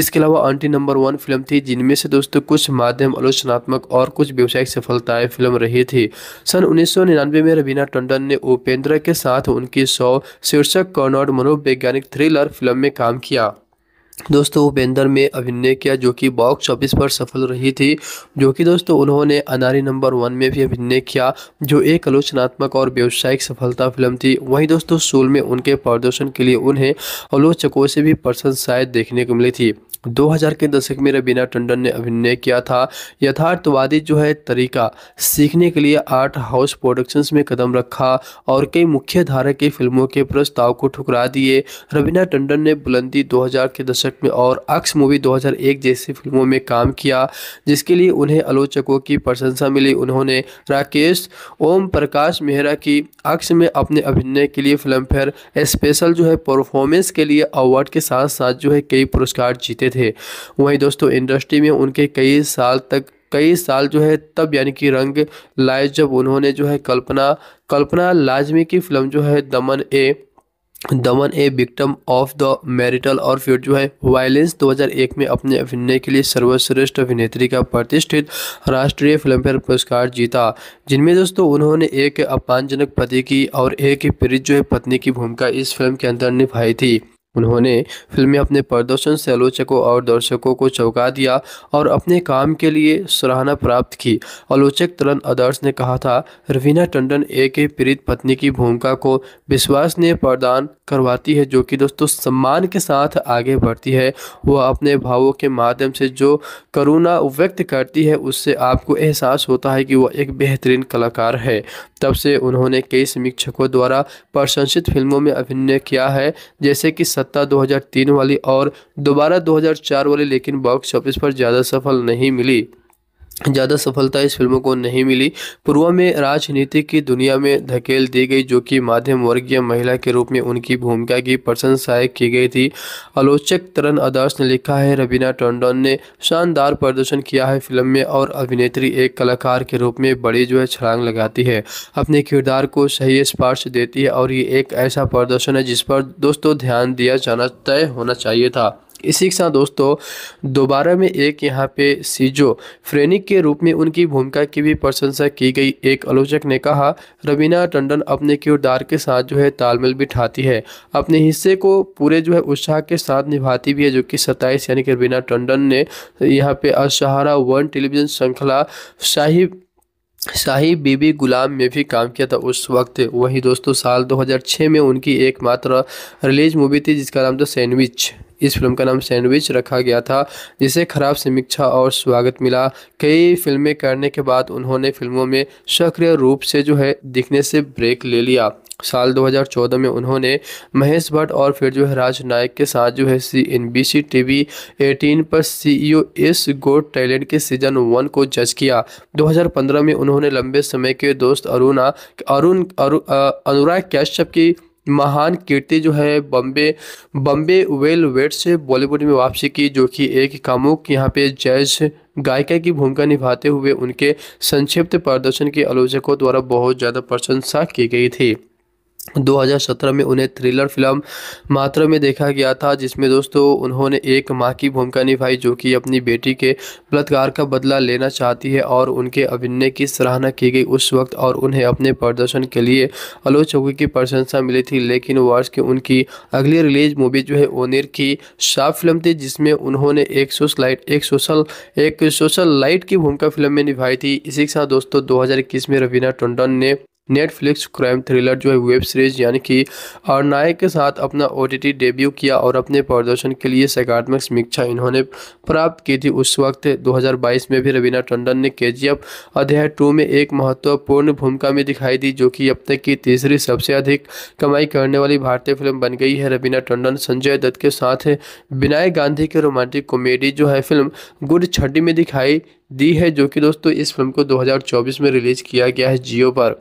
इसके अलावा आंटी नंबर वन फिल्म थी जिनमें से दोस्तों कुछ माध्यम आलोचनात्मक और कुछ व्यावसायिक सफलताएं फिल्म रही थी सन उन्नीस में रवीना टंडन ने उपेंद्र के साथ उनकी सौ शीर्षक कॉर्नॉड मनोवैज्ञानिक थ्रिलर फिल्म में काम किया दोस्तों उपेंद्र में अभिनय किया जो कि बॉक्स ऑफिस पर सफल रही थी जो कि दोस्तों उन्होंने अनारी नंबर वन में भी अभिनय किया जो एक आलोचनात्मक और व्यावसायिक सफलता फिल्म थी वहीं दोस्तों सोल में उनके प्रदर्शन के लिए उन्हें आलोचकों से भी प्रशंसाएं देखने को मिली थी 2000 के दशक में रबीना टंडन ने अभिनय किया था यथार्थवादी जो है तरीका सीखने के लिए आर्ट हाउस प्रोडक्शंस में कदम रखा और कई मुख्य धारा की फिल्मों के प्रस्ताव को ठुकरा दिए रबीना टंडन ने बुलंदी 2000 के दशक में और अक्स मूवी 2001 जैसी फिल्मों में काम किया जिसके लिए उन्हें आलोचकों की प्रशंसा मिली उन्होंने राकेश ओम प्रकाश मेहरा की अक्स में अपने अभिनय के लिए फिल्म फेयर स्पेशल जो है परफॉर्मेंस के लिए अवार्ड के साथ साथ जो है कई पुरस्कार जीते किए थे वहीं दोस्तों इंडस्ट्री में उनके कई साल तक कई साल जो है तब यानी कि रंग लाए जब उन्होंने जो है कल्पना कल्पना लाजमी की फिल्म जो है दमन ए दमन a victim of the marital और फिर जो है वायलेंस 2001 में अपने अभिनय के लिए सर्वश्रेष्ठ अभिनेत्री का प्रतिष्ठित राष्ट्रीय फिल्मफेयर पुरस्कार जीता जिनमें दोस्तों उन्होंने एक अपमानजनक पति की और एक प्रीत जो है पत्नी की भूमिका इस फिल्म के अंदर निभाई थी उन्होंने फिल्म में अपने प्रदर्शन से आलोचकों और दर्शकों को चौंका दिया और अपने काम के लिए सराहना प्राप्त की आलोचक तरन आदर्श ने कहा था रवीना टंडन एक पीड़ित पत्नी की भूमिका को विश्वास ने प्रदान करवाती है जो कि दोस्तों सम्मान के साथ आगे बढ़ती है वह अपने भावों के माध्यम से जो करुणा व्यक्त करती है उससे आपको एहसास होता है कि वह एक बेहतरीन कलाकार है तब से उन्होंने कई समीक्षकों द्वारा प्रशंसित फिल्मों में अभिनय किया है जैसे कि सत्ता 2003 वाली और दोबारा 2004 वाली लेकिन बॉक्स ऑफिस पर ज़्यादा सफल नहीं मिली ज़्यादा सफलता इस फिल्म को नहीं मिली पूर्वा में राजनीति की दुनिया में धकेल दी गई जो कि माध्यम वर्गीय महिला के रूप में उनकी भूमिका की प्रशंसा की गई थी आलोचक तरन आदर्श ने लिखा है रवीना टंडन ने शानदार प्रदर्शन किया है फिल्म में और अभिनेत्री एक कलाकार के रूप में बड़ी जो है छलांग लगाती है अपने किरदार को सही स्पर्श देती है और ये एक ऐसा प्रदर्शन है जिस पर दोस्तों ध्यान दिया जाना तय होना चाहिए था इसी के साथ दोस्तों दोबारा में एक यहाँ पे सीजो फ्रेनिक के रूप में उनकी भूमिका की भी प्रशंसा की गई एक आलोचक ने कहा रवीना टंडन अपने किरदार के साथ जो है तालमेल बिठाती है अपने हिस्से को पूरे जो है उत्साह के साथ निभाती भी है जो कि सत्ताईस यानी कि रवीना टंडन ने यहाँ पे असहारा वन टेलीविजन श्रृंखला शाही शाही बीबी गुलाम में भी काम किया था उस वक्त वहीं दोस्तों साल 2006 में उनकी एकमात्र रिलीज मूवी थी जिसका नाम था सैंडविच इस फिल्म का नाम सैंडविच रखा गया था जिसे खराब समीक्षा और स्वागत मिला कई फिल्में करने के बाद उन्होंने फिल्मों में सक्रिय रूप से जो है दिखने से ब्रेक ले लिया साल 2014 में उन्होंने महेश भट्ट और फिर जो है राज नायक के साथ जो है C N B C T V eighteen पर C O S got talent के सीजन वन को जज किया 2015 में उन्होंने लंबे समय के दोस्त अरुणा अरुण अनुराग कश्यप की महान कीर्ति जो है बम्बे बम्बे वेल वेट से बॉलीवुड में वापसी की जो कि एक कामुक यहाँ पे जज गायिका की भूमिका निभाते हुए उनके संक्षिप्त प्रदर्शन के आलोचकों द्वारा बहुत ज़्यादा प्रशंसा की गई थी 2017 में उन्हें थ्रिलर फिल्म मात्र में देखा गया था जिसमें दोस्तों उन्होंने एक मां की भूमिका निभाई जो कि अपनी बेटी के बलात्कार का बदला लेना चाहती है और उनके अभिनय की सराहना की गई उस वक्त और उन्हें अपने प्रदर्शन के लिए आलोचकों की प्रशंसा मिली थी लेकिन वर्ष की उनकी अगली रिलीज मूवी जो है ओनिर की साफ फिल्म थी जिसमें उन्होंने एक सोशल एक सोशल एक सोशल लाइट की भूमिका फिल्म में निभाई थी इसी के साथ दोस्तों दो में रवीना टंडन ने नेटफ्लिक्स क्राइम थ्रिलर जो है वेब सीरीज यानी कि नायक के साथ अपना ओ डेब्यू किया और अपने प्रदर्शन के लिए सकारात्मक समीक्षा इन्होंने प्राप्त की थी उस वक्त 2022 में भी रवीना टंडन ने के अध्याय टू में एक महत्वपूर्ण भूमिका में दिखाई दी जो कि अब तक की तीसरी सबसे अधिक कमाई करने वाली भारतीय फिल्म बन गई है रवीना टंडन संजय दत्त के साथ विनायक गांधी की रोमांटिक कॉमेडी जो है फिल्म गुड छड्डी में दिखाई दी है जो कि दोस्तों इस फिल्म को 2024 में रिलीज किया गया है जियो पर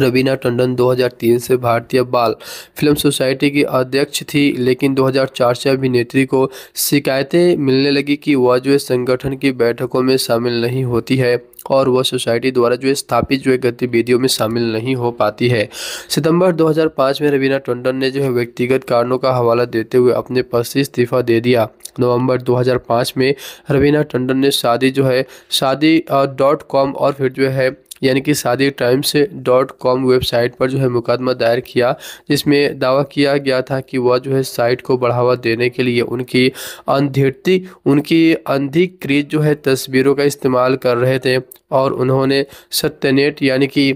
रवीना टंडन 2003 से भारतीय बाल फिल्म सोसाइटी की अध्यक्ष थी लेकिन 2004 से अभिनेत्री को शिकायतें मिलने लगी कि वह जो संगठन की बैठकों में शामिल नहीं होती है और वह सोसाइटी द्वारा जो स्थापित जो गतिविधियों में शामिल नहीं हो पाती है सितंबर 2005 में रवीना टंडन ने जो है व्यक्तिगत कारणों का हवाला देते हुए अपने पद से इस्तीफा दे दिया नवंबर 2005 में रवीना टंडन ने शादी जो है शादी डॉट कॉम और फिर जो है यानी कि सादी टाइम्स डॉट कॉम वेबसाइट पर जो है मुकदमा दायर किया जिसमें दावा किया गया था कि वह जो है साइट को बढ़ावा देने के लिए उनकी अंधेटी उनकी अंधिकृत जो है तस्वीरों का इस्तेमाल कर रहे थे और उन्होंने सत्यनेट यानी कि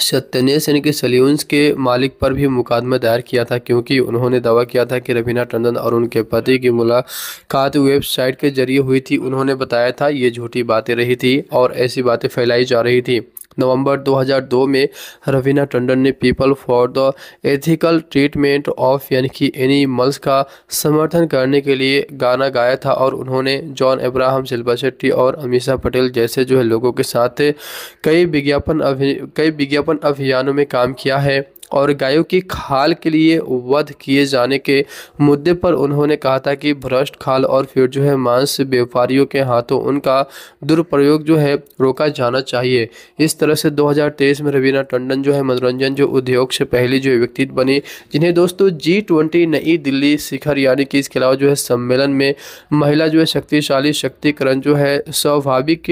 सत्यनेश यानी कि सल्यून्स के मालिक पर भी मुकदमा दायर किया था क्योंकि उन्होंने दावा किया था कि रवीना टंडन और उनके पति की मुलाकात वेबसाइट के जरिए हुई थी उन्होंने बताया था ये झूठी बातें रही थी और ऐसी बातें फैलाई जा रही थी नवंबर 2002 में रवीना टंडन ने people for the ethical treatment of यानी कि एनिमल्स का समर्थन करने के लिए गाना गाया था और उन्होंने जॉन अब्राहम शिल्पा शेट्टी और अमीषा पटेल जैसे जो है लोगों के साथ कई विज्ञापन कई विज्ञापन अभियानों में काम किया है और गायों की खाल के लिए वध किए जाने के मुद्दे पर उन्होंने कहा था कि भ्रष्ट खाल और फिर जो है मांस व्यापारियों के हाथों उनका दुरुपयोग जो है रोका जाना चाहिए इस तरह से 2023 में रवीना टंडन जो है मनोरंजन जो उद्योग से पहली जो व्यक्ति बनी जिन्हें दोस्तों जी ट्वेंटी नई दिल्ली शिखर यानी कि इसके अलावा जो है सम्मेलन में महिला जो है शक्तिशाली शक्तिकरण जो है स्वाभाविक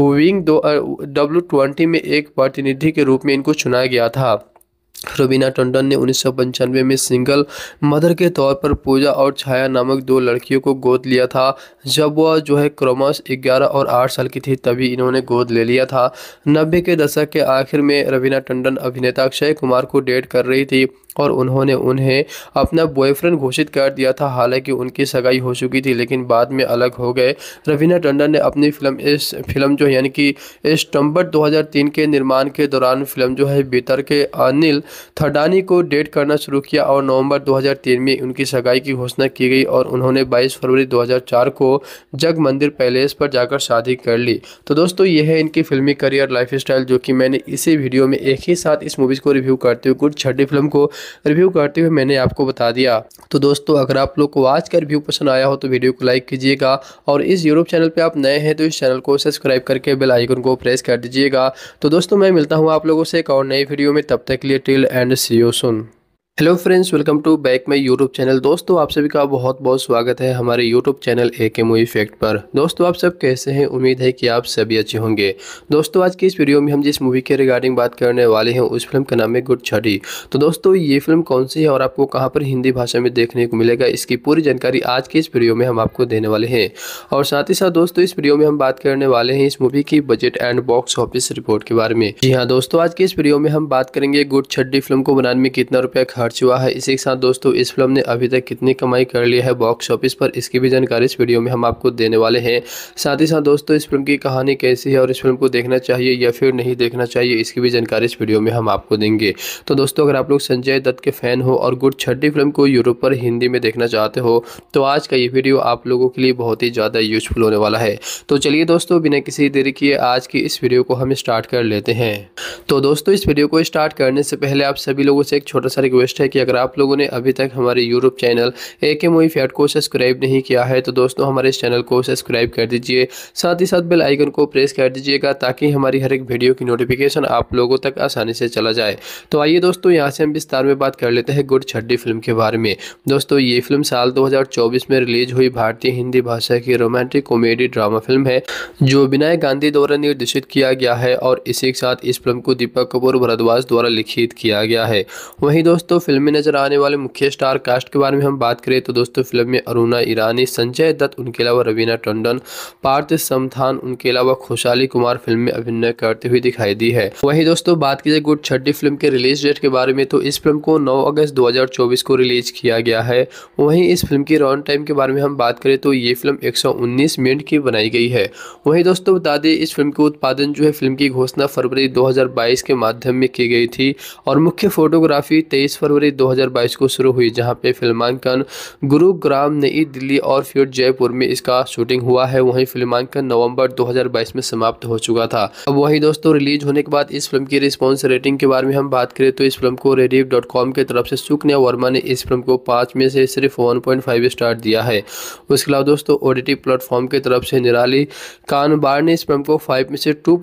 विंग दो डब्ल्यू ट्वेंटी में एक प्रतिनिधि के रूप में इनको चुना गया था रुबीना टंडन ने उन्नीस में सिंगल मदर के तौर पर पूजा और छाया नामक दो लड़कियों को गोद लिया था जब वह जो है क्रमश 11 और 8 साल की थी तभी इन्होंने गोद ले लिया था नब्बे के दशक के आखिर में रवीना टंडन अभिनेता अक्षय कुमार को डेट कर रही थी और उन्होंने उन्हें अपना बॉयफ्रेंड घोषित कर दिया था हालांकि उनकी सगाई हो चुकी थी लेकिन बाद में अलग हो गए रवीना टंडन ने अपनी फिल्म इस फिल्म जो यानी कि स्टम्बर दो के निर्माण के दौरान फिल्म जो है बेतर के अनिल थडानी को डेट करना शुरू किया और नवम्बर दो में उनकी सगाई की घोषणा की गई और उन्होंने बाईस फरवरी दो को जग मंदिर पैलेस पर जाकर शादी कर ली तो दोस्तों यह है इनकी फिल्मी करियर लाइफ जो कि मैंने इसी वीडियो में एक ही साथ इस मूवीज़ को रिव्यू करते हुए कुछ छठी फिल्म को रिव्यू करते हुए मैंने आपको बता दिया तो दोस्तों अगर आप लोग को आज का रिव्यू पसंद आया हो तो वीडियो को लाइक कीजिएगा और इस यूट्यूब चैनल पर आप नए हैं तो इस चैनल को सब्सक्राइब करके बेल आइकन को प्रेस कर दीजिएगा तो दोस्तों मैं मिलता हूँ आप लोगों से एक और नई वीडियो में तब तक के लिए till and see you soon hello friends welcome to back my YouTube channel दोस्तों आप सभी का बहुत बहुत स्वागत है हमारे यूट्यूब चैनल ए के मूवी फैक्ट पर दोस्तों आप सब कैसे हैं उम्मीद है कि आप सभी अच्छे होंगे दोस्तों आज की इस वीडियो में हम जिस मूवी के रिगार्डिंग बात करने वाले हैं उस फिल्म का नाम है गुड छठी तो दोस्तों ये फिल्म कौन सी है और आपको कहाँ पर हिंदी भाषा में देखने को मिलेगा इसकी पूरी जानकारी आज की इस वीडियो में हम आपको देने वाले हैं और साथ ही साथ दोस्तों इस वीडियो में हम बात करने वाले हैं इस मूवी की budget and box office report के बारे में जी हाँ दोस्तों आज की इस वीडियो में हम बात करेंगे गुड छड्डी फिल्म को बनाने में कितना रुपया खर्च हुआ है इसी के साथ दोस्तों इस फिल्म ने अभी तक कितनी कमाई कर ली है बॉक्स ऑफिस पर इसकी भी जानकारी इस वीडियो में हम आपको देने वाले हैं साथ ही साथ दोस्तों इस फिल्म की कहानी कैसी है और इस फिल्म को देखना चाहिए या फिर नहीं देखना चाहिए इसकी भी जानकारी इस वीडियो में हम आपको देंगे तो दोस्तों अगर आप लोग संजय दत्त के फैन हो और गुड छठी फिल्म को यूरोप पर हिंदी में देखना चाहते हो तो आज का ये वीडियो आप लोगों के लिए बहुत ही ज़्यादा यूजफुल होने वाला है तो चलिए दोस्तों बिना किसी देरी किए आज की इस वीडियो को हम स्टार्ट कर लेते हैं तो दोस्तों इस वीडियो को स्टार्ट करने से पहले आप सभी लोगों से एक छोटा सा रिक्वेस्ट रिक्वेस्ट है कि अगर आप लोगों ने अभी तक हमारे यूट्यूब चैनल ए के मोई फैट को सब्सक्राइब नहीं किया है तो दोस्तों हमारे इस चैनल को सब्सक्राइब कर दीजिए साथ ही साथ बेल आइकन को प्रेस कर दीजिएगा ताकि हमारी हर एक वीडियो की नोटिफिकेशन आप लोगों तक आसानी से चला जाए तो आइए दोस्तों यहाँ से हम विस्तार में बात कर लेते हैं गुड छड्डी फिल्म के बारे में दोस्तों ये फिल्म साल 2024 में रिलीज हुई भारतीय हिंदी भाषा की रोमांटिक कॉमेडी ड्रामा फिल्म है जो विनय गांधी द्वारा निर्देशित किया गया है और इसी के साथ इस फिल्म को दीपक कपूर भरद्वाज द्वारा लिखित किया गया है वहीं दोस्तों दोस्तों फिल्म में नजर आने वाले मुख्य स्टार कास्ट के बारे में हम बात करें तो दोस्तों फिल्म में अरुणा ईरानी संजय दत्त उनके अलावा रवीना टंडन पार्थ समथान उनके अलावा खुशाली कुमार फिल्म में अभिनय करते हुए दिखाई दी है वही दोस्तों बात की जाए गुड छठी फिल्म के रिलीज डेट के बारे में तो इस फिल्म को नौ अगस्त दो को रिलीज किया गया है वही इस फिल्म की रॉन टाइम के बारे में हम बात करें तो ये फिल्म एक मिनट की बनाई गई है वही दोस्तों बता दें इस फिल्म के उत्पादन जो है फिल्म की घोषणा फरवरी दो के माध्यम में की गई थी और मुख्य फोटोग्राफी 23 फरवरी 2022 को शुरू हुई जहां पे फिल्मांकन गुरुग्राम नई दिल्ली और फिर जयपुर में इसका शूटिंग हुआ है वहीं फिल्मांकन नवंबर 2022 में समाप्त हो चुका था अब वहीं दोस्तों रिलीज होने के बाद इस फिल्म की रिस्पॉन्स रेटिंग के बारे में हम बात करें तो इस फिल्म को रेडिव की तरफ से सुकन्या वर्मा ने इस फिल्म को पाँच में से सिर्फ वन स्टार दिया है उसके अलावा दोस्तों ओडीटी प्लेटफॉर्म की तरफ से निराली कानबार ने इस फिल्म को फाइव में से टू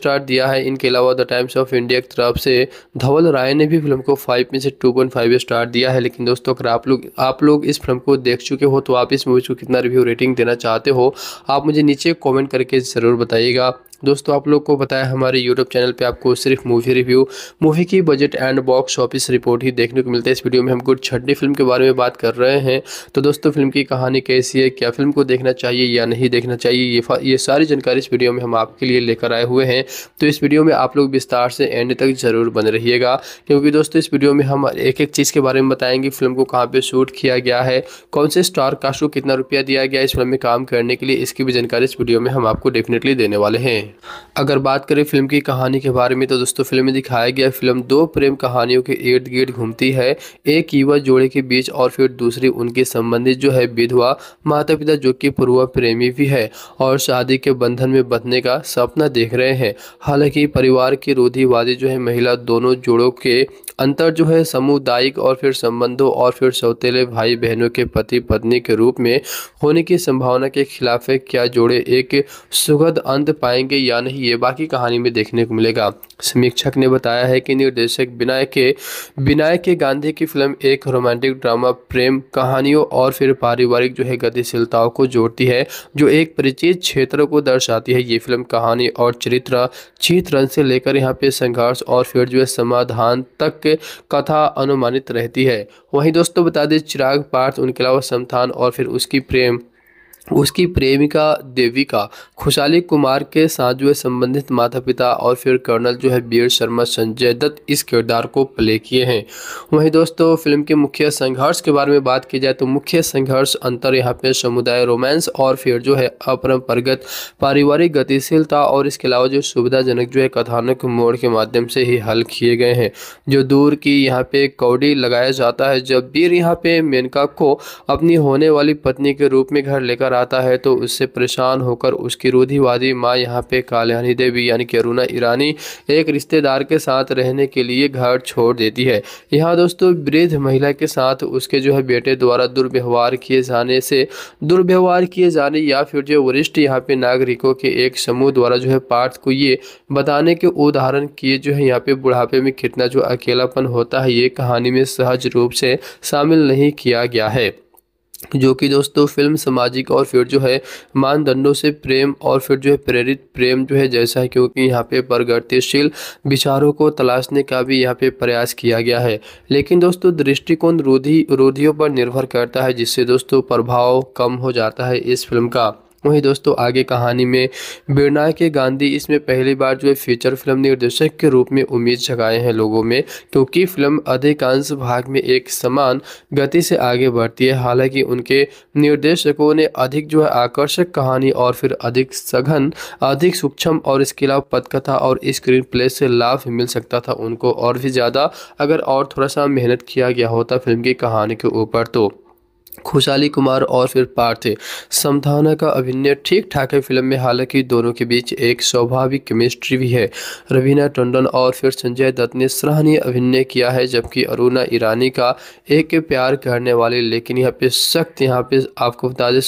स्टार दिया है इनके अलावा द टाइम्स ऑफ इंडिया की तरफ से धवल राय ने भी फिल्म को फाइव में से टू पॉइंट फाइव स्टार दिया है लेकिन दोस्तों अगर आप लोग आप लोग इस फिल्म को देख चुके हो तो आप इस मूवी को कितना रिव्यू रेटिंग देना चाहते हो आप मुझे नीचे कॉमेंट करके ज़रूर बताइएगा दोस्तों आप लोग को बताया हमारे यूट्यूब चैनल पे आपको सिर्फ मूवी रिव्यू मूवी की budget and box office report ही देखने को मिलता है इस वीडियो में हम गुड छठी फिल्म के बारे में बात कर रहे हैं तो दोस्तों फिल्म की कहानी कैसी है क्या फिल्म को देखना चाहिए या नहीं देखना चाहिए ये ये सारी जानकारी इस वीडियो में हम आपके लिए लेकर आए हुए हैं तो इस वीडियो में आप लोग विस्तार से एंड तक ज़रूर बन रहिएगा क्योंकि दोस्तों इस वीडियो में हम एक एक चीज़ के बारे में बताएंगे फिल्म को कहाँ पर शूट किया गया है कौन से स्टार कास्ट को कितना रुपया दिया गया इस फिल्म में काम करने के लिए इसकी भी जानकारी इस वीडियो में हम आपको डेफिनेटली देने वाले हैं अगर बात करें फिल्म की कहानी के बारे में तो दोस्तों फिल्म में दिखाया गया फिल्म दो प्रेम कहानियों के इर्द गिर्द घूमती है एक युवा जोड़े के बीच और फिर दूसरी उनके संबंधित जो है विधवा माता पिता जो कि पूर्वा प्रेमी भी है और शादी के बंधन में बंधने का सपना देख रहे हैं हालांकि परिवार की रूढ़िवादी जो है महिला दोनों जोड़ों के अंतर जो है सामुदायिक और फिर संबंधों और फिर सौतेले भाई बहनों के पति पत्नी के रूप में होने की संभावना के खिलाफ है क्या जोड़े एक सुखद अंत पाएंगे या नहीं ये बाकी कहानी में देखने को मिलेगा समीक्षक ने बताया है कि निर्देशक विनायक के विनायक के गांधी की फिल्म एक रोमांटिक ड्रामा प्रेम कहानियों और फिर पारिवारिक जो है गतिशीलताओं को जोड़ती है जो एक परिचित क्षेत्र को दर्शाती है ये फिल्म कहानी और चरित्र चित्रण से लेकर यहाँ पे संघर्ष और फिर जो है समाधान तक कथा अनुमानित रहती है वहीं दोस्तों बता दें चिराग पार्थ उनके अलावा समथान और फिर उसकी प्रेम उसकी प्रेमिका देविका खुशाली कुमार के साथ जो है संबंधित माता पिता और फिर कर्नल जो है बीर शर्मा संजय दत्त इस किरदार को प्ले किए हैं वहीं दोस्तों फिल्म के मुख्य संघर्ष के बारे में बात की जाए तो मुख्य संघर्ष अंतर यहाँ पे समुदाय रोमांस और फिर जो है अपरंपरागत पारिवारिक गतिशीलता और इसके अलावा जो सुविधाजनक जो है कथानक मोड़ के माध्यम से ही हल किए गए हैं जो दूर की यहाँ पे कौडी लगाया जाता है जब बीर यहाँ पे मेनका को अपनी होने वाली पत्नी के रूप में घर लेकर आता है तो उससे परेशान होकर उसकी रूढ़िवादी माँ यहाँ पे कल्याणी देवी यानी कि अरुणा ईरानी एक रिश्तेदार के साथ रहने के लिए घर छोड़ देती है यहाँ दोस्तों वृद्ध महिला के साथ उसके जो है बेटे द्वारा दुर्व्यवहार किए जाने से दुर्व्यवहार किए जाने या फिर जो वरिष्ठ यहाँ पे नागरिकों के एक समूह द्वारा जो है पार्थ को ये बताने के उदाहरण किए जो है यहाँ पे बुढ़ापे में कितना जो अकेलापन होता है ये कहानी में सहज रूप से शामिल नहीं किया गया है जो कि दोस्तों फिल्म सामाजिक और फिर जो है मानदंडों से प्रेम और फिर जो है प्रेरित प्रेम जो है जैसा है क्योंकि यहाँ पे प्रगतिशील विचारों को तलाशने का भी यहाँ पे प्रयास किया गया है लेकिन दोस्तों दृष्टिकोण रोधी रोधियों पर निर्भर करता है जिससे दोस्तों प्रभाव कम हो जाता है इस फिल्म का वहीं दोस्तों आगे कहानी में बिरना के गांधी इसमें पहली बार जो है फीचर फिल्म निर्देशक के रूप में उम्मीद जगाए हैं लोगों में क्योंकि फिल्म अधिकांश भाग में एक समान गति से आगे बढ़ती है हालांकि उनके निर्देशकों ने अधिक जो है आकर्षक कहानी और फिर अधिक सघन अधिक सूक्ष्म और इसके अलावा पथकथा और स्क्रीन प्ले से लाभ मिल सकता था उनको और भी ज़्यादा अगर और थोड़ा सा मेहनत किया गया होता फिल्म की कहानी के ऊपर तो खुशाली कुमार और फिर पार्थ समधाना का अभिनय ठीक ठाक है फिल्म में हालांकि दोनों के बीच एक स्वाभाविक केमिस्ट्री भी है रवीना टंडन और फिर संजय दत्त ने सराहनीय अभिनय किया है जबकि अरुणा ईरानी का एक प्यार करने वाले लेकिन यहाँ पे सख्त यहाँ पे आपको बता दें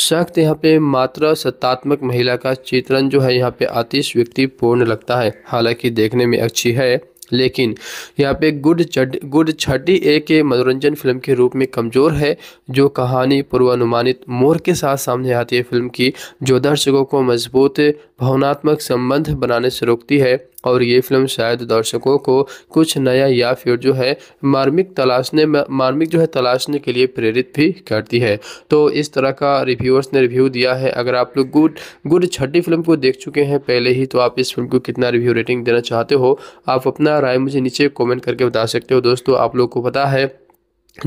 सख्त यहाँ पे मात्र सत्तात्मक महिला का चित्रण जो है यहाँ पे आतिश व्यक्ति पूर्ण लगता है हालांकि देखने में अच्छी है लेकिन यहाँ पे गुड चट गुड छठी ए के मनोरंजन फिल्म के रूप में कमज़ोर है जो कहानी पूर्वानुमानित मोर के साथ सामने आती है फिल्म की जो दर्शकों को मजबूत भावनात्मक संबंध बनाने से रोकती है और ये फिल्म शायद दर्शकों को कुछ नया या फिर जो है मार्मिक तलाशने मार्मिक जो है तलाशने के लिए प्रेरित भी करती है तो इस तरह का रिव्यूअर्स ने रिव्यू दिया है अगर आप लोग गुड गुड छठी फिल्म को देख चुके हैं पहले ही तो आप इस फिल्म को कितना रिव्यू रेटिंग देना चाहते हो आप अपना राय मुझे नीचे कॉमेंट करके बता सकते हो दोस्तों आप लोग को पता है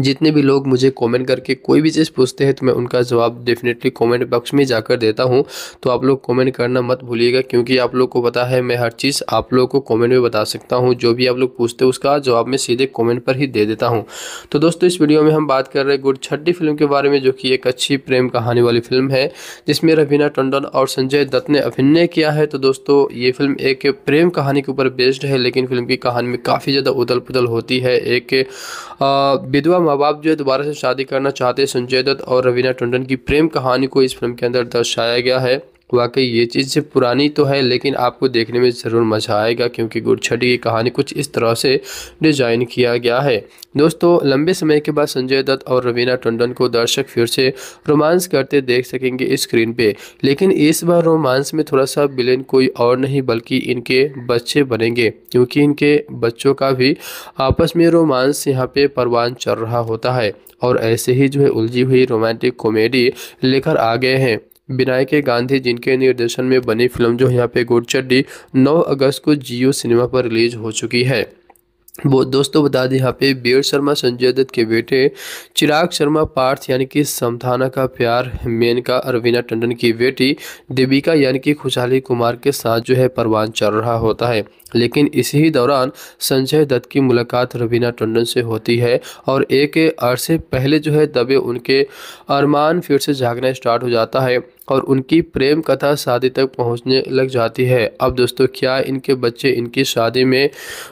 जितने भी लोग मुझे कमेंट करके कोई भी चीज़ पूछते हैं तो मैं उनका जवाब डेफिनेटली कमेंट बॉक्स में जाकर देता हूं तो आप लोग कमेंट करना मत भूलिएगा क्योंकि आप लोग को पता है मैं हर चीज़ आप लोग को कमेंट में बता सकता हूं जो भी आप लोग पूछते हैं उसका जवाब मैं सीधे कॉमेंट पर ही दे देता हूँ तो दोस्तों इस वीडियो में हम बात कर रहे हैं गुड छठी फिल्म के बारे में जो कि एक अच्छी प्रेम कहानी वाली फिल्म है जिसमें रवीना टंडन और संजय दत्त ने अभिनय किया है तो दोस्तों ये फिल्म एक प्रेम कहानी के ऊपर बेस्ड है लेकिन फिल्म की कहानी में काफ़ी ज़्यादा उदल पुदल होती है एक विधवा माँ बाप जो है दोबारा से शादी करना चाहते संजय दत्त और रवीना टंडन की प्रेम कहानी को इस फिल्म के अंदर दर्शाया गया है वाकई ये चीज़ पुरानी तो है लेकिन आपको देखने में ज़रूर मज़ा आएगा क्योंकि गुड़छड़ी की कहानी कुछ इस तरह से डिज़ाइन किया गया है दोस्तों लंबे समय के बाद संजय दत्त और रवीना टंडन को दर्शक फिर से रोमांस करते देख सकेंगे स्क्रीन पे लेकिन इस बार रोमांस में थोड़ा सा विलेन कोई और नहीं बल्कि इनके बच्चे बनेंगे क्योंकि इनके बच्चों का भी आपस में रोमांस यहाँ पे परवान चल रहा होता है और ऐसे ही जो है उलझी हुई रोमांटिक कॉमेडी लेकर आ गए हैं विनायक गांधी जिनके निर्देशन में बनी फिल्म जो यहाँ पे चड्डी नौ अगस्त को जियो सिनेमा पर रिलीज हो चुकी है वो दोस्तों बता दें यहाँ पे बीर शर्मा संजय दत्त के बेटे चिराग शर्मा पार्थ यानी कि समथाना का प्यार मेनका अरविना टंडन की बेटी देविका यानी कि खुशहाली कुमार के साथ जो है परवान चल रहा होता है लेकिन इसी दौरान संजय दत्त की मुलाकात रवीना टंडन से होती है और एक अरसे पहले जो है दबे उनके अरमान फिर से जागना स्टार्ट हो जाता है और उनकी प्रेम कथा शादी तक पहुंचने लग जाती है अब दोस्तों क्या इनके बच्चे इनकी शादी में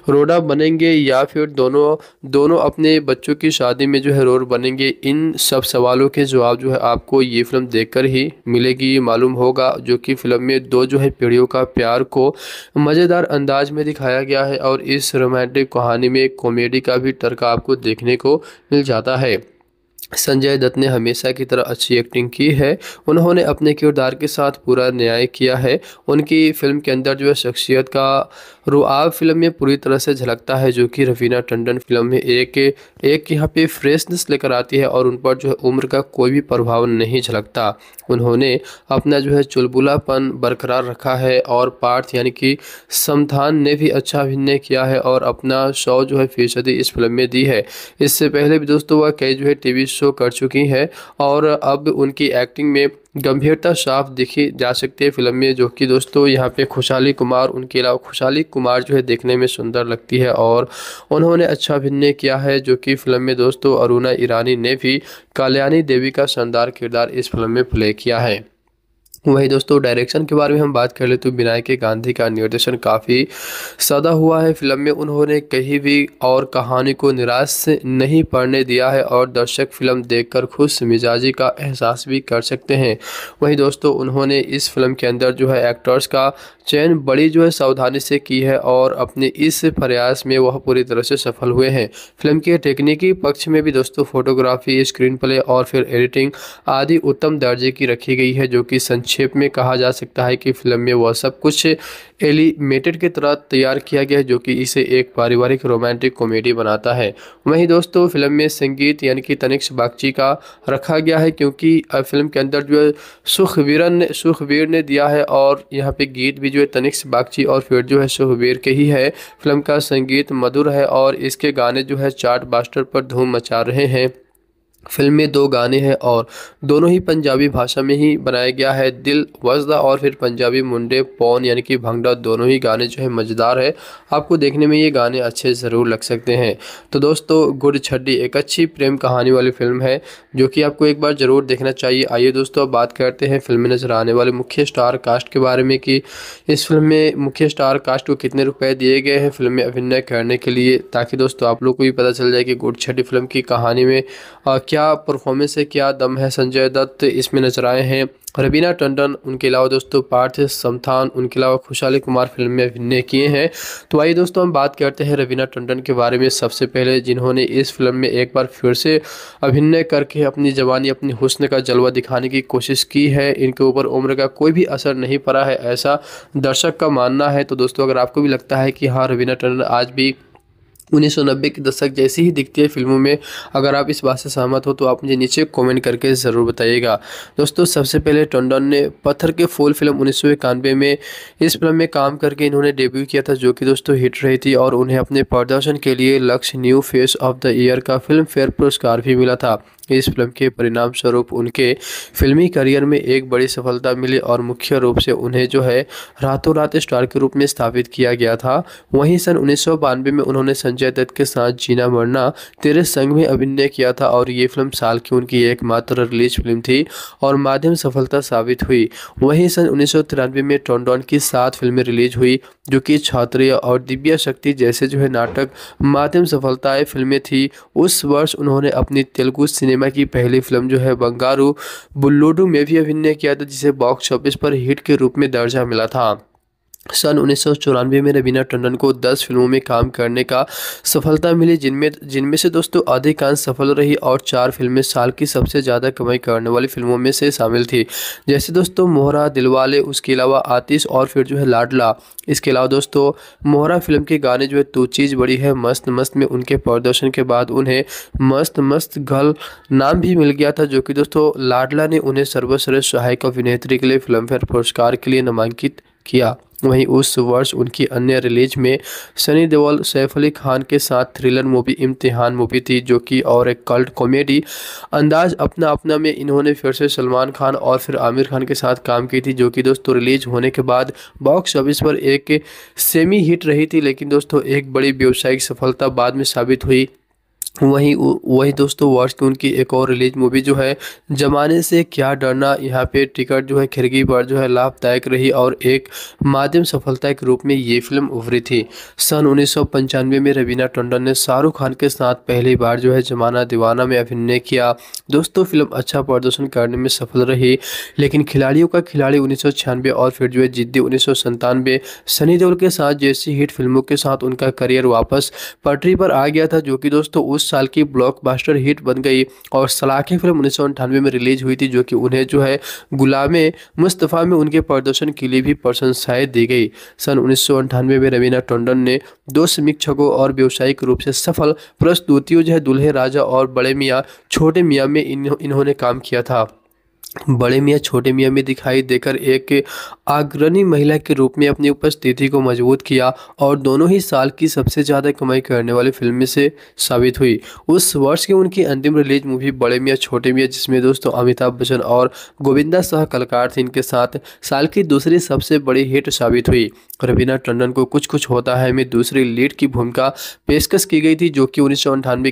रोड़ा बनेंगे या फिर दोनों दोनों अपने बच्चों की शादी में जो है रोड बनेंगे इन सब सवालों के जवाब जो है आपको ये फिल्म देखकर ही मिलेगी मालूम होगा जो कि फिल्म में दो जो है पीढ़ियों का प्यार को मज़ेदार अंदाज में दिखाया गया है और इस रोमांटिक कहानी में कॉमेडी का भी टर्क आपको देखने को मिल जाता है संजय दत्त ने हमेशा की तरह अच्छी एक्टिंग की है उन्होंने अपने किरदार के साथ पूरा न्याय किया है उनकी फिल्म के अंदर जो है शख्सियत का रुआब फिल्म में पूरी तरह से झलकता है जो कि रवीना टंडन फिल्म में एक एक यहाँ पे फ्रेशनेस लेकर आती है और उन पर जो है उम्र का कोई भी प्रभाव नहीं झलकता उन्होंने अपना जो है चुलबुलापन बरकरार रखा है और पार्थ यानी कि समथान ने भी अच्छा अभिनय किया है और अपना शो जो है फीसदी इस फिल्म में दी है इससे पहले भी दोस्तों वह कई जो है टी शो कर चुकी हैं और अब उनकी एक्टिंग में गंभीरता साफ दिखी जा सकती है फिल्म में जो कि दोस्तों यहाँ पे खुशहाली कुमार उनके अलावा खुशहाली कुमार जो है देखने में सुंदर लगती है और उन्होंने अच्छा अभिनय किया है जो कि फिल्म में दोस्तों अरुणा ईरानी ने भी कल्याणी देवी का शानदार किरदार इस फिल्म में प्ले किया है वही दोस्तों डायरेक्शन के बारे में हम बात कर ले तो विनायक गांधी का निर्देशन काफ़ी सदा हुआ है फिल्म में उन्होंने कहीं भी और कहानी को निराश नहीं पढ़ने दिया है और दर्शक फिल्म देखकर खुश मिजाजी का एहसास भी कर सकते हैं वहीं दोस्तों उन्होंने इस फिल्म के अंदर जो है एक्टर्स का चयन बड़ी जो है सावधानी से की है और अपने इस प्रयास में वह पूरी तरह से सफल हुए हैं फिल्म के टेक्निकी पक्ष में भी दोस्तों फोटोग्राफी स्क्रीन प्ले और फिर एडिटिंग आदि उत्तम दर्जे की रखी गई है जो कि संच संक्षेप में कहा जा सकता है कि फिल्म में वह सब कुछ एलिमेटेड की तरह तैयार किया गया है जो कि इसे एक पारिवारिक रोमांटिक कॉमेडी बनाता है वहीं दोस्तों फिल्म में संगीत यानी कि तनिक्ष बागची का रखा गया है क्योंकि फिल्म के अंदर जो है सुखवीरन ने सुखवीर ने दिया है और यहाँ पे गीत भी जो है तनिक्ष बागची और फिर जो है सुखवीर के ही है फिल्म का संगीत मधुर है और इसके गाने जो है चार्ट बास्टर पर धूम मचा रहे हैं फिल्म में दो गाने हैं और दोनों ही पंजाबी भाषा में ही बनाया गया है दिल वजदा और फिर पंजाबी मुंडे पौन यानी कि भंगड़ा दोनों ही गाने जो है मज़ेदार है आपको देखने में ये गाने अच्छे ज़रूर लग सकते हैं तो दोस्तों गुड़ छड्डी एक अच्छी प्रेम कहानी वाली फिल्म है जो कि आपको एक बार ज़रूर देखना चाहिए आइए दोस्तों अब बात करते हैं फिल्म में नज़र आने वाले मुख्य स्टार कास्ट के बारे में कि इस फिल्म में मुख्य स्टार कास्ट को कितने रुपए दिए गए हैं फिल्म में अभिनय करने के लिए ताकि दोस्तों आप लोग को भी पता चल जाए कि गुड़ छड्डी फिल्म की कहानी में क्या परफॉर्मेंस है क्या दम है संजय दत्त इसमें नजर आए हैं रबीना टंडन उनके अलावा दोस्तों पार्थ समथान उनके अलावा खुशहाली कुमार फिल्म में अभिनय किए हैं तो आइए दोस्तों हम बात करते हैं रवीना टंडन के बारे में सबसे पहले जिन्होंने इस फिल्म में एक बार फिर से अभिनय करके अपनी जवानी अपनी हुस्न का जलवा दिखाने की कोशिश की है इनके ऊपर उम्र का कोई भी असर नहीं पड़ा है ऐसा दर्शक का मानना है तो दोस्तों अगर आपको भी लगता है कि हाँ रवीना टंडन आज भी उन्नीस सौ नब्बे के दशक जैसी ही दिखती है फिल्मों में अगर आप इस बात से सहमत हो तो आप मुझे नीचे कमेंट करके ज़रूर बताइएगा दोस्तों सबसे पहले टंडन ने पत्थर के फूल फिल्म उन्नीस सौ इक्यानवे में इस फिल्म में काम करके इन्होंने डेब्यू किया था जो कि दोस्तों हिट रही थी और उन्हें अपने प्रदर्शन के लिए Lakshya new face of the year का फिल्म फेयर पुरस्कार भी मिला था इस फिल्म के परिणाम स्वरूप उनके फिल्मी करियर में एक बड़ी सफलता मिली और मुख्य रूप से उन्हें जो है रातों रात स्टार के रूप में स्थापित किया गया था वहीं सन उन्नीस में उन्होंने संजय दत्त के साथ जीना मरना तेरे संग में अभिनय किया था और ये फिल्म साल की उनकी एकमात्र रिलीज फिल्म थी और माध्यम सफलता साबित हुई वहीं सन उन्नीस में टॉन्डॉन की सात फिल्में रिलीज हुई जो कि छात्र और दिव्या शक्ति जैसे जो है नाटक माध्यम सफलताएं फिल्में थी उस वर्ष उन्होंने अपनी तेलुगु सिनेमा की पहली फिल्म जो है बंगारू बुल्लुडू में भी अभिनय किया था जिसे बॉक्स ऑफिस पर हिट के रूप में दर्जा मिला था सन उन्नीस में रवीना टंडन को 10 फिल्मों में काम करने का सफलता मिली जिनमें जिनमें से दोस्तों अधिकांश सफल रही और चार फिल्में साल की सबसे ज़्यादा कमाई करने वाली फिल्मों में से शामिल थी जैसे दोस्तों मोहरा दिलवाले उसके अलावा आतिश और फिर जो है लाडला इसके अलावा दोस्तों मोहरा फिल्म के गाने जो है तो चीज़ बड़ी है मस्त मस्त में उनके प्रदर्शन के बाद उन्हें मस्त मस्त गर्ल नाम भी मिल गया था जो कि दोस्तों लाडला ने उन्हें सर्वश्रेष्ठ सहायक अभिनेत्री के लिए फिल्मफेयर पुरस्कार के लिए नामांकित किया वहीं उस वर्ष उनकी अन्य रिलीज में सनी देओल सैफ अली खान के साथ थ्रिलर मूवी इम्तिहान मूवी थी जो कि और एक कल्ट कॉमेडी अंदाज अपना अपना में इन्होंने फिर से सलमान खान और फिर आमिर खान के साथ काम की थी जो कि दोस्तों रिलीज होने के बाद बॉक्स ऑफिस पर एक सेमी हिट रही थी लेकिन दोस्तों एक बड़ी व्यावसायिक सफलता बाद में साबित हुई वहीं वही दोस्तों वर्ष की उनकी एक और रिलीज मूवी जो है जमाने से क्या डरना यहाँ पे टिकट जो है खिड़की पर जो है लाभदायक रही और एक माध्यम सफलता के रूप में ये फिल्म उभरी थी सन उन्नीस में रवीना टंडन ने शाहरुख खान के साथ पहली बार जो है जमाना दीवाना में अभिनय किया दोस्तों फिल्म अच्छा प्रदर्शन करने में सफल रही लेकिन खिलाड़ियों का खिलाड़ी उन्नीस और फिर जो है जिद्दी उन्नीस सनी देओल के साथ जैसी हिट फिल्मों के साथ उनका करियर वापस पटरी पर आ गया था जो कि दोस्तों उस साल की ब्लॉकबस्टर हिट बन गई और सलाखें फिल्म उन्नीस में रिलीज हुई थी जो कि उन्हें जो है गुलाम मुस्तफ़ा में उनके प्रदर्शन के लिए भी प्रशंसाएँ दी गई सन उन्नीस में रवीना टंडन ने दो समीक्षकों और व्यावसायिक रूप से सफल प्रस्तुतियों जो है दुल्हे राजा और बड़े मियाँ छोटे मियाँ में इन्होंने काम किया था बड़े मियाँ छोटे मियाँ में दिखाई देकर एक अग्रणी महिला के रूप में अपनी उपस्थिति को मजबूत किया और दोनों ही साल की सबसे ज़्यादा कमाई करने वाली फिल्म में से साबित हुई उस वर्ष की उनकी अंतिम रिलीज मूवी बड़े मियाँ छोटे मियाँ जिसमें दोस्तों अमिताभ बच्चन और गोविंदा शाह कलाकार थे इनके साथ साल की दूसरी सबसे बड़ी हिट साबित हुई रवीना टंडन को कुछ कुछ होता है में दूसरी लीड की भूमिका पेशकश की गई थी जो कि उन्नीस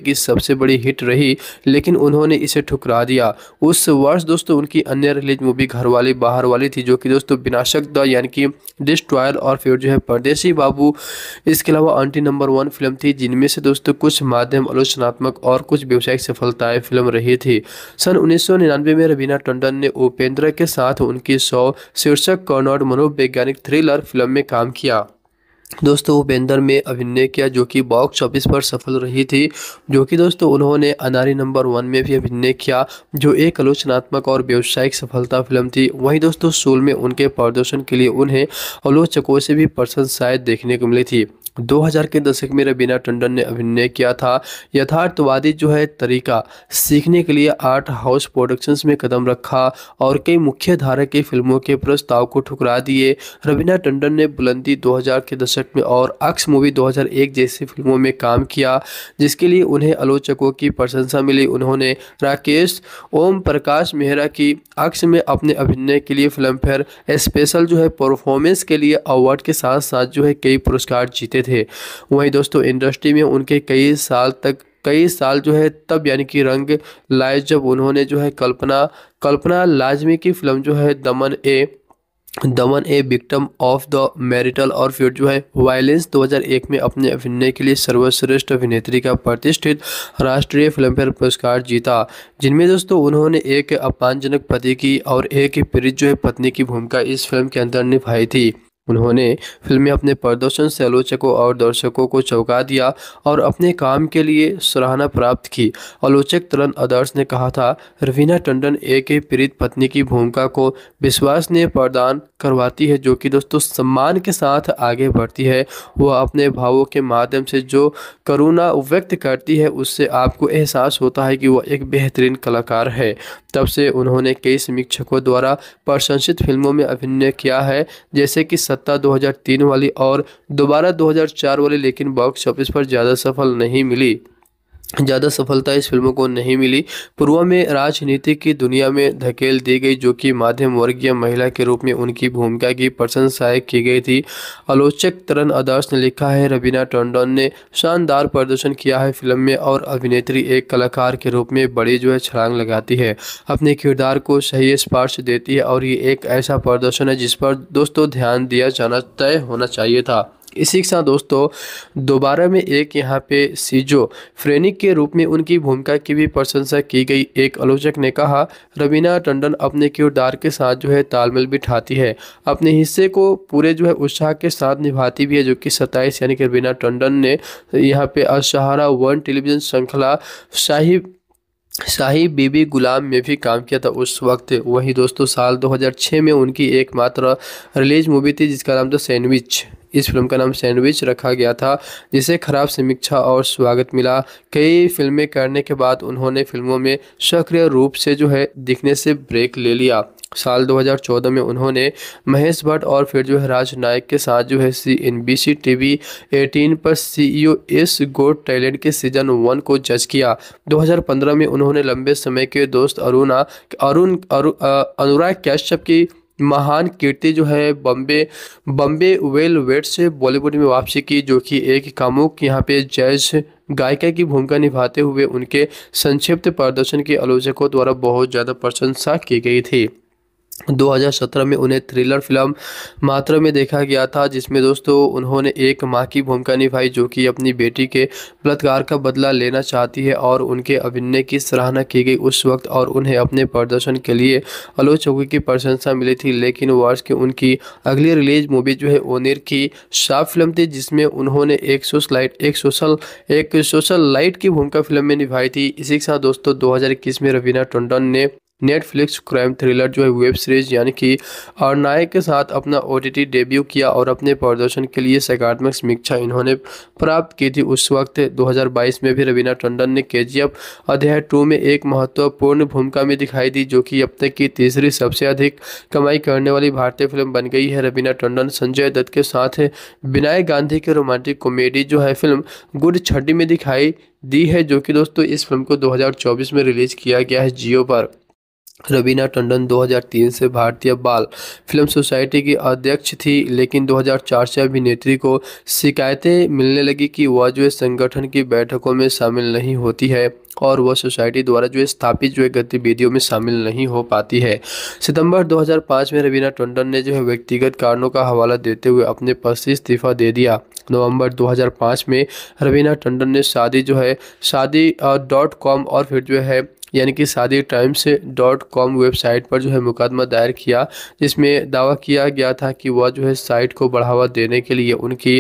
की सबसे बड़ी हिट रही लेकिन उन्होंने इसे ठुकरा दिया उस वर्ष दोस्तों उनकी अन्य रिलीज मूवी घर वाली बाहर वाली थी जो कि दोस्तों विनाशक द यानी कि डिस्ट्रॉयर और फिर जो है परदेसी बाबू इसके अलावा आंटी नंबर वन फिल्म थी जिनमें से दोस्तों कुछ माध्यम आलोचनात्मक और कुछ व्यवसायिक सफलताएं फिल्म रही थी सन उन्नीस में रवीना टंडन ने उपेंद्र के साथ उनकी सौ शीर्षक कॉर्नॉड मनोवैज्ञानिक थ्रिलर फिल्म में काम किया दोस्तों उपेंद्र में अभिनय किया जो कि बॉक्स ऑफिस पर सफल रही थी जो कि दोस्तों उन्होंने अनारी नंबर वन में भी अभिनय किया जो एक आलोचनात्मक और व्यावसायिक सफलता फिल्म थी वहीं दोस्तों सोल में उनके प्रदर्शन के लिए उन्हें आलोचकों से भी प्रशंसाएँ देखने को मिली थी 2000 के दशक में रबीना टंडन ने अभिनय किया था यथार्थवादी जो है तरीका सीखने के लिए आर्ट हाउस प्रोडक्शंस में कदम रखा और कई मुख्य धारा की फिल्मों के प्रस्ताव को ठुकरा दिए रवीना टंडन ने बुलंदी 2000 के दशक में और अक्स मूवी 2001 जैसी फिल्मों में काम किया जिसके लिए उन्हें आलोचकों की प्रशंसा मिली उन्होंने राकेश ओम प्रकाश मेहरा की अक्स में अपने अभिनय के लिए फिल्म फेयर स्पेशल जो है परफॉर्मेंस के लिए अवार्ड के साथ साथ जो है कई पुरस्कार जीते थे थे वहीं दोस्तों इंडस्ट्री में उनके कई साल तक कई साल जो है तब यानी कि रंग लाए जब उन्होंने जो है कल्पना कल्पना लाजमी की फिल्म जो है दमन ए दमन a victim of the marital और फिर जो है वायलेंस 2001 में अपने अभिनय के लिए सर्वश्रेष्ठ अभिनेत्री का प्रतिष्ठित राष्ट्रीय फिल्मफेयर पुरस्कार जीता जिनमें दोस्तों उन्होंने एक अपमानजनक पति की और एक प्रीत जो है पत्नी की भूमिका इस फिल्म के अंदर निभाई थी उन्होंने फिल्म में अपने प्रदर्शन से आलोचकों और दर्शकों को चौंका दिया और अपने काम के लिए सराहना प्राप्त की आलोचक तरन आदर्श ने कहा था रवीना टंडन एक पीड़ित पत्नी की भूमिका को विश्वास ने प्रदान करवाती है जो कि दोस्तों सम्मान के साथ आगे बढ़ती है वह अपने भावों के माध्यम से जो करुणा व्यक्त करती है उससे आपको एहसास होता है कि वह एक बेहतरीन कलाकार है तब से उन्होंने कई समीक्षकों द्वारा प्रशंसित फिल्मों में अभिनय किया है जैसे कि सत्ता 2003 वाली और दोबारा 2004 वाली लेकिन बॉक्स ऑफिस पर ज़्यादा सफल नहीं मिली ज़्यादा सफलता इस फिल्म को नहीं मिली पूर्वा में राजनीति की दुनिया में धकेल दी गई जो कि माध्यम वर्गीय महिला के रूप में उनकी भूमिका की प्रशंसा की गई थी आलोचक तरन आदर्श ने लिखा है रवीना टंडन ने शानदार प्रदर्शन किया है फिल्म में और अभिनेत्री एक कलाकार के रूप में बड़ी जो है छलांग लगाती है अपने किरदार को सही स्पर्श देती है और ये एक ऐसा प्रदर्शन है जिस पर दोस्तों ध्यान दिया जाना तय होना चाहिए था इसी के साथ दोस्तों दोबारा में एक यहाँ पे सीजो फ्रेनिक के रूप में उनकी भूमिका की भी प्रशंसा की गई एक आलोचक ने कहा रवीना टंडन अपने किरदार के साथ जो है तालमेल बिठाती है अपने हिस्से को पूरे जो है उत्साह के साथ निभाती भी है जो कि सताईस यानी कि रवीना टंडन ने यहाँ पे असहारा वन टेलीविजन श्रृंखला साहिब शाही बीबी गुलाम में भी काम किया था उस वक्त वही दोस्तों साल 2006 में उनकी एकमात्र रिलीज मूवी थी जिसका नाम था सैंडविच इस फिल्म का नाम सैंडविच रखा गया था जिसे खराब समीक्षा और स्वागत मिला कई फिल्में करने के बाद उन्होंने फिल्मों में सक्रिय रूप से जो है दिखने से ब्रेक ले लिया साल 2014 में उन्होंने महेश भट्ट और फिर जो है राज नायक के साथ जो है C N B C T V eighteen पर C E S got talent के सीजन वन को जज किया 2015 में उन्होंने लंबे समय के दोस्त अरुणा अरुण अनुराग कैश्यप की महान कीर्ति जो है बम्बे बम्बे वेल वेट से बॉलीवुड में वापसी की जो कि एक कामुक यहाँ पे जैज गायिका की भूमिका निभाते हुए उनके संक्षिप्त प्रदर्शन के आलोचकों द्वारा बहुत ज़्यादा प्रशंसा की गई थी 2017 में उन्हें थ्रिलर फिल्म मात्रा में देखा गया था जिसमें दोस्तों उन्होंने एक मां की भूमिका निभाई जो कि अपनी बेटी के बलात्कार का बदला लेना चाहती है और उनके अभिनय की सराहना की गई उस वक्त और उन्हें अपने प्रदर्शन के लिए आलोचकों की प्रशंसा मिली थी लेकिन वर्ष की उनकी अगली रिलीज मूवी जो है ओनिर की साफ फिल्म थी जिसमें उन्होंने एक सोशल एक सोशल एक सोशल लाइट की भूमिका फिल्म में निभाई थी इसी के साथ दोस्तों दो में रवीना टंडन ने नेटफ्लिक्स क्राइम थ्रिलर जो है वेब सीरीज यानी कि नायक के साथ अपना ओ डेब्यू किया और अपने प्रदर्शन के लिए सकारात्मक समीक्षा इन्होंने प्राप्त की थी उस वक्त 2022 में भी रवीना टंडन ने के जी अध्याय टू में एक महत्वपूर्ण भूमिका में दिखाई दी जो कि अब तक की तीसरी सबसे अधिक कमाई करने वाली भारतीय फिल्म बन गई है रवीना टंडन संजय दत्त के साथ विनायक गांधी की रोमांटिक कॉमेडी जो है फिल्म गुड छड्डी में दिखाई दी है जो कि दोस्तों इस फिल्म को दो में रिलीज किया गया है जियो पर रवीना टंडन 2003 से भारतीय बाल फिल्म सोसाइटी की अध्यक्ष थी लेकिन 2004 से अभिनेत्री को शिकायतें मिलने लगी कि वह जो संगठन की बैठकों में शामिल नहीं होती है और वह सोसाइटी द्वारा जो स्थापित जो गतिविधियों में शामिल नहीं हो पाती है सितंबर 2005 में रवीना टंडन ने जो है व्यक्तिगत कारणों का हवाला देते हुए अपने पद से इस्तीफा दे दिया नवंबर 2005 में रवीना टंडन ने शादी जो है शादी डॉट कॉम और फिर जो है यानी कि शादी टाइम्स डॉट कॉम वेबसाइट पर जो है मुकदमा दायर किया जिसमें दावा किया गया था कि वह जो है साइट को बढ़ावा देने के लिए उनकी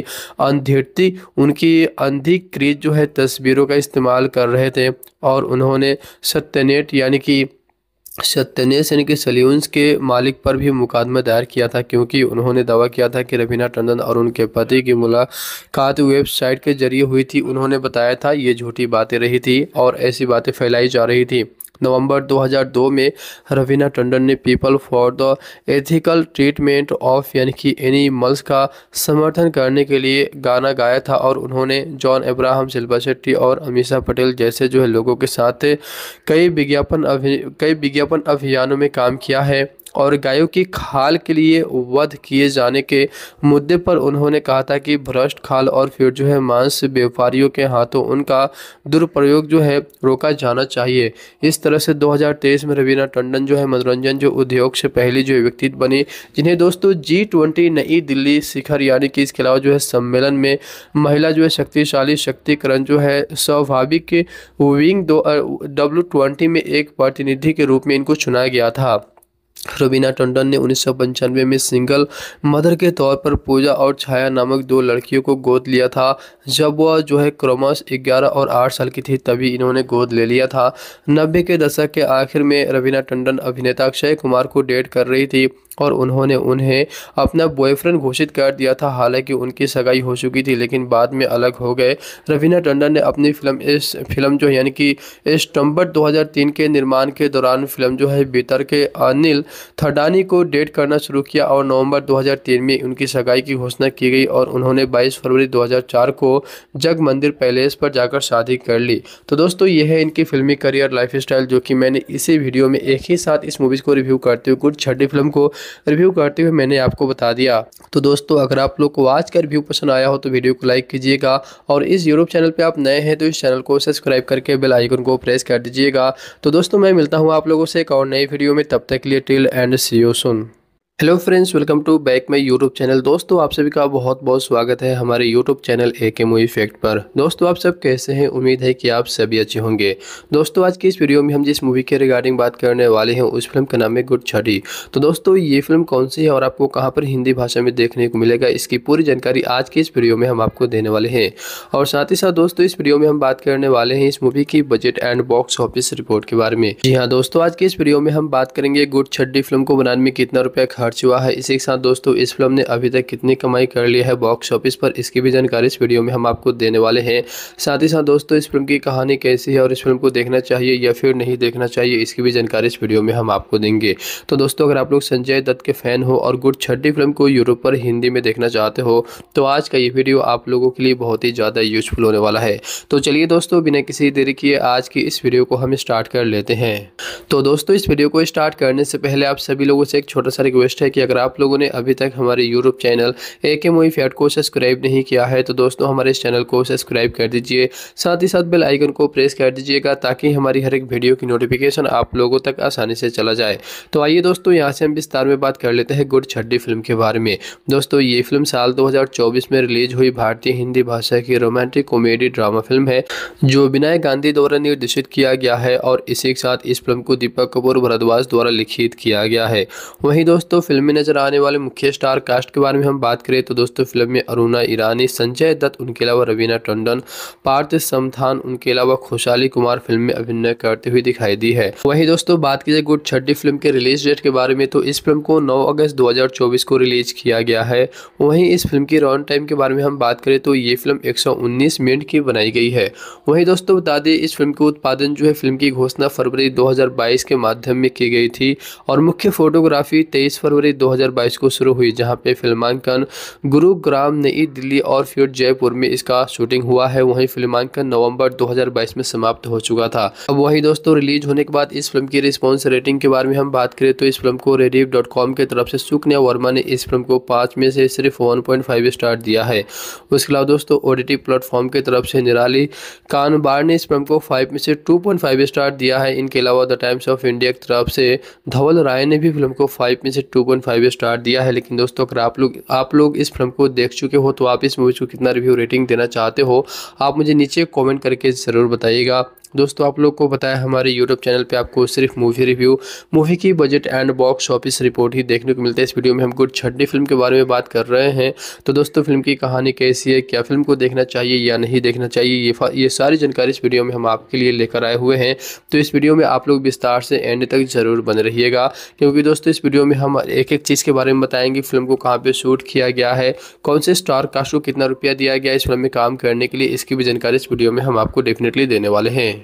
अंधिरती उनकी अंधिकृत जो है तस्वीरों का इस्तेमाल कर रहे थे और उन्होंने सत्यनेट यानी कि सत्यनेश यानी कि सल्यून्स के मालिक पर भी मुकदमा दायर किया था क्योंकि उन्होंने दावा किया था कि रवीना टंडन और उनके पति की मुलाकात वेबसाइट के जरिए हुई थी उन्होंने बताया था ये झूठी बातें रही थी और ऐसी बातें फैलाई जा रही थी नवंबर 2002 में रवीना टंडन ने people for the ethical treatment of यानी कि एनिमल्स का समर्थन करने के लिए गाना गाया था और उन्होंने जॉन अब्राहम शिल्पा शेट्टी और अमीषा पटेल जैसे जो है लोगों के साथ कई विज्ञापन अभि कई विज्ञापन अभियानों में काम किया है और गायों की खाल के लिए वध किए जाने के मुद्दे पर उन्होंने कहा था कि भ्रष्ट खाल और फिर जो है मांस व्यापारियों के हाथों उनका दुरुपयोग जो है रोका जाना चाहिए इस तरह से 2023 में रवीना टंडन जो है मनोरंजन जो उद्योग से पहली जो व्यक्ति बनी जिन्हें दोस्तों जी ट्वेंटी नई दिल्ली शिखर यानी कि इसके अलावा जो है सम्मेलन में महिला जो है शक्तिशाली शक्तिकरण जो है स्वाभाविक विंग दो डब्ल्यू में एक प्रतिनिधि के रूप में इनको चुनाया गया था रुबीना टंडन ने उन्नीस में सिंगल मदर के तौर पर पूजा और छाया नामक दो लड़कियों को गोद लिया था जब वह जो है क्रोमस 11 और 8 साल की थी तभी इन्होंने गोद ले लिया था नब्बे के दशक के आखिर में रवीना टंडन अभिनेता अक्षय कुमार को डेट कर रही थी और उन्होंने उन्हें अपना बॉयफ्रेंड घोषित कर दिया था हालांकि उनकी सगाई हो चुकी थी लेकिन बाद में अलग हो गए रवीना टंडन ने अपनी फिल्म इस फिल्म जो यानी कि टम्बर दो के निर्माण के दौरान फिल्म जो है बीतर के अनिल थडानी को डेट करना शुरू किया और नवंबर 2003 में उनकी सगाई की घोषणा की गई और उन्होंने 22 फरवरी 2004 को जग मंदिर पैलेस पर जाकर शादी कर ली तो दोस्तों यह है इनकी फिल्मी करियर लाइफ जो कि मैंने इसी वीडियो में एक ही साथ इस मूवीज़ को रिव्यू करते हुए कुछ छठी फिल्म को रिव्यू करते हुए मैंने आपको बता दिया तो दोस्तों अगर आप लोग को आज का रिव्यू पसंद आया हो तो वीडियो को लाइक कीजिएगा और इस यूट्यूब चैनल पर आप नए हैं तो इस चैनल को सब्सक्राइब करके बेल आइकन को प्रेस कर दीजिएगा तो दोस्तों मैं मिलता हूँ आप लोगों से एक और नई वीडियो में तब तक के लिए till and see you soon hello friends welcome to back my YouTube channel दोस्तों आप सभी का बहुत बहुत स्वागत है हमारे यूट्यूब चैनल ए के मूवी फैक्ट पर दोस्तों आप सब कैसे हैं उम्मीद है कि आप सभी अच्छे होंगे दोस्तों आज की इस वीडियो में हम जिस मूवी के रिगार्डिंग बात करने वाले हैं उस फिल्म का नाम है गुड छठी तो दोस्तों ये फिल्म कौन सी है और आपको कहाँ पर हिंदी भाषा में देखने को मिलेगा इसकी पूरी जानकारी आज की इस वीडियो में हम आपको देने वाले हैं और साथ ही साथ दोस्तों इस वीडियो में हम बात करने वाले हैं इस मूवी की budget and box office report के बारे में जी हाँ दोस्तों आज की इस वीडियो में हम बात करेंगे गुड छड्डी फिल्म को बनाने में कितना रुपया खर्च खर्च हुआ है इसी के साथ दोस्तों इस फिल्म ने अभी तक कितनी कमाई कर ली है बॉक्स ऑफिस पर इसकी भी जानकारी इस वीडियो में हम आपको देने वाले हैं साथ ही साथ दोस्तों इस फिल्म की कहानी कैसी है और इस फिल्म को देखना चाहिए या फिर नहीं देखना चाहिए इसकी भी जानकारी इस वीडियो में हम आपको देंगे तो दोस्तों अगर आप लोग संजय दत्त के फैन हो और गुड छठी फिल्म को यूरोप पर हिंदी में देखना चाहते हो तो आज का ये वीडियो आप लोगों के लिए बहुत ही ज़्यादा यूजफुल होने वाला है तो चलिए दोस्तों बिना किसी देरी किए आज की इस वीडियो को हम स्टार्ट कर लेते हैं तो दोस्तों इस वीडियो को स्टार्ट करने से पहले आप सभी लोगों से एक छोटा सा रिक्वेस्ट रिक्वेस्ट है कि अगर आप लोगों ने अभी तक हमारे यूट्यूब चैनल ए के मोई फैट को सब्सक्राइब नहीं किया है तो दोस्तों हमारे इस चैनल को सब्सक्राइब कर दीजिए साथ ही साथ बेल आइकन को प्रेस कर दीजिएगा ताकि हमारी हर एक वीडियो की नोटिफिकेशन आप लोगों तक आसानी से चला जाए तो आइए दोस्तों यहाँ से हम विस्तार में बात कर लेते हैं गुड छड्डी फिल्म के बारे में दोस्तों ये फिल्म साल दो में रिलीज हुई भारतीय हिंदी भाषा की रोमांटिक कॉमेडी ड्रामा फिल्म है जो विनय गांधी द्वारा निर्देशित किया गया है और इसी के साथ इस फिल्म को दीपक कपूर भरद्वाज द्वारा लिखित किया गया है वहीं दोस्तों फिल्म में नजर आने वाले मुख्य स्टार कास्ट के बारे में हम बात करें तो दोस्तों फिल्म में अरुणा ईरानी संजय दत्त उनके अलावा रवीना टंडन पार्थ समथान उनके अलावा खुशाली कुमार फिल्म में अभिनय करते हुए दिखाई दी है वही दोस्तों बात की जाए गुड छठी फिल्म के रिलीज डेट के बारे में तो इस फिल्म को नौ अगस्त दो को रिलीज किया गया है वही इस फिल्म की रॉन टाइम के बारे में हम बात करें तो ये फिल्म एक मिनट की बनाई गई है वही दोस्तों बता दें इस फिल्म का उत्पादन जो है फिल्म की घोषणा फरवरी दो के माध्यम में की गई थी और मुख्य फोटोग्राफी तेईस फरवरी 2022 को शुरू हुई जहां पे फिल्मांकन गुरुग्राम नई दिल्ली और फिर जयपुर में इसका शूटिंग हुआ है वहीं फिल्मांकन नवंबर 2022 में समाप्त हो चुका था अब वही दोस्तों रिलीज होने के बाद इस फिल्म की रिस्पॉन्स रेटिंग के बारे में हम बात करें तो इस फिल्म को रेडिव की तरफ से सुकन्या वर्मा ने इस फिल्म को पांच में से सिर्फ वन स्टार दिया है उसके अलावा दोस्तों ओ प्लेटफॉर्म की तरफ से निराली कानबार ने इस फिल्म को फाइव में से टू स्टार दिया है इनके अलावा द टाइम्स ऑफ इंडिया की तरफ से धवल राय ने भी फिल्म को फाइव में से टू 2.5 स्टार दिया है लेकिन दोस्तों अगर आप लोग आप लोग इस फिल्म को देख चुके हो तो आप इस मूवी को कितना रिव्यू रेटिंग देना चाहते हो आप मुझे नीचे कॉमेंट करके ज़रूर बताइएगा दोस्तों आप लोग को बताया हमारे यूट्यूब चैनल पे आपको सिर्फ मूवी रिव्यू मूवी की budget and box office report ही देखने को मिलता है इस वीडियो में हम गुड छठी फिल्म के बारे में बात कर रहे हैं तो दोस्तों फिल्म की कहानी कैसी है क्या फिल्म को देखना चाहिए या नहीं देखना चाहिए ये ये सारी जानकारी इस वीडियो में हम आपके लिए लेकर आए हुए हैं तो इस वीडियो में आप लोग विस्तार से एंड तक ज़रूर बने रहिएगा क्योंकि दोस्तों इस वीडियो में हम एक एक चीज़ के बारे में बताएंगे फिल्म को कहाँ पर शूट किया गया है कौन से स्टार कास्ट को कितना रुपया दिया गया इस फिल्म में काम करने के लिए इसकी भी जानकारी इस वीडियो में हम आपको डेफिनेटली देने वाले हैं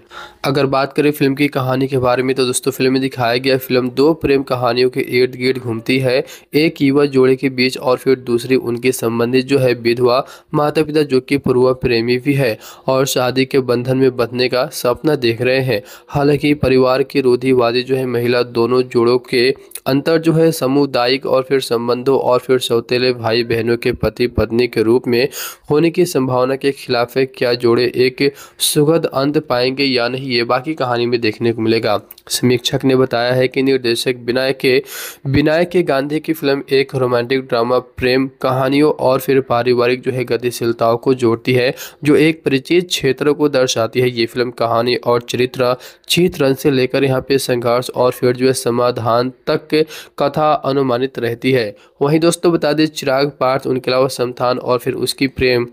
अगर बात करें फिल्म की कहानी के बारे में तो दोस्तों फिल्म में दिखाया गया फिल्म दो प्रेम कहानियों के इर्द गिर्द घूमती है एक युवा जोड़े के बीच और फिर दूसरी उनके संबंधित जो है विधवा माता पिता जो कि पूर्व प्रेमी भी है और शादी के बंधन में बंधने का सपना देख रहे हैं हालांकि परिवार की रूढ़िवादी जो है महिला दोनों जोड़ों के अंतर जो है सामुदायिक और फिर संबंधों और फिर सौतेले भाई बहनों के पति पत्नी के रूप में होने की संभावना के खिलाफ है क्या जोड़े एक सुखद अंत पाएंगे होंगे या नहीं ये बाकी कहानी में देखने को मिलेगा समीक्षक ने बताया है कि निर्देशक बिनाय के बिनाय के गांधी की फिल्म एक रोमांटिक ड्रामा प्रेम कहानियों और फिर पारिवारिक जो है गतिशीलताओं को जोड़ती है जो एक परिचित क्षेत्र को दर्शाती है ये फिल्म कहानी और चरित्र चित्रण से लेकर यहाँ पे संघर्ष और फिर जो है समाधान तक कथा अनुमानित रहती है वहीं दोस्तों बता दें चिराग पार्थ उनके अलावा समथान और फिर उसकी प्रेम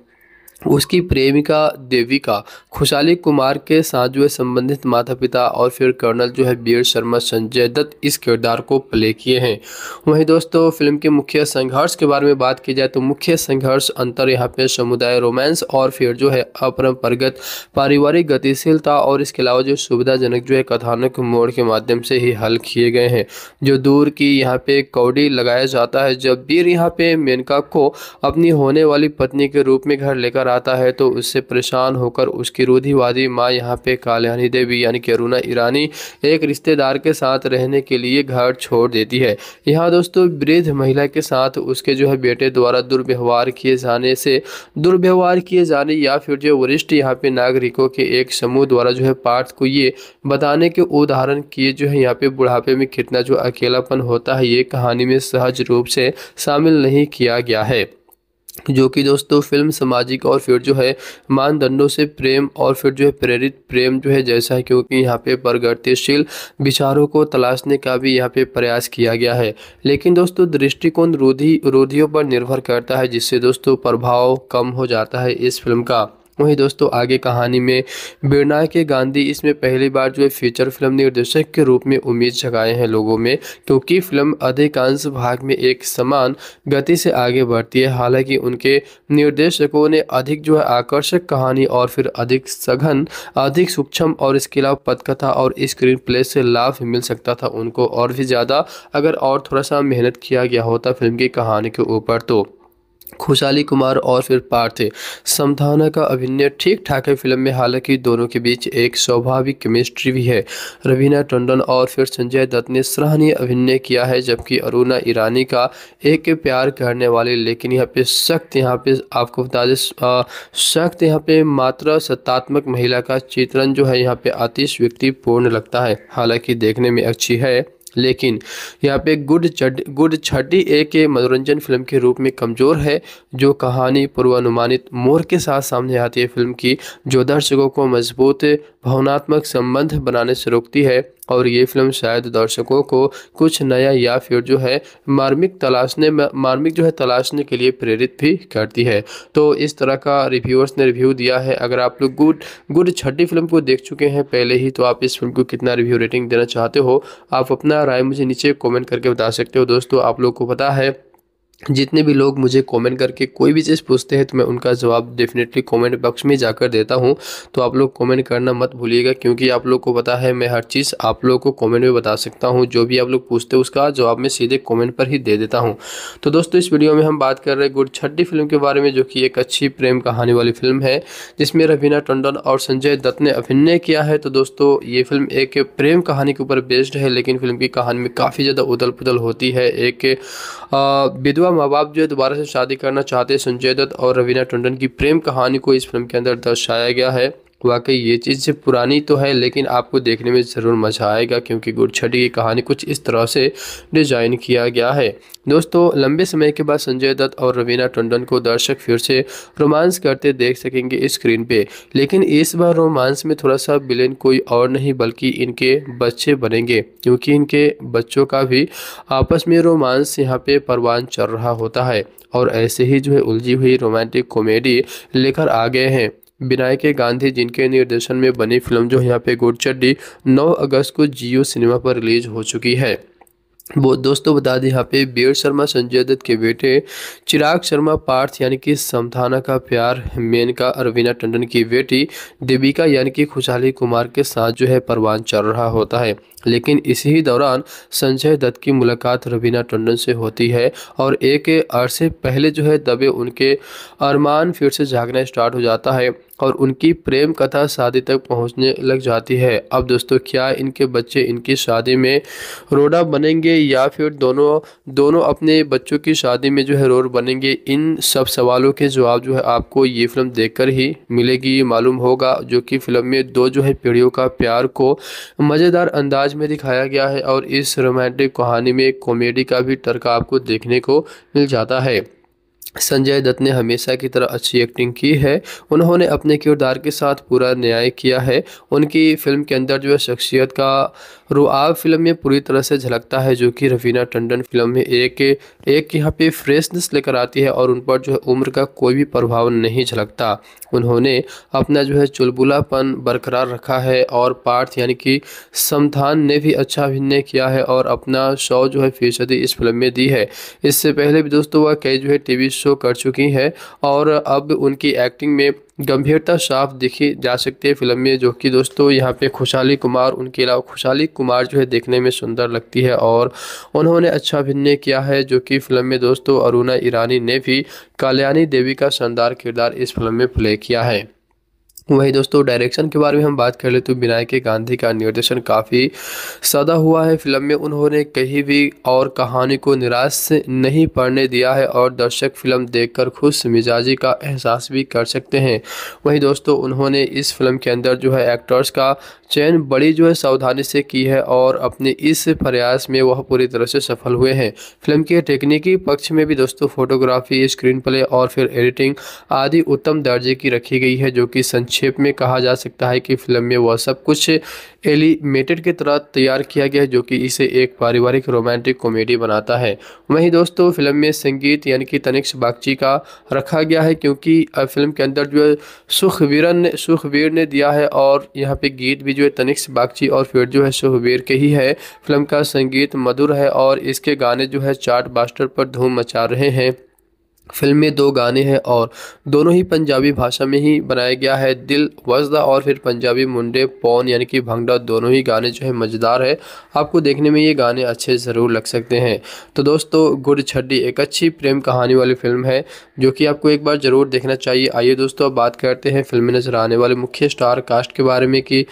उसकी प्रेमिका देविका खुशाली कुमार के साथ जो है संबंधित माता पिता और फिर कर्नल जो है बीर शर्मा संजय दत्त इस किरदार को प्ले किए हैं वहीं दोस्तों फिल्म के मुख्य संघर्ष के बारे में बात की जाए तो मुख्य संघर्ष अंतर यहाँ पे समुदाय रोमांस और फिर जो है अपरंपरागत पारिवारिक गतिशीलता और इसके अलावा जो सुविधाजनक जो है कथानक मोड़ के माध्यम से ही हल किए गए हैं जो दूर की यहाँ पे कौडी लगाया जाता है जब बीर यहाँ पे मेनका को अपनी होने वाली पत्नी के रूप में घर लेकर आता है तो उससे परेशान होकर उसकी रूढ़ीवादी माँ यहाँ पे काल्यानी देवी यानी कि अरुणा ईरानी एक रिश्तेदार के साथ रहने के लिए घर छोड़ देती है यहाँ दोस्तों वृद्ध महिला के साथ उसके जो है बेटे द्वारा दुर्व्यवहार किए जाने से दुर्व्यवहार किए जाने या फिर जो वरिष्ठ यहाँ पे नागरिकों के एक समूह द्वारा जो है पार्थ को ये बताने के उदाहरण किए जो है यहाँ पे बुढ़ापे में कितना जो अकेलापन होता है ये कहानी में सहज रूप से शामिल नहीं किया गया है जो कि दोस्तों फिल्म सामाजिक और फिर जो है मानदंडों से प्रेम और फिर जो है प्रेरित प्रेम जो है जैसा है क्योंकि यहाँ पे प्रगतिशील विचारों को तलाशने का भी यहाँ पे प्रयास किया गया है लेकिन दोस्तों दृष्टिकोण रोधी रोधियों पर निर्भर करता है जिससे दोस्तों प्रभाव कम हो जाता है इस फिल्म का वहीं दोस्तों आगे कहानी में बिरना के गांधी इसमें पहली बार जो है फीचर फिल्म निर्देशक के रूप में उम्मीद जगाए हैं लोगों में क्योंकि फिल्म अधिकांश भाग में एक समान गति से आगे बढ़ती है हालांकि उनके निर्देशकों ने अधिक जो है आकर्षक कहानी और फिर अधिक सघन अधिक सूक्ष्म और इसके अलावा पथकथा और स्क्रीन प्ले से लाभ मिल सकता था उनको और भी ज़्यादा अगर और थोड़ा सा मेहनत किया गया होता फिल्म की कहानी के ऊपर तो खुशाली कुमार और फिर पार्थ समधाना का अभिनय ठीक ठाक है फिल्म में हालांकि दोनों के बीच एक स्वाभाविक केमिस्ट्री भी है रवीना टंडन और फिर संजय दत्त ने सराहनीय अभिनय किया है जबकि अरुणा ईरानी का एक प्यार करने वाले लेकिन यहाँ पे सख्त यहाँ पे आपको बता दें सख्त यहाँ पे मात्र सत्तात्मक महिला का चित्रण जो है यहाँ पे अतिश व्यक्ति पूर्ण लगता है हालांकि देखने में अच्छी है लेकिन यहाँ पे गुड गुड छठी एक मनोरंजन फिल्म के रूप में कमज़ोर है जो कहानी पूर्वानुमानित मोर के साथ सामने आती है फिल्म की जो दर्शकों को मजबूत भावनात्मक संबंध बनाने से रोकती है और ये फिल्म शायद दर्शकों को कुछ नया या फिर जो है मार्मिक तलाशने मार्मिक जो है तलाशने के लिए प्रेरित भी करती है तो इस तरह का रिव्यूअर्स ने रिव्यू दिया है अगर आप लोग गुड गुड छठी फिल्म को देख चुके हैं पहले ही तो आप इस फिल्म को कितना रिव्यू रेटिंग देना चाहते हो आप अपना राय मुझे नीचे कॉमेंट करके बता सकते हो दोस्तों आप लोग को पता है जितने भी लोग मुझे कमेंट करके कोई भी चीज़ पूछते हैं तो मैं उनका जवाब डेफिनेटली कमेंट बॉक्स में जाकर देता हूं तो आप लोग कमेंट करना मत भूलिएगा क्योंकि आप लोग को पता है मैं हर चीज़ आप लोग को कमेंट में बता सकता हूं जो भी आप लोग पूछते हैं उसका जवाब मैं सीधे कमेंट पर ही दे देता हूँ तो दोस्तों इस वीडियो में हम बात कर रहे हैं गुड छठी फिल्म के बारे में जो कि एक अच्छी प्रेम कहानी वाली फिल्म है जिसमें रवीना टंडन और संजय दत्त ने अभिनय किया है तो दोस्तों ये फिल्म एक प्रेम कहानी के ऊपर बेस्ड है लेकिन फिल्म की कहानी में काफ़ी ज़्यादा उदल पुदल होती है एक विधवा माँ बाप जो है दोबारा से शादी करना चाहते संजय दत्त और रवीना टंडन की प्रेम कहानी को इस फिल्म के अंदर दर्शाया गया है वाकई ये चीज़ पुरानी तो है लेकिन आपको देखने में ज़रूर मज़ा आएगा क्योंकि गुड़छटी की कहानी कुछ इस तरह से डिज़ाइन किया गया है दोस्तों लंबे समय के बाद संजय दत्त और रवीना टंडन को दर्शक फिर से रोमांस करते देख सकेंगे स्क्रीन पे लेकिन इस बार रोमांस में थोड़ा सा विलेन कोई और नहीं बल्कि इनके बच्चे बनेंगे क्योंकि इनके बच्चों का भी आपस में रोमांस यहाँ पर परवान चल रहा होता है और ऐसे ही जो है उलझी हुई रोमांटिक कॉमेडी लेकर आ गए हैं के गांधी जिनके निर्देशन में बनी फिल्म जो यहाँ पे गुड़चड्डी 9 अगस्त को जियो सिनेमा पर रिलीज हो चुकी है वो दोस्तों बता दें यहाँ पे बीर शर्मा संजय दत्त के बेटे चिराग शर्मा पार्थ यानी कि समथाना का प्यार मेन का अरविना टंडन की बेटी देविका यानी कि खुशहाली कुमार के साथ जो है परवान चल रहा होता है लेकिन इसी दौरान संजय दत्त की मुलाकात रवीना टंडन से होती है और एक अरसे पहले जो है दबे उनके अरमान फिर से जागना स्टार्ट हो जाता है और उनकी प्रेम कथा शादी तक पहुंचने लग जाती है अब दोस्तों क्या इनके बच्चे इनकी शादी में रोड़ा बनेंगे या फिर दोनों दोनों अपने बच्चों की शादी में जो है रोड बनेंगे इन सब सवालों के जवाब जो है आपको ये फिल्म देखकर ही मिलेगी मालूम होगा जो कि फिल्म में दो जो है पीढ़ियों का प्यार को मज़ेदार अंदाज अंदाज में दिखाया गया है और इस रोमांटिक कहानी में कॉमेडी का भी तर्क आपको देखने को मिल जाता है संजय दत्त ने हमेशा की तरह अच्छी एक्टिंग की है उन्होंने अपने किरदार के साथ पूरा न्याय किया है उनकी फिल्म के अंदर जो है शख्सियत का रुआब फिल्म में पूरी तरह से झलकता है जो कि रवीना टंडन फिल्म में एक एक यहाँ पे फ्रेशनेस लेकर आती है और उन पर जो है उम्र का कोई भी प्रभाव नहीं झलकता उन्होंने अपना जो है चुलबुलापन बरकरार रखा है और पार्थ यानी कि समथान ने भी अच्छा अभिनय किया है और अपना शौ जो है फीसदी इस फिल्म में दी है इससे पहले भी दोस्तों वह कई जो है टी शो कर चुकी हैं और अब उनकी एक्टिंग में गंभीरता साफ देखी जा सकती है फिल्म में जो कि दोस्तों यहाँ पे खुशहाली कुमार उनके अलावा खुशहाली कुमार जो है देखने में सुंदर लगती है और उन्होंने अच्छा अभिनय किया है जो कि फिल्म में दोस्तों अरुणा ईरानी ने भी काल्याणी देवी का शानदार किरदार इस फिल्म में प्ले किया है वहीं दोस्तों डायरेक्शन के बारे में हम बात कर ले तो विनायक गांधी का निर्देशन काफ़ी सदा हुआ है फिल्म में उन्होंने कहीं भी और कहानी को निराश नहीं पढ़ने दिया है और दर्शक फिल्म देखकर खुश मिजाजी का एहसास भी कर सकते हैं वहीं दोस्तों उन्होंने इस फिल्म के अंदर जो है एक्टर्स का चयन बड़ी जो है सावधानी से की है और अपने इस प्रयास में वह पूरी तरह से सफल हुए हैं फिल्म के टेक्निकी पक्ष में भी दोस्तों फोटोग्राफी स्क्रीन प्ले और फिर एडिटिंग आदि उत्तम दर्जे की रखी गई है जो कि संक्षेप में कहा जा सकता है कि फिल्म में वह सब कुछ एलिमेटेड की तरह तैयार किया गया है जो कि इसे एक पारिवारिक रोमांटिक कॉमेडी बनाता है वहीं दोस्तों फिल्म में संगीत यानी कि तनिक्ष बागची का रखा गया है क्योंकि फिल्म के अंदर जो है सुखवीरन ने सुखवीर ने दिया है और यहाँ पे गीत भी जो है तनिक्ष बागची और फिर जो है सुखवीर के ही है फिल्म का संगीत मधुर है और इसके गाने जो है चार्ट बास्टर पर धूम मचा रहे हैं फिल्म में दो गाने हैं और दोनों ही पंजाबी भाषा में ही बनाया गया है दिल वजदा और फिर पंजाबी मुंडे पौन यानी कि भंगड़ा दोनों ही गाने जो है मज़ेदार है आपको देखने में ये गाने अच्छे ज़रूर लग सकते हैं तो दोस्तों गुड़ छड्डी एक अच्छी प्रेम कहानी वाली फिल्म है जो कि आपको एक बार ज़रूर देखना चाहिए आइए दोस्तों अब बात करते हैं फिल्म में नज़र आने वाले मुख्य स्टार कास्ट के बारे में कि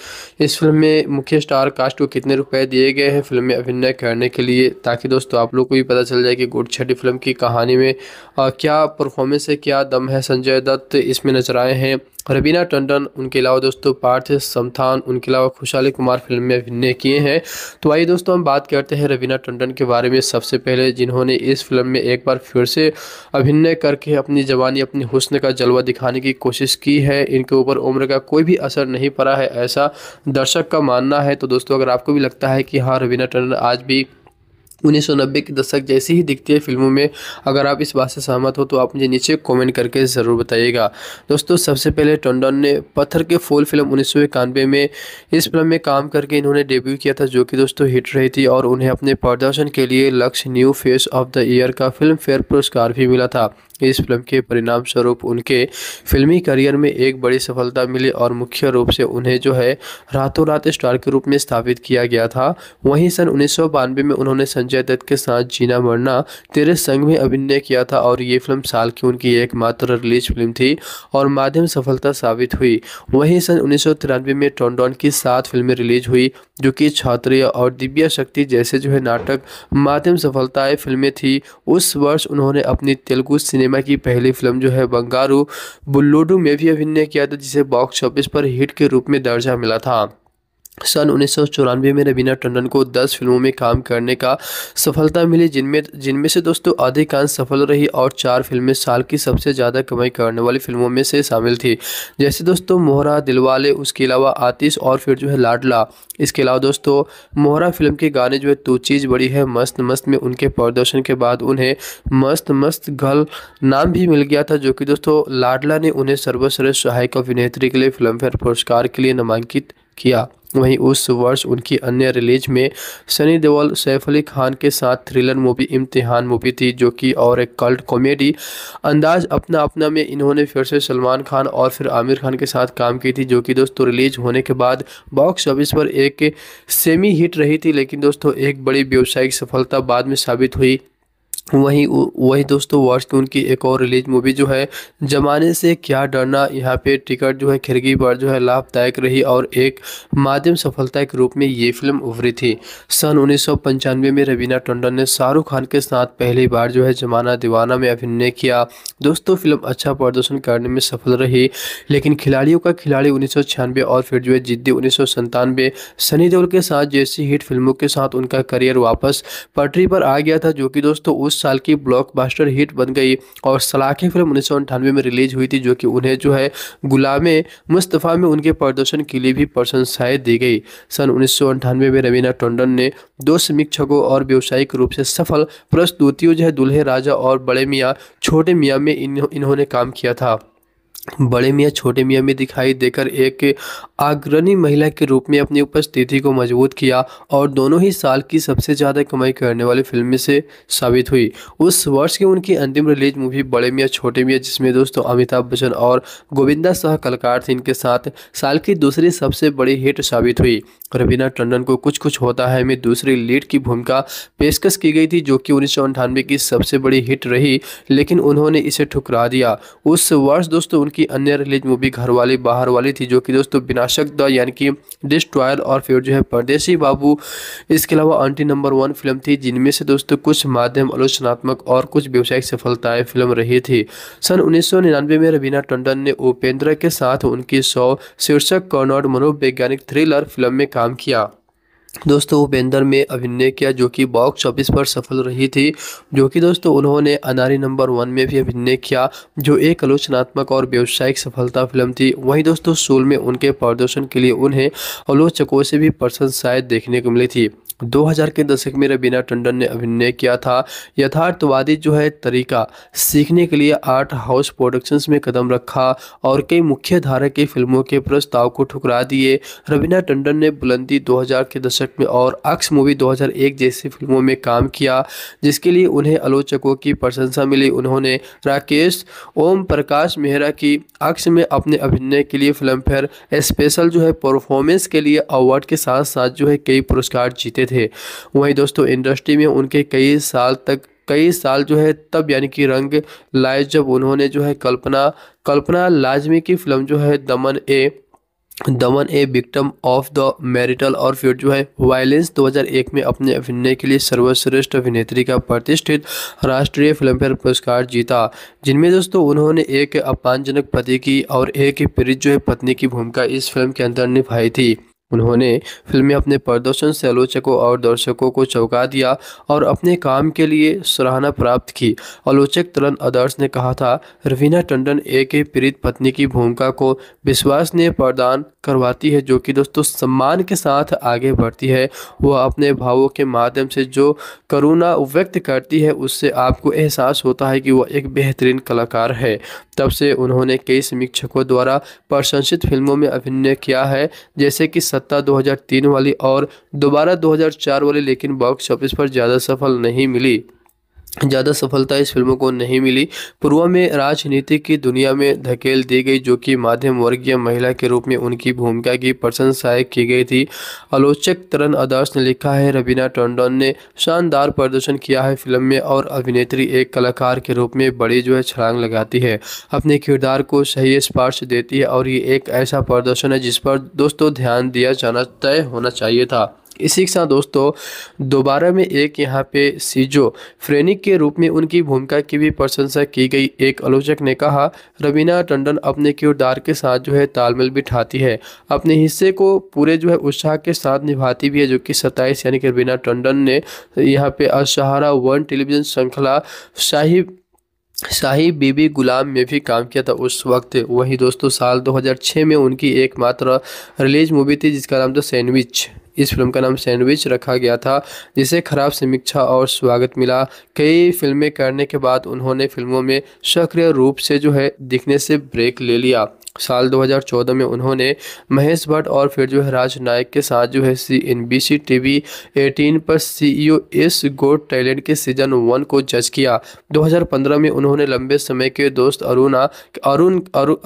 इस फिल्म में मुख्य स्टार कास्ट को कितने रुपए दिए गए हैं फिल्म में अभिनय करने के लिए ताकि दोस्तों आप लोग को भी पता चल जाए कि गुड़ छड्डी फिल्म की कहानी में क्या क्या परफॉर्मेंस है क्या दम है संजय दत्त इसमें नजर आए हैं रबीना टंडन उनके अलावा दोस्तों पार्थ समथान उनके अलावा खुशहाली कुमार फिल्म में अभिनय किए हैं तो आइए दोस्तों हम बात करते हैं रवीना टंडन के बारे में सबसे पहले जिन्होंने इस फिल्म में एक बार फिर से अभिनय करके अपनी जवानी अपनी हुस्न का जलवा दिखाने की कोशिश की है इनके ऊपर उम्र का कोई भी असर नहीं पड़ा है ऐसा दर्शक का मानना है तो दोस्तों अगर आपको भी लगता है कि हाँ रवीना टंडन आज भी उन्नीस सौ नब्बे के दशक जैसी ही दिखती है फिल्मों में अगर आप इस बात से सहमत हो तो आप मुझे नीचे कमेंट करके ज़रूर बताइएगा दोस्तों सबसे पहले टंडन ने पत्थर के फूल फिल्म उन्नीस सौ इक्यानवे में इस फिल्म में काम करके इन्होंने डेब्यू किया था जो कि दोस्तों हिट रही थी और उन्हें अपने प्रदर्शन के लिए Lakshya new face of the year का फिल्म फेयर पुरस्कार भी मिला था इस फिल्म के परिणाम स्वरूप उनके फिल्मी करियर में एक बड़ी सफलता मिली और मुख्य रूप से उन्हें जो है रातों रात स्टार के रूप में स्थापित किया गया था वहीं सन उन्नीस में उन्होंने संजय दत्त के साथ जीना मरना तेरे संग में अभिनय किया था और ये फिल्म साल की उनकी एकमात्र रिलीज फिल्म थी और माध्यम सफलता साबित हुई वहीं सन उन्नीस में टॉन्डॉन की सात फिल्में रिलीज हुई जो कि छात्रीय और दिव्या शक्ति जैसे जो है नाटक माध्यम सफलताएँ फिल्में थी उस वर्ष उन्होंने अपनी तेलुगु सिनेमा सिनेमा की पहली फिल्म जो है बंगारू बुल्लुडू में भी अभिनय किया था जिसे बॉक्स ऑफिस पर हिट के रूप में दर्जा मिला था सन उन्नीस में रवीना टंडन को 10 फिल्मों में काम करने का सफलता मिली जिनमें जिनमें से दोस्तों अधिकांश सफल रही और चार फिल्में साल की सबसे ज़्यादा कमाई करने वाली फिल्मों में से शामिल थी जैसे दोस्तों मोहरा दिलवाले उसके अलावा आतिश और फिर जो है लाडला इसके अलावा दोस्तों मोहरा फिल्म के गाने जो है तो चीज़ बड़ी है मस्त मस्त में उनके प्रदर्शन के बाद उन्हें मस्त मस्त गल नाम भी मिल गया था जो कि दोस्तों लाडला ने उन्हें सर्वश्रेष्ठ सहायक अभिनेत्री के लिए फिल्मफेयर पुरस्कार के लिए नामांकित किया वहीं उस वर्ष उनकी अन्य रिलीज में सनी देओल सैफ अली खान के साथ थ्रिलर मूवी इम्तिहान मूवी थी जो कि और एक कल्ट कॉमेडी अंदाज अपना अपना में इन्होंने फिर से सलमान खान और फिर आमिर खान के साथ काम की थी जो कि दोस्तों रिलीज होने के बाद बॉक्स ऑफिस पर एक सेमी हिट रही थी लेकिन दोस्तों एक बड़ी व्यावसायिक सफलता बाद में साबित हुई वहीं वही दोस्तों वर्ष की उनकी एक और रिलीज मूवी जो है जमाने से क्या डरना यहाँ पे टिकट जो है खिड़की पर जो है लाभदायक रही और एक माध्यम सफलता के रूप में ये फिल्म उभरी थी सन उन्नीस में रवीना टंडन ने शाहरुख खान के साथ पहली बार जो है जमाना दीवाना में अभिनय किया दोस्तों फिल्म अच्छा प्रदर्शन करने में सफल रही लेकिन खिलाड़ियों का खिलाड़ी उन्नीस और फिर जो है जिद्दी उन्नीस सनी देओल के साथ जैसी हिट फिल्मों के साथ उनका करियर वापस पटरी पर आ गया था जो कि दोस्तों उस साल की ब्लॉकबस्टर हिट बन गई और सलाखें फिल्म उन्नीस में रिलीज हुई थी जो कि उन्हें जो है गुलाम मुस्तफ़ा में उनके प्रदर्शन के लिए भी प्रशंसाएँ दी गई सन उन्नीस में रवीना टंडन ने दो समीक्षकों और व्यावसायिक रूप से सफल प्रस्तुतियों जो है दुल्हे राजा और बड़े मियाँ छोटे मियाँ में इन्होंने काम किया था बड़े मियाँ छोटे मियाँ में दिखाई देकर एक अग्रणी महिला के रूप में अपनी उपस्थिति को मजबूत किया और दोनों ही साल की सबसे ज़्यादा कमाई करने वाली फिल्म से साबित हुई उस वर्ष की उनकी अंतिम रिलीज मूवी बड़े मियाँ छोटे मियाँ जिसमें दोस्तों अमिताभ बच्चन और गोविंदा सह कलाकार थे इनके साथ साल की दूसरी सबसे बड़ी हिट साबित हुई रवीना टंडन को कुछ कुछ होता है में दूसरी लीड की भूमिका पेशकश की गई थी जो कि उन्नीस की सबसे बड़ी हिट रही लेकिन उन्होंने इसे ठुकरा दिया उस वर्ष दोस्तों उनकी अन्य रिलीज मूवी घर वाली बाहर वाली थी जो कि दोस्तों विनाशक द यानी कि डिस्ट्रॉयर और फिर जो है परदेसी बाबू इसके अलावा आंटी नंबर वन फिल्म थी जिनमें से दोस्तों कुछ माध्यम आलोचनात्मक और कुछ व्यवसायिक सफलताएं फिल्म रही थी सन उन्नीस में रवीना टंडन ने उपेंद्र के साथ उनकी सौ शीर्षक कॉर्नॉड मनोवैज्ञानिक थ्रिलर फिल्म में काम किया दोस्तों उपेंद्र में अभिनय किया जो कि बॉक्स ऑफिस पर सफल रही थी जो कि दोस्तों उन्होंने अनारी नंबर वन में भी अभिनय किया जो एक आलोचनात्मक और व्यावसायिक सफलता फिल्म थी वहीं दोस्तों सोल में उनके प्रदर्शन के लिए उन्हें आलोचकों से भी प्रशंसाएं देखने को मिली थी 2000 के दशक में रबीना टंडन ने अभिनय किया था यथार्थवादी जो है तरीका सीखने के लिए आर्ट हाउस प्रोडक्शंस में कदम रखा और कई मुख्य धारा की फिल्मों के प्रस्ताव को ठुकरा दिए रवीना टंडन ने बुलंदी 2000 के दशक में और अक्स मूवी 2001 जैसी फिल्मों में काम किया जिसके लिए उन्हें आलोचकों की प्रशंसा मिली उन्होंने राकेश ओम प्रकाश मेहरा की अक्स में अपने अभिनय के लिए फिल्म फेयर स्पेशल जो है परफॉर्मेंस के लिए अवार्ड के साथ साथ जो है कई पुरस्कार जीते थे वहीं दोस्तों इंडस्ट्री में उनके कई साल तक कई साल जो है तब यानी कि रंग लाए जब उन्होंने जो है कल्पना कल्पना लाजमी की फिल्म जो है दमन ए दमन a victim of the marital और फिर जो है वायलेंस 2001 में अपने अभिनय के लिए सर्वश्रेष्ठ अभिनेत्री का प्रतिष्ठित राष्ट्रीय फिल्मफेयर पुरस्कार जीता जिनमें दोस्तों उन्होंने एक अपमानजनक पति की और एक प्रीत जो है पत्नी की भूमिका इस फिल्म के अंदर निभाई थी उन्होंने फिल्म में अपने प्रदर्शन से आलोचकों और दर्शकों को चौंका दिया और अपने काम के लिए सराहना प्राप्त की आलोचक तरन आदर्श ने कहा था रवीना टंडन एक पीड़ित पत्नी की भूमिका को विश्वास ने प्रदान करवाती है जो कि दोस्तों सम्मान के साथ आगे बढ़ती है वह अपने भावों के माध्यम से जो करुणा व्यक्त करती है उससे आपको एहसास होता है कि वह एक बेहतरीन कलाकार है तब से उन्होंने कई समीक्षकों द्वारा प्रशंसित फिल्मों में अभिनय किया है जैसे कि सत्ता 2003 वाली और दोबारा 2004 वाली लेकिन बॉक्स ऑफिस पर ज़्यादा सफल नहीं मिली ज़्यादा सफलता इस फिल्म को नहीं मिली पूर्व में राजनीति की दुनिया में धकेल दी गई जो कि माध्यम वर्गीय महिला के रूप में उनकी भूमिका की प्रशंसाएँ की गई थी आलोचक तरन आदर्श ने लिखा है रवीना टंडन ने शानदार प्रदर्शन किया है फिल्म में और अभिनेत्री एक कलाकार के रूप में बड़ी जो है छलांग लगाती है अपने किरदार को सही स्पर्श देती है और ये एक ऐसा प्रदर्शन है जिस पर दोस्तों ध्यान दिया जाना तय होना चाहिए था इसी के साथ दोस्तों दोबारा में एक यहाँ पे सीजो फ्रेनिक के रूप में उनकी भूमिका की भी प्रशंसा की गई एक आलोचक ने कहा रवीना टंडन अपने किरदार के साथ जो है तालमेल बिठाती है अपने हिस्से को पूरे जो है उत्साह के साथ निभाती भी है जो कि सत्ताईस यानी कि रवीना टंडन ने यहाँ पे असहारा वन टेलीविजन श्रृंखला शाही शाही बीबी गुलाम में भी काम किया था उस वक्त वही दोस्तों साल 2006 में उनकी एकमात्र रिलीज मूवी थी जिसका नाम था सैंडविच इस फिल्म का नाम सैंडविच रखा गया था जिसे खराब समीक्षा और स्वागत मिला कई फिल्में करने के बाद उन्होंने फिल्मों में सक्रिय रूप से जो है दिखने से ब्रेक ले लिया साल 2014 में उन्होंने महेश भट्ट और फिर जो है राज नायक के साथ जो है C N B C T V eighteen पर C E S got talent के सीजन वन को जज किया 2015 में उन्होंने लंबे समय के दोस्त अरुणा अरुण अरुण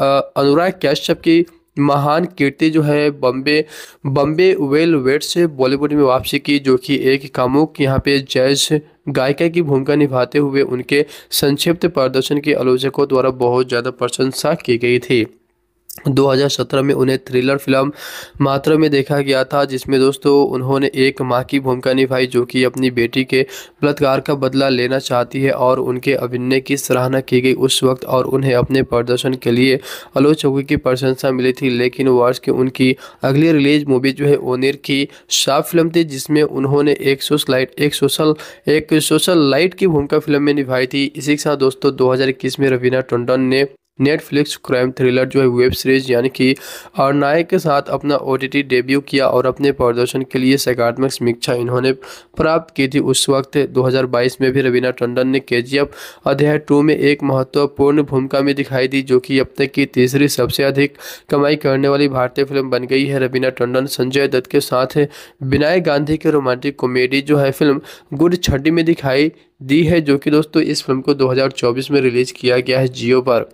अनुराग कैश्यप की महान कीर्ति जो है बम्बे बम्बे वेल वेट से बॉलीवुड में वापसी की जो कि एक कामुक यहाँ पे जैज गायिका की भूमिका निभाते हुए उनके संक्षिप्त प्रदर्शन के आलोचकों द्वारा बहुत ज़्यादा प्रशंसा की गई थी 2017 में उन्हें थ्रिलर फिल्म मात्रा में देखा गया था जिसमें दोस्तों उन्होंने एक मां की भूमिका निभाई जो कि अपनी बेटी के बलात्कार का बदला लेना चाहती है और उनके अभिनय की सराहना की गई उस वक्त और उन्हें अपने प्रदर्शन के लिए आलोचकों की प्रशंसा मिली थी लेकिन वर्ष की उनकी अगली रिलीज मूवी जो है ओनिर की साफ फिल्म थी जिसमें उन्होंने एक सोशल एक सोशल एक सोशल लाइट की भूमिका फिल्म में निभाई थी इसी के साथ दोस्तों दो में रवीना टंडन ने नेटफ्लिक्स क्राइम थ्रिलर जो है वेब सीरीज यानी कि नायक के साथ अपना ओ डेब्यू किया और अपने प्रदर्शन के लिए सकारात्मक समीक्षा इन्होंने प्राप्त की थी उस वक्त 2022 में भी रवीना टंडन ने के जी अध्याय टू में एक महत्वपूर्ण भूमिका में दिखाई दी जो कि अब तक की तीसरी सबसे अधिक कमाई करने वाली भारतीय फिल्म बन गई है रवीना टंडन संजय दत्त के साथ विनायक गांधी की रोमांटिक कॉमेडी जो है फिल्म गुड छड्डी में दिखाई दी है जो कि दोस्तों इस फिल्म को दो में रिलीज किया गया है जियो पर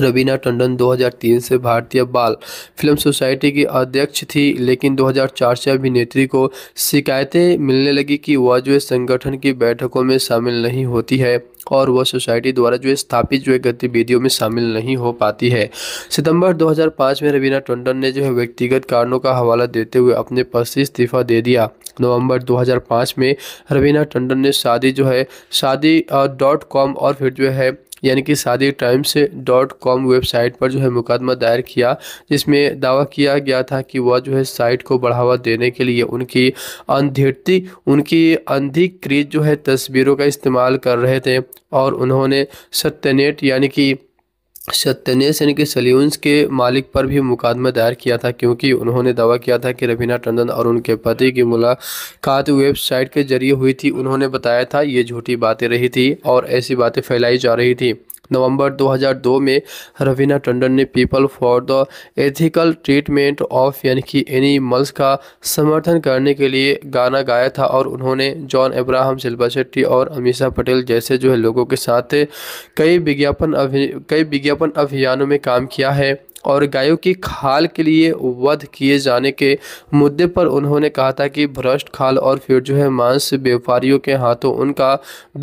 रवीना टंडन 2003 से भारतीय बाल फिल्म सोसाइटी की अध्यक्ष थी लेकिन 2004 से अभिनेत्री को शिकायतें मिलने लगी कि वह जो संगठन की बैठकों में शामिल नहीं होती है और वह सोसाइटी द्वारा जो स्थापित जो गतिविधियों में शामिल नहीं हो पाती है सितंबर 2005 में रवीना टंडन ने जो है व्यक्तिगत कारणों का हवाला देते हुए अपने पद से इस्तीफा दे दिया नवंबर 2005 में रवीना टंडन ने शादी जो है शादी डॉट कॉम और फिर जो है यानी कि शादी टाइम्स डॉट कॉम वेबसाइट पर जो है मुकदमा दायर किया जिसमें दावा किया गया था कि वह जो है साइट को बढ़ावा देने के लिए उनकी अंधेटी उनकी अंधिकृत जो है तस्वीरों का इस्तेमाल कर रहे थे और उन्होंने सत्यनेट यानी कि सत्यनेश यानी कि सल्यून्स के मालिक पर भी मुकदमा दायर किया था क्योंकि उन्होंने दावा किया था कि रवीना टंडन और उनके पति की मुलाकात वेबसाइट के जरिए हुई थी उन्होंने बताया था ये झूठी बातें रही थी और ऐसी बातें फैलाई जा रही थी नवंबर 2002 में रवीना टंडन ने people for the ethical treatment of यानी कि एनिमल्स का समर्थन करने के लिए गाना गाया था और उन्होंने जॉन अब्राहम शिल्पा शेट्टी और अमीषा पटेल जैसे जो है लोगों के साथ कई विज्ञापन अभि कई विज्ञापन अभियानों में काम किया है और गायों की खाल के लिए वध किए जाने के मुद्दे पर उन्होंने कहा था कि भ्रष्ट खाल और फिर जो है मांस व्यापारियों के हाथों उनका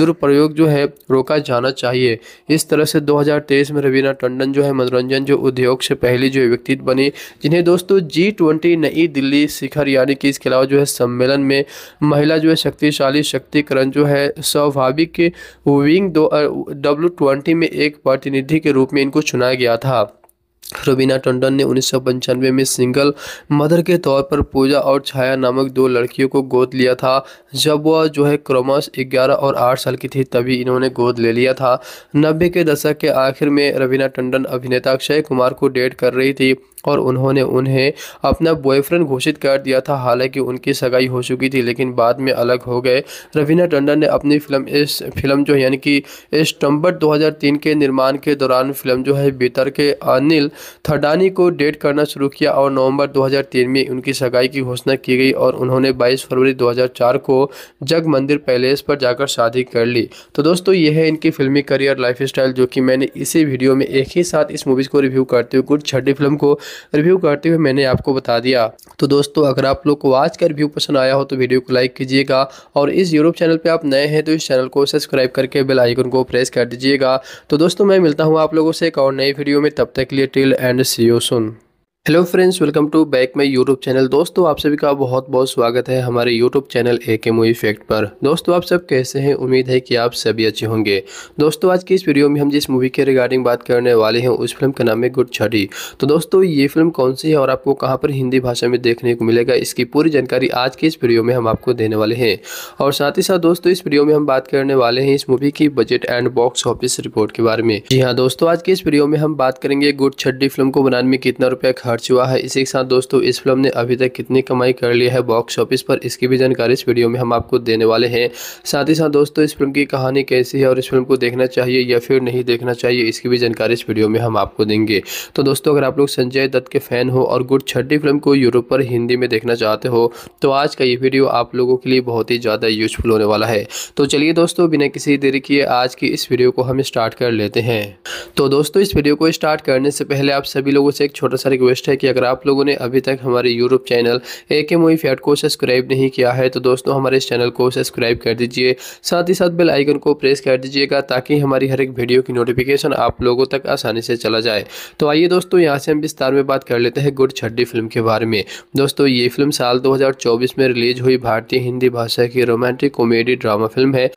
दुरुपयोग जो है रोका जाना चाहिए इस तरह से 2023 में रवीना टंडन जो है मनोरंजन जो उद्योग से पहली जो व्यक्ति बनी जिन्हें दोस्तों जी ट्वेंटी नई दिल्ली शिखर यानी कि इसके अलावा जो है सम्मेलन में महिला जो है शक्तिशाली शक्तिकरण जो है स्वाभाविक विंग दो डब्ल्यू ट्वेंटी में एक प्रतिनिधि के रूप में इनको चुना गया था रोबीना टंडन ने उन्नीस में सिंगल मदर के तौर पर पूजा और छाया नामक दो लड़कियों को गोद लिया था जब वह जो है क्रोमस 11 और 8 साल की थी तभी इन्होंने गोद ले लिया था नब्बे के दशक के आखिर में रवीना टंडन अभिनेता अक्षय कुमार को डेट कर रही थी और उन्होंने उन्हें अपना बॉयफ्रेंड घोषित कर दिया था हालांकि उनकी सगाई हो चुकी थी लेकिन बाद में अलग हो गए रवीना टंडन ने अपनी फिल्म इस फिल्म जो यानी कि सितंबर 2003 के निर्माण के दौरान फिल्म जो है बीतर के अनिल थडानी को डेट करना शुरू किया और नवंबर 2003 में उनकी सगाई की घोषणा की गई और उन्होंने बाईस फरवरी दो को जग मंदिर पैलेस पर जाकर शादी कर ली तो दोस्तों यह है इनकी फिल्मी करियर लाइफ जो कि मैंने इसी वीडियो में एक ही साथ इस मूवीज़ को रिव्यू करते हुए कुछ छठी फिल्म को रिव्यू करते हुए मैंने आपको बता दिया तो दोस्तों अगर आप लोग को आज का रिव्यू पसंद आया हो तो वीडियो को लाइक कीजिएगा और इस यूट्यूब चैनल पर आप नए हैं तो इस चैनल को सब्सक्राइब करके बेल आइकन को प्रेस कर दीजिएगा तो दोस्तों मैं मिलता हूँ आप लोगों से एक और नई वीडियो में तब तक के लिए till and see you soon hello friends welcome to back my YouTube channel दोस्तों आप सभी का बहुत बहुत स्वागत है हमारे यूट्यूब चैनल ए के मूवी फैक्ट पर दोस्तों आप सब कैसे हैं उम्मीद है कि आप सभी अच्छे होंगे दोस्तों आज की इस वीडियो में हम जिस मूवी के रिगार्डिंग बात करने वाले हैं उस फिल्म का नाम है गुड छठी तो दोस्तों ये फिल्म कौन सी है और आपको कहाँ पर हिंदी भाषा में देखने को मिलेगा इसकी पूरी जानकारी आज की इस वीडियो में हम आपको देने वाले हैं और साथ ही साथ दोस्तों इस वीडियो में हम बात करने वाले हैं इस मूवी की budget and box office report के बारे में जी हाँ दोस्तों आज की इस वीडियो में हम बात करेंगे गुड छठी फिल्म को बनाने में कितना रुपया खर्च हुआ है इसी के साथ दोस्तों इस फिल्म ने अभी तक कितनी कमाई कर ली है बॉक्स ऑफिस पर इसकी भी जानकारी इस वीडियो में हम आपको देने वाले हैं साथ ही साथ दोस्तों इस फिल्म की कहानी कैसी है और इस फिल्म को देखना चाहिए या फिर नहीं देखना चाहिए इसकी भी जानकारी इस वीडियो में हम आपको देंगे तो दोस्तों अगर आप लोग संजय दत्त के फैन हो और गुड छठी फिल्म को यूरोप पर हिंदी में देखना चाहते हो तो आज का ये वीडियो आप लोगों के लिए बहुत ही ज़्यादा यूजफुल होने वाला है तो चलिए दोस्तों बिना किसी देरी किए आज की इस वीडियो को हम स्टार्ट कर लेते हैं तो दोस्तों इस वीडियो को स्टार्ट करने से पहले आप सभी लोगों से एक छोटा सा रिक्वेस्ट रिक्वेस्ट है कि अगर आप लोगों ने अभी तक हमारे यूट्यूब चैनल ए के मोई फैट को सब्सक्राइब नहीं किया है तो दोस्तों हमारे इस चैनल को सब्सक्राइब कर दीजिए साथ ही साथ बेल आइकन को प्रेस कर दीजिएगा ताकि हमारी हर एक वीडियो की नोटिफिकेशन आप लोगों तक आसानी से चला जाए तो आइए दोस्तों यहाँ से हम विस्तार में बात कर लेते हैं गुड छड्डी फिल्म के बारे में दोस्तों ये फिल्म साल दो में रिलीज हुई भारतीय हिंदी भाषा की रोमांटिक कॉमेडी ड्रामा फिल्म है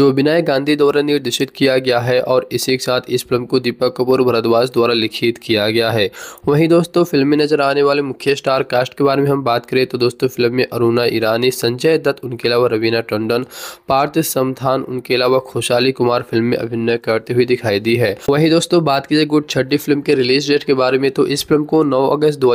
जो विनायक गांधी द्वारा निर्देशित किया गया है और इसी के साथ इस फिल्म को दीपक कपूर भरद्वाज द्वारा लिखित किया गया है वहीं दोस्तों फिल्म में नजर आने वाले मुख्य स्टार कास्ट के बारे में हम बात करें तो दोस्तों फिल्म में अरुणा ईरानी संजय दत्त उनके अलावा रवीना टंडन पार्थ समथान उनके अलावा खुशाली कुमार फिल्म में अभिनय करते हुए दिखाई दी है वही दोस्तों बात की जाए गुड छठी फिल्म के रिलीज डेट के बारे में तो इस फिल्म को नौ अगस्त दो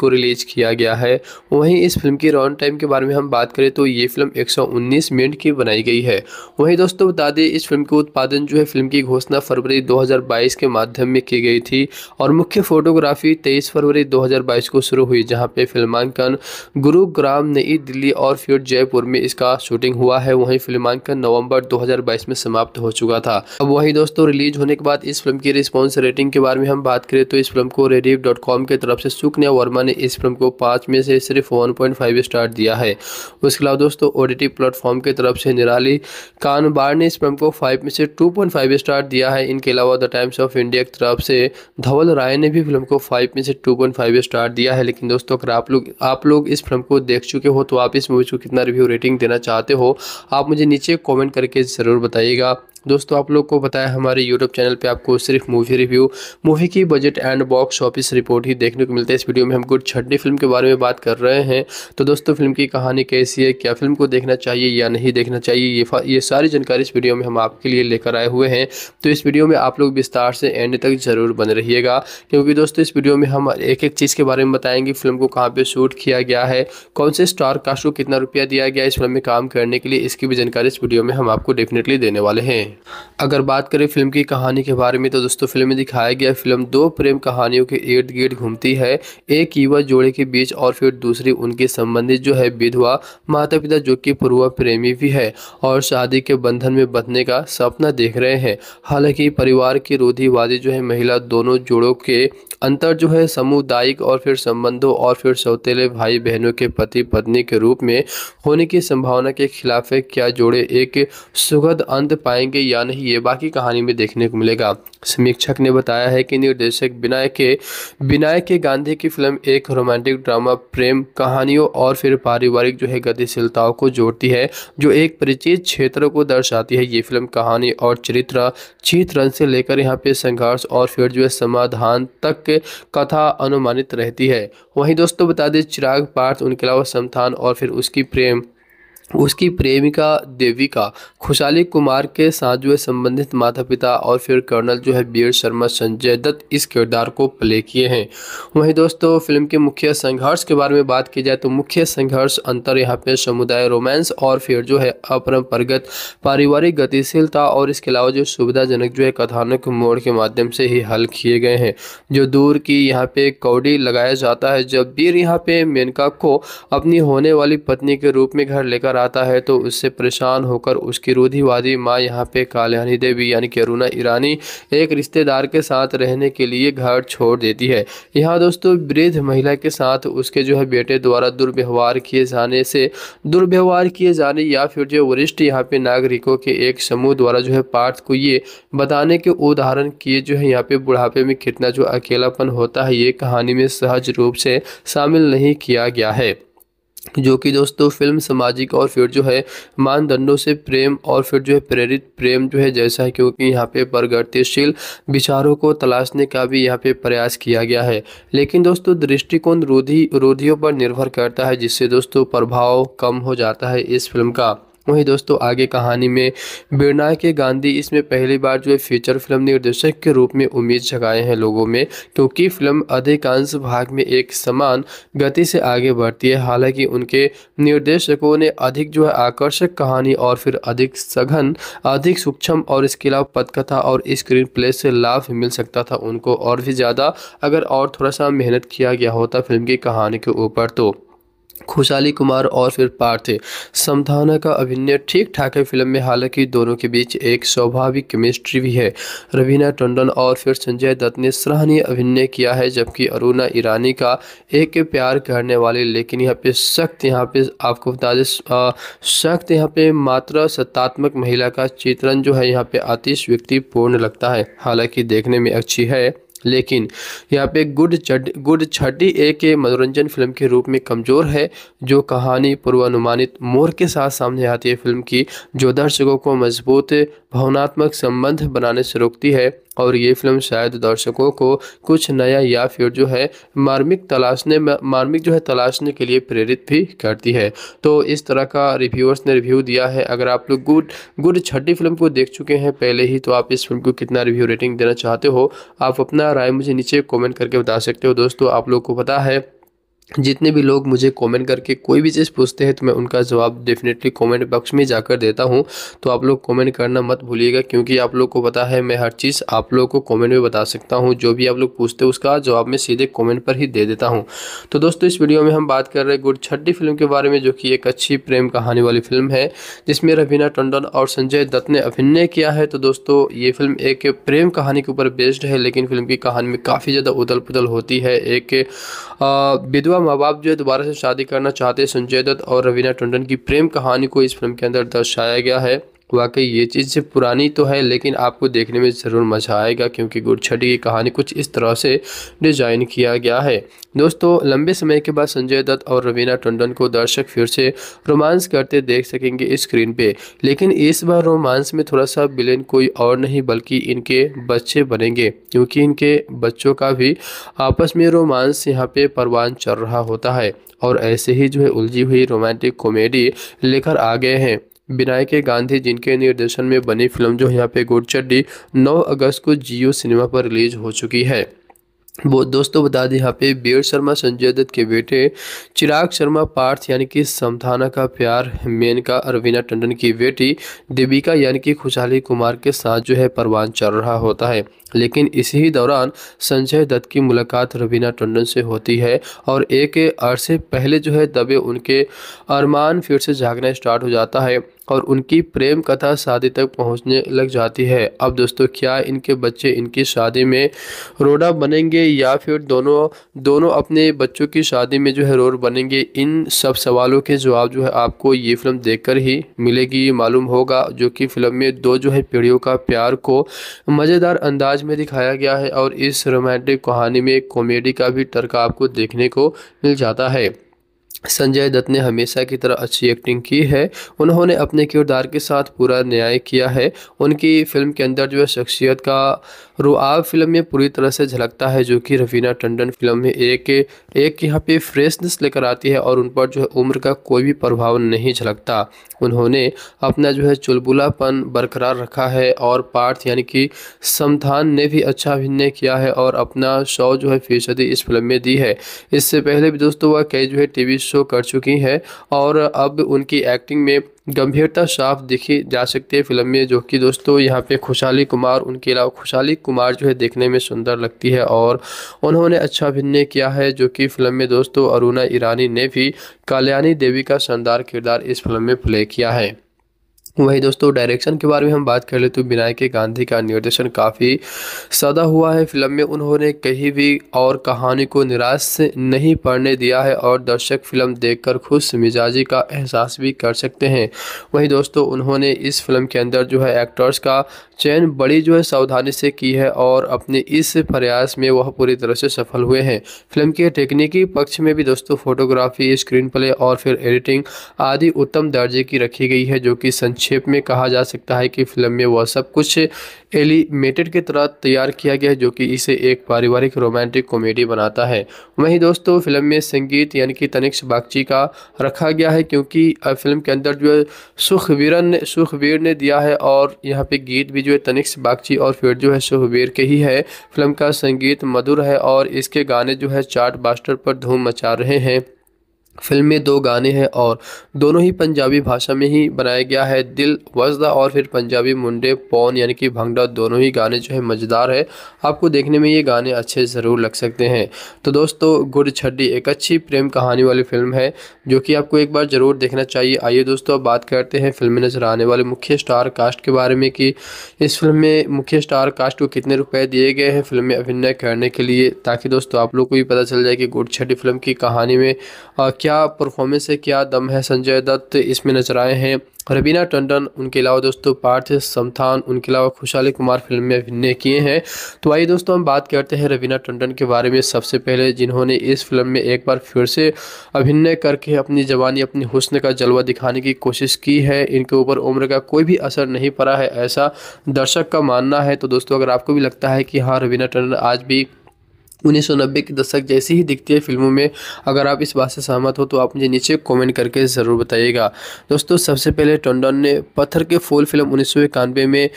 को रिलीज किया गया है वही इस फिल्म की रन टाइम के बारे में हम बात करें तो ये फिल्म एक मिनट की बनाई गई है वही दोस्तों बता दें इस फिल्म का उत्पादन जो है फिल्म की घोषणा फरवरी 2022 के माध्यम में की गई थी और मुख्य फोटोग्राफी 23 फरवरी फरवरी 2022 को शुरू हुई जहां पे फिल्मांकन गुरुग्राम नई दिल्ली और फिर जयपुर में इसका शूटिंग हुआ है वहीं फिल्मांकन नवंबर 2022 में समाप्त हो चुका था अब वहीं दोस्तों रिलीज होने के बाद इस फिल्म की रिस्पॉन्स रेटिंग के बारे में हम बात करें तो इस फिल्म को रेडीव डॉट कॉम की तरफ से सुकन्या वर्मा ने इस फिल्म को पांच में से सिर्फ वन स्टार दिया है उसके अलावा दोस्तों ओडीटी प्लेटफॉर्म की तरफ से निराली कानबार ने इस फिल्म को फाइव में से टू स्टार दिया है इनके अलावा द टाइम्स ऑफ इंडिया की तरफ से धवल राय ने भी फिल्म को फाइव में से टू 2.5 फाइव स्टार दिया है लेकिन दोस्तों अगर आप लोग आप लोग इस फिल्म को देख चुके हो तो आप इस मूवी को कितना रिव्यू रेटिंग देना चाहते हो आप मुझे नीचे कॉमेंट करके ज़रूर बताइएगा दोस्तों आप लोग को बताया हमारे यूट्यूब चैनल पे आपको सिर्फ मूवी रिव्यू मूवी की budget and box office report ही देखने को मिलता है इस वीडियो में हम गुड छठी फिल्म के बारे में बात कर रहे हैं तो दोस्तों फिल्म की कहानी कैसी है क्या फिल्म को देखना चाहिए या नहीं देखना चाहिए ये ये सारी जानकारी इस वीडियो में हम आपके लिए लेकर आए हुए हैं तो इस वीडियो में आप लोग विस्तार से एंड तक ज़रूर बने रहिएगा क्योंकि दोस्तों इस वीडियो में हम एक एक चीज़ के बारे में बताएंगे फिल्म को कहाँ पर शूट किया गया है कौन से स्टार कास्ट को कितना रुपया दिया गया इस फिल्म में काम करने के लिए इसकी भी जानकारी इस वीडियो में हम आपको डेफिनेटली देने वाले हैं अगर बात करें फिल्म की कहानी के बारे में तो दोस्तों फिल्म में दिखाया गया फिल्म दो प्रेम कहानियों के इर्द गिर्द घूमती है एक युवा जोड़े के बीच और फिर दूसरी उनके संबंधित जो है विधवा माता पिता जो कि पूर्व प्रेमी भी है और शादी के बंधन में बंधने का सपना देख रहे हैं हालांकि परिवार की रोधीवादी जो है महिला दोनों जोड़ों के अंतर जो है सामुदायिक और फिर संबंधों और फिर सौतेले भाई बहनों के पति पत्नी के रूप में होने की संभावना के खिलाफ है क्या जोड़े एक सुखद अंत पाएंगे या नहीं ये बाकी कहानी में देखने को मिलेगा समीक्षक ने बताया है कि निर्देशक विनायक के बिनाय के गांधी की फिल्म एक रोमांटिक ड्रामा प्रेम कहानियों और फिर पारिवारिक जो है गतिशीलताओं को जोड़ती है जो एक परिचित क्षेत्र को दर्शाती है ये फिल्म कहानी और चरित्र चित्रण से लेकर यहाँ पे संघर्ष और फिर जो है समाधान तक के कथा अनुमानित रहती है वहीं दोस्तों बता दें चिराग पार्थ उनके अलावा समथान और फिर उसकी प्रेम उसकी प्रेमिका देविका खुशाली कुमार के साथ जो है संबंधित माता पिता और फिर कर्नल जो है बीर शर्मा संजय दत्त इस किरदार को प्ले किए हैं वहीं दोस्तों फिल्म के मुख्य संघर्ष के बारे में बात की जाए तो मुख्य संघर्ष अंतर यहाँ पे समुदाय रोमांस और फिर जो है अपरंपरागत पारिवारिक गतिशीलता और इसके अलावा जो सुविधाजनक जो है कथानक मोड़ के माध्यम से ही हल किए गए हैं जो दूर की यहाँ पे कौडी लगाया जाता है जब बीर यहाँ पे मेनका को अपनी होने वाली पत्नी के रूप में घर लेकर आता है तो उससे परेशान होकर उसकी रूढ़ीवादी माँ यहाँ पे काल्यानी देवी यानी कि अरुणा ईरानी एक रिश्तेदार के साथ रहने के लिए घर छोड़ देती है यहाँ दोस्तों वृद्ध महिला के साथ उसके जो है बेटे द्वारा दुर्व्यवहार किए जाने से दुर्व्यवहार किए जाने या फिर जो वरिष्ठ यहाँ पे नागरिकों के एक समूह द्वारा जो है पार्थ को ये बताने के उदाहरण किए जो है यहाँ पे बुढ़ापे में कितना जो अकेलापन होता है ये कहानी में सहज रूप से शामिल नहीं किया गया है जो कि दोस्तों फिल्म सामाजिक और फिर जो है मानदंडों से प्रेम और फिर जो है प्रेरित प्रेम जो है जैसा है क्योंकि यहाँ पे प्रगतिशील विचारों को तलाशने का भी यहाँ पे प्रयास किया गया है लेकिन दोस्तों दृष्टिकोण रोधी रोधियों पर निर्भर करता है जिससे दोस्तों प्रभाव कम हो जाता है इस फिल्म का वहीं दोस्तों आगे कहानी में बिरना के गांधी इसमें पहली बार जो है फीचर फिल्म निर्देशक के रूप में उम्मीद जगाए हैं लोगों में क्योंकि फिल्म अधिकांश भाग में एक समान गति से आगे बढ़ती है हालांकि उनके निर्देशकों ने अधिक जो है आकर्षक कहानी और फिर अधिक सघन अधिक सूक्ष्म और इसके अलावा पदकथा और स्क्रीन प्ले से लाभ मिल सकता था उनको और भी ज़्यादा अगर और थोड़ा सा मेहनत किया गया होता फिल्म की कहानी के ऊपर तो खुशाली कुमार और फिर पार्थिव समधाना का अभिनय ठीक ठाक है फिल्म में हालांकि दोनों के बीच एक स्वाभाविक केमिस्ट्री भी है रवीना टंडन और फिर संजय दत्त ने सराहनीय अभिनय किया है जबकि अरुणा ईरानी का एक प्यार करने वाले लेकिन यहाँ पे सख्त यहाँ पे आपको बता दें सख्त यहाँ पे मात्र सत्तात्मक महिला का चित्रण जो है यहाँ पे अतिश व्यक्तिपूर्ण लगता है हालांकि देखने में अच्छी है लेकिन यहाँ पे गुड गुड छठी एक मनोरंजन फिल्म के रूप में कमज़ोर है जो कहानी पूर्वानुमानित मोर के साथ सामने आती है फिल्म की जो दर्शकों को मजबूत भावनात्मक संबंध बनाने से रोकती है और ये फिल्म शायद दर्शकों को कुछ नया या फिर जो है मार्मिक तलाशने मार्मिक जो है तलाशने के लिए प्रेरित भी करती है तो इस तरह का रिव्यूअर्स ने रिव्यू दिया है अगर आप लोग गुड गुड छठी फिल्म को देख चुके हैं पहले ही तो आप इस फिल्म को कितना रिव्यू रेटिंग देना चाहते हो आप अपना राय मुझे नीचे कॉमेंट करके बता सकते हो दोस्तों आप लोग को पता है जितने भी लोग मुझे कमेंट करके कोई भी चीज़ पूछते हैं तो मैं उनका जवाब डेफिनेटली कमेंट बॉक्स में जाकर देता हूं तो आप लोग कमेंट करना मत भूलिएगा क्योंकि आप लोग को पता है मैं हर चीज़ आप लोगों को कमेंट में बता सकता हूं जो भी आप लोग पूछते हैं उसका जवाब मैं सीधे कमेंट पर ही दे देता हूँ तो दोस्तों इस वीडियो में हम बात कर रहे हैं गुड छठी फिल्म के बारे में जो कि एक अच्छी प्रेम कहानी वाली फिल्म है जिसमें रवीना टंडन और संजय दत्त ने अभिनय किया है तो दोस्तों ये फिल्म एक प्रेम कहानी के ऊपर बेस्ड है लेकिन फिल्म की कहानी में काफ़ी ज़्यादा उदल पुदल होती है एक विधवा उनका माँ बाप जो है दोबारा से शादी करना चाहते संजय दत्त और रवीना टंडन की प्रेम कहानी को इस फिल्म के अंदर दर्शाया गया है वाकई ये चीज़ पुरानी तो है लेकिन आपको देखने में ज़रूर मज़ा आएगा क्योंकि गुड़छटी की कहानी कुछ इस तरह से डिज़ाइन किया गया है दोस्तों लंबे समय के बाद संजय दत्त और रवीना टंडन को दर्शक फिर से रोमांस करते देख सकेंगे स्क्रीन पे लेकिन इस बार रोमांस में थोड़ा सा विलेन कोई और नहीं बल्कि इनके बच्चे बनेंगे क्योंकि इनके बच्चों का भी आपस में रोमांस यहाँ पे परवान चल रहा होता है और ऐसे ही जो है उलझी हुई रोमांटिक कॉमेडी लेकर आ गए हैं विनायक गांधी जिनके निर्देशन में बनी फिल्म जो यहाँ पे गोडचड्डी 9 अगस्त को जियो सिनेमा पर रिलीज हो चुकी है वो दोस्तों बता दें यहाँ पे बीर शर्मा संजय दत्त के बेटे चिराग शर्मा पार्थ यानी कि समथाना का प्यार मेनका अरविना टंडन की बेटी देविका यानी कि खुशहाली कुमार के साथ जो है परवान चल रहा होता है लेकिन इसी ही दौरान संजय दत्त की मुलाकात रवीना टंडन से होती है और एक अरसे पहले जो है दबे उनके अरमान फिर से जागना स्टार्ट हो जाता है और उनकी प्रेम कथा शादी तक पहुंचने लग जाती है अब दोस्तों क्या इनके बच्चे इनकी शादी में रोड़ा बनेंगे या फिर दोनों दोनों अपने बच्चों की शादी में जो है रोड बनेंगे इन सब सवालों के जवाब जो है आपको ये फिल्म देखकर ही मिलेगी मालूम होगा जो कि फिल्म में दो जो है पीढ़ियों का प्यार को मज़ेदार अंदाज में दिखाया गया है और इस रोमांटिक कहानी में कॉमेडी का भी टर्का आपको देखने को मिल जाता है संजय दत्त ने हमेशा की तरह अच्छी एक्टिंग की है उन्होंने अपने किरदार के साथ पूरा न्याय किया है उनकी फिल्म के अंदर जो है शख्सियत का रुआब फिल्म में पूरी तरह से झलकता है जो कि रवीना टंडन फिल्म में एक एक यहाँ पे फ्रेशनेस लेकर आती है और उन पर जो है उम्र का कोई भी प्रभाव नहीं झलकता उन्होंने अपना जो है चुलबुलापन बरकरार रखा है और पार्थ यानी कि समथान ने भी अच्छा अभिनय किया है और अपना शौ जो है फीसदी इस फिल्म में दी है इससे पहले भी दोस्तों वह कई जो है टी शो कर चुकी हैं और अब उनकी एक्टिंग में गंभीरता साफ देखी जा सकती है फिल्म में जो कि दोस्तों यहाँ पे खुशहाली कुमार उनके अलावा खुशहाली कुमार जो है देखने में सुंदर लगती है और उन्होंने अच्छा अभिनय किया है जो कि फिल्म में दोस्तों अरुणा ईरानी ने भी कल्याणी देवी का शानदार किरदार इस फिल्म में प्ले किया है वहीं दोस्तों डायरेक्शन के बारे में हम बात कर ले तो विनायक गांधी का निर्देशन काफ़ी सदा हुआ है फिल्म में उन्होंने कहीं भी और कहानी को निराश नहीं पड़ने दिया है और दर्शक फिल्म देखकर खुश मिजाजी का एहसास भी कर सकते हैं वहीं दोस्तों उन्होंने इस फिल्म के अंदर जो है एक्टर्स का चयन बड़ी जो है सावधानी से की है और अपने इस प्रयास में वह पूरी तरह से सफल हुए हैं फिल्म के टेक्निकी पक्ष में भी दोस्तों फोटोग्राफी स्क्रीन प्ले और फिर एडिटिंग आदि उत्तम दर्जे की रखी गई है जो कि संच संक्षेप में कहा जा सकता है कि फिल्म में वह सब कुछ एलिमेटेड की तरह तैयार किया गया है जो कि इसे एक पारिवारिक रोमांटिक कॉमेडी बनाता है वहीं दोस्तों फिल्म में संगीत यानी कि तनिक्ष बागची का रखा गया है क्योंकि फिल्म के अंदर जो है सुखवीरन ने सुखवीर ने दिया है और यहाँ पे गीत भी जो है तनिक्स बागची और फिर जो है सुखवीर के ही है फिल्म का संगीत मधुर है और इसके गाने जो है चार्ट बास्टर पर धूम मचा रहे हैं फिल्म में दो गाने हैं और दोनों ही पंजाबी भाषा में ही बनाया गया है दिल वजदा और फिर पंजाबी मुंडे पौन यानी कि भंगड़ा दोनों ही गाने जो है मज़ेदार है आपको देखने में ये गाने अच्छे ज़रूर लग सकते हैं तो दोस्तों गुड़ छड्डी एक अच्छी प्रेम कहानी वाली फिल्म है जो कि आपको एक बार ज़रूर देखना चाहिए आइए दोस्तों अब बात करते हैं फिल्म में नज़र आने वाले मुख्य स्टार कास्ट के बारे में कि इस फिल्म में मुख्य स्टार कास्ट को कितने रुपये दिए गए हैं फिल्म में अभिनय करने के लिए ताकि दोस्तों आप लोग को भी पता चल जाए कि गुड़ छड्डी फिल्म की कहानी में क्या क्या परफॉर्मेंस है क्या दम है संजय दत्त इसमें नजर आए हैं रबीना टंडन उनके अलावा दोस्तों पार्थ समथान उनके अलावा खुशहाली कुमार फिल्म में अभिनय किए हैं तो आइए दोस्तों हम बात करते हैं रवीना टंडन के बारे में सबसे पहले जिन्होंने इस फिल्म में एक बार फिर से अभिनय करके अपनी जवानी अपने हुस्न का जलवा दिखाने की कोशिश की है इनके ऊपर उम्र का कोई भी असर नहीं पड़ा है ऐसा दर्शक का मानना है तो दोस्तों अगर आपको भी लगता है कि हाँ रवीना टंडन आज भी उन्नीस सौ नब्बे के दशक जैसी ही दिखती है फिल्मों में अगर आप इस बात से सहमत हो तो आप मुझे नीचे कमेंट करके ज़रूर बताइएगा दोस्तों सबसे पहले टंडन ने पत्थर के फूल फिल्म उन्नीस सौ इक्यानवे में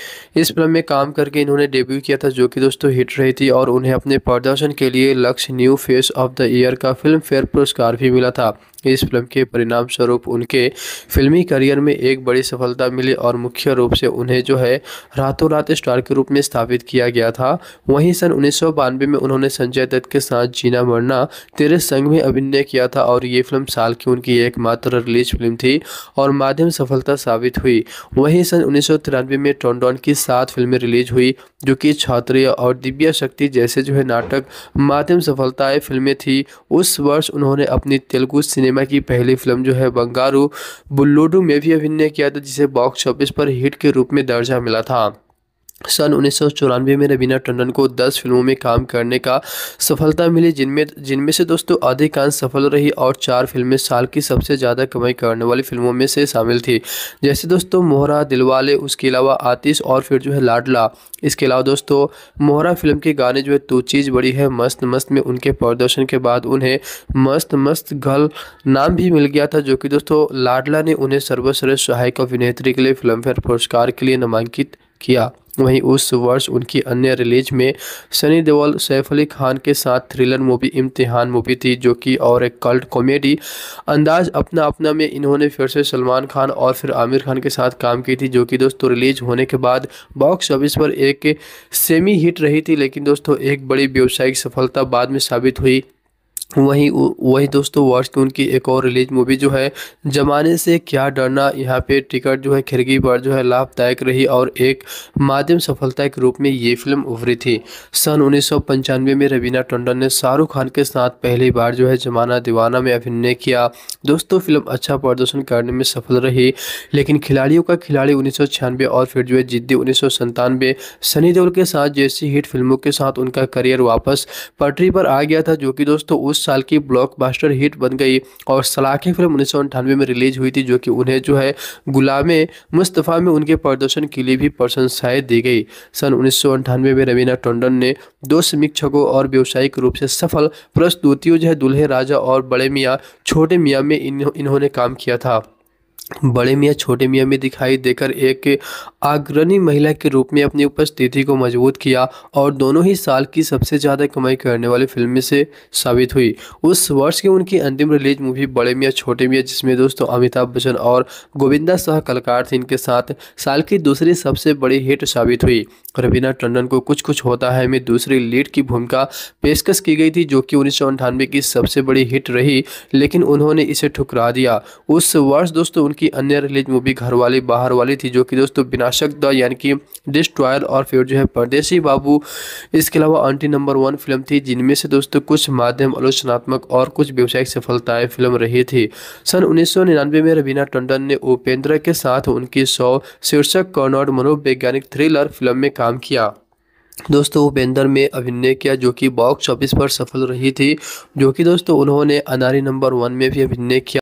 इस फिल्म में काम करके इन्होंने डेब्यू किया था जो कि दोस्तों हिट रही थी और उन्हें अपने प्रदर्शन के लिए Lakshya new face of the year का फिल्म फेयर पुरस्कार भी मिला था इस फिल्म के परिणाम स्वरूप उनके फिल्मी करियर में एक बड़ी सफलता मिली और मुख्य रूप से उन्हें जो है रातों रात स्टार के रूप में स्थापित किया गया था वहीं सन उन्नीस में उन्होंने संजय दत्त के साथ जीना मरना तेरे संग में अभिनय किया था और ये फिल्म साल की उनकी एकमात्र रिलीज फिल्म थी और माध्यम सफलता साबित हुई वहीं सन उन्नीस में टॉन्डॉन की सात फिल्में रिलीज हुई जो कि छात्रीय और दिव्या शक्ति जैसे जो है नाटक माध्यम सफलताएं फिल्में थी उस वर्ष उन्होंने अपनी तेलुगु सिनेमा सिनेमा की पहली फिल्म जो है बंगारू बुल्लुडू में भी अभिनय किया था जिसे बॉक्स ऑफिस पर हिट के रूप में दर्जा मिला था सन उन्नीस में रवीना टंडन को 10 फिल्मों में काम करने का सफलता मिली जिनमें जिनमें से दोस्तों अधिकांश सफल रही और चार फिल्में साल की सबसे ज़्यादा कमाई करने वाली फिल्मों में से शामिल थी जैसे दोस्तों मोहरा दिलवाले उसके अलावा आतिश और फिर जो है लाडला इसके अलावा दोस्तों मोहरा फिल्म के गाने जो है तो चीज़ बड़ी है मस्त मस्त में उनके प्रदर्शन के बाद उन्हें मस्त मस्त गर्ल नाम भी मिल गया था जो कि दोस्तों लाडला ने उन्हें सर्वश्रेष्ठ सहायक अभिनेत्री के लिए फिल्मफेयर पुरस्कार के लिए नामांकित किया वहीं उस वर्ष उनकी अन्य रिलीज में सनी देओल सैफ अली खान के साथ थ्रिलर मूवी इम्तिहान मूवी थी जो कि और एक कल्ट कॉमेडी अंदाज अपना अपना में इन्होंने फिर से सलमान खान और फिर आमिर खान के साथ काम की थी जो कि दोस्तों रिलीज होने के बाद बॉक्स ऑफिस पर एक सेमी हिट रही थी लेकिन दोस्तों एक बड़ी व्यावसायिक सफलता बाद में साबित हुई वहीं वही दोस्तों वर्ष की उनकी एक और रिलीज मूवी जो है जमाने से क्या डरना यहाँ पे टिकट जो है खिड़की पर जो है लाभदायक रही और एक माध्यम सफलता के रूप में ये फिल्म उभरी थी सन उन्नीस में रवीना टंडन ने शाहरुख खान के साथ पहली बार जो है जमाना दीवाना में अभिनय किया दोस्तों फिल्म अच्छा प्रदर्शन करने में सफल रही लेकिन खिलाड़ियों का खिलाड़ी उन्नीस और फिर जो है जिद्दी उन्नीस सनी देओल के साथ जैसी हिट फिल्मों के साथ उनका करियर वापस पटरी पर आ गया था जो कि दोस्तों उस साल की ब्लॉकबस्टर हिट बन गई और सलाखी फिल्म उन्नीस में रिलीज हुई थी जो कि उन्हें जो है गुलाम मुस्तफ़ा में उनके प्रदर्शन के लिए भी प्रशंसाएँ दी गई सन उन्नीस में रवीना टंडन ने दो समीक्षकों और व्यावसायिक रूप से सफल प्रस्तुतियों जो है दुल्हे राजा और बड़े मियाँ छोटे मियाँ में इन्होंने काम किया था बड़े मियाँ छोटे मियाँ में दिखाई देकर एक अग्रणी महिला के रूप में अपनी उपस्थिति को मजबूत किया और दोनों ही साल की सबसे ज़्यादा कमाई करने वाली फिल्म से साबित हुई उस वर्ष की उनकी अंतिम रिलीज मूवी बड़े मियाँ छोटे मियाँ जिसमें दोस्तों अमिताभ बच्चन और गोविंदा सह कलाकार थे इनके साथ साल की दूसरी सबसे बड़ी हिट साबित हुई रवीना टंडन को कुछ कुछ होता है में दूसरी लीड की भूमिका पेशकश की गई थी जो कि उन्नीस की सबसे बड़ी हिट रही लेकिन उन्होंने इसे ठुकरा दिया उस वर्ष दोस्तों उनकी जबकि अन्य रिलीज मूवी घर वाली बाहर वाली थी जो कि दोस्तों विनाशक द यानी कि डिस्ट्रॉयर और फिर जो है परदेसी बाबू इसके अलावा आंटी नंबर वन फिल्म थी जिनमें से दोस्तों कुछ माध्यम आलोचनात्मक और कुछ व्यावसायिक सफलताएं फिल्म रही थी सन उन्नीस में रवीना टंडन ने उपेंद्र के साथ उनकी सौ शीर्षक कॉर्नॉड मनोवैज्ञानिक थ्रिलर फिल्म में काम किया दोस्तों उपेंद्र में अभिनय किया जो कि बॉक्स ऑफिस पर सफल रही थी जो कि दोस्तों उन्होंने अनारी नंबर वन में भी अभिनय किया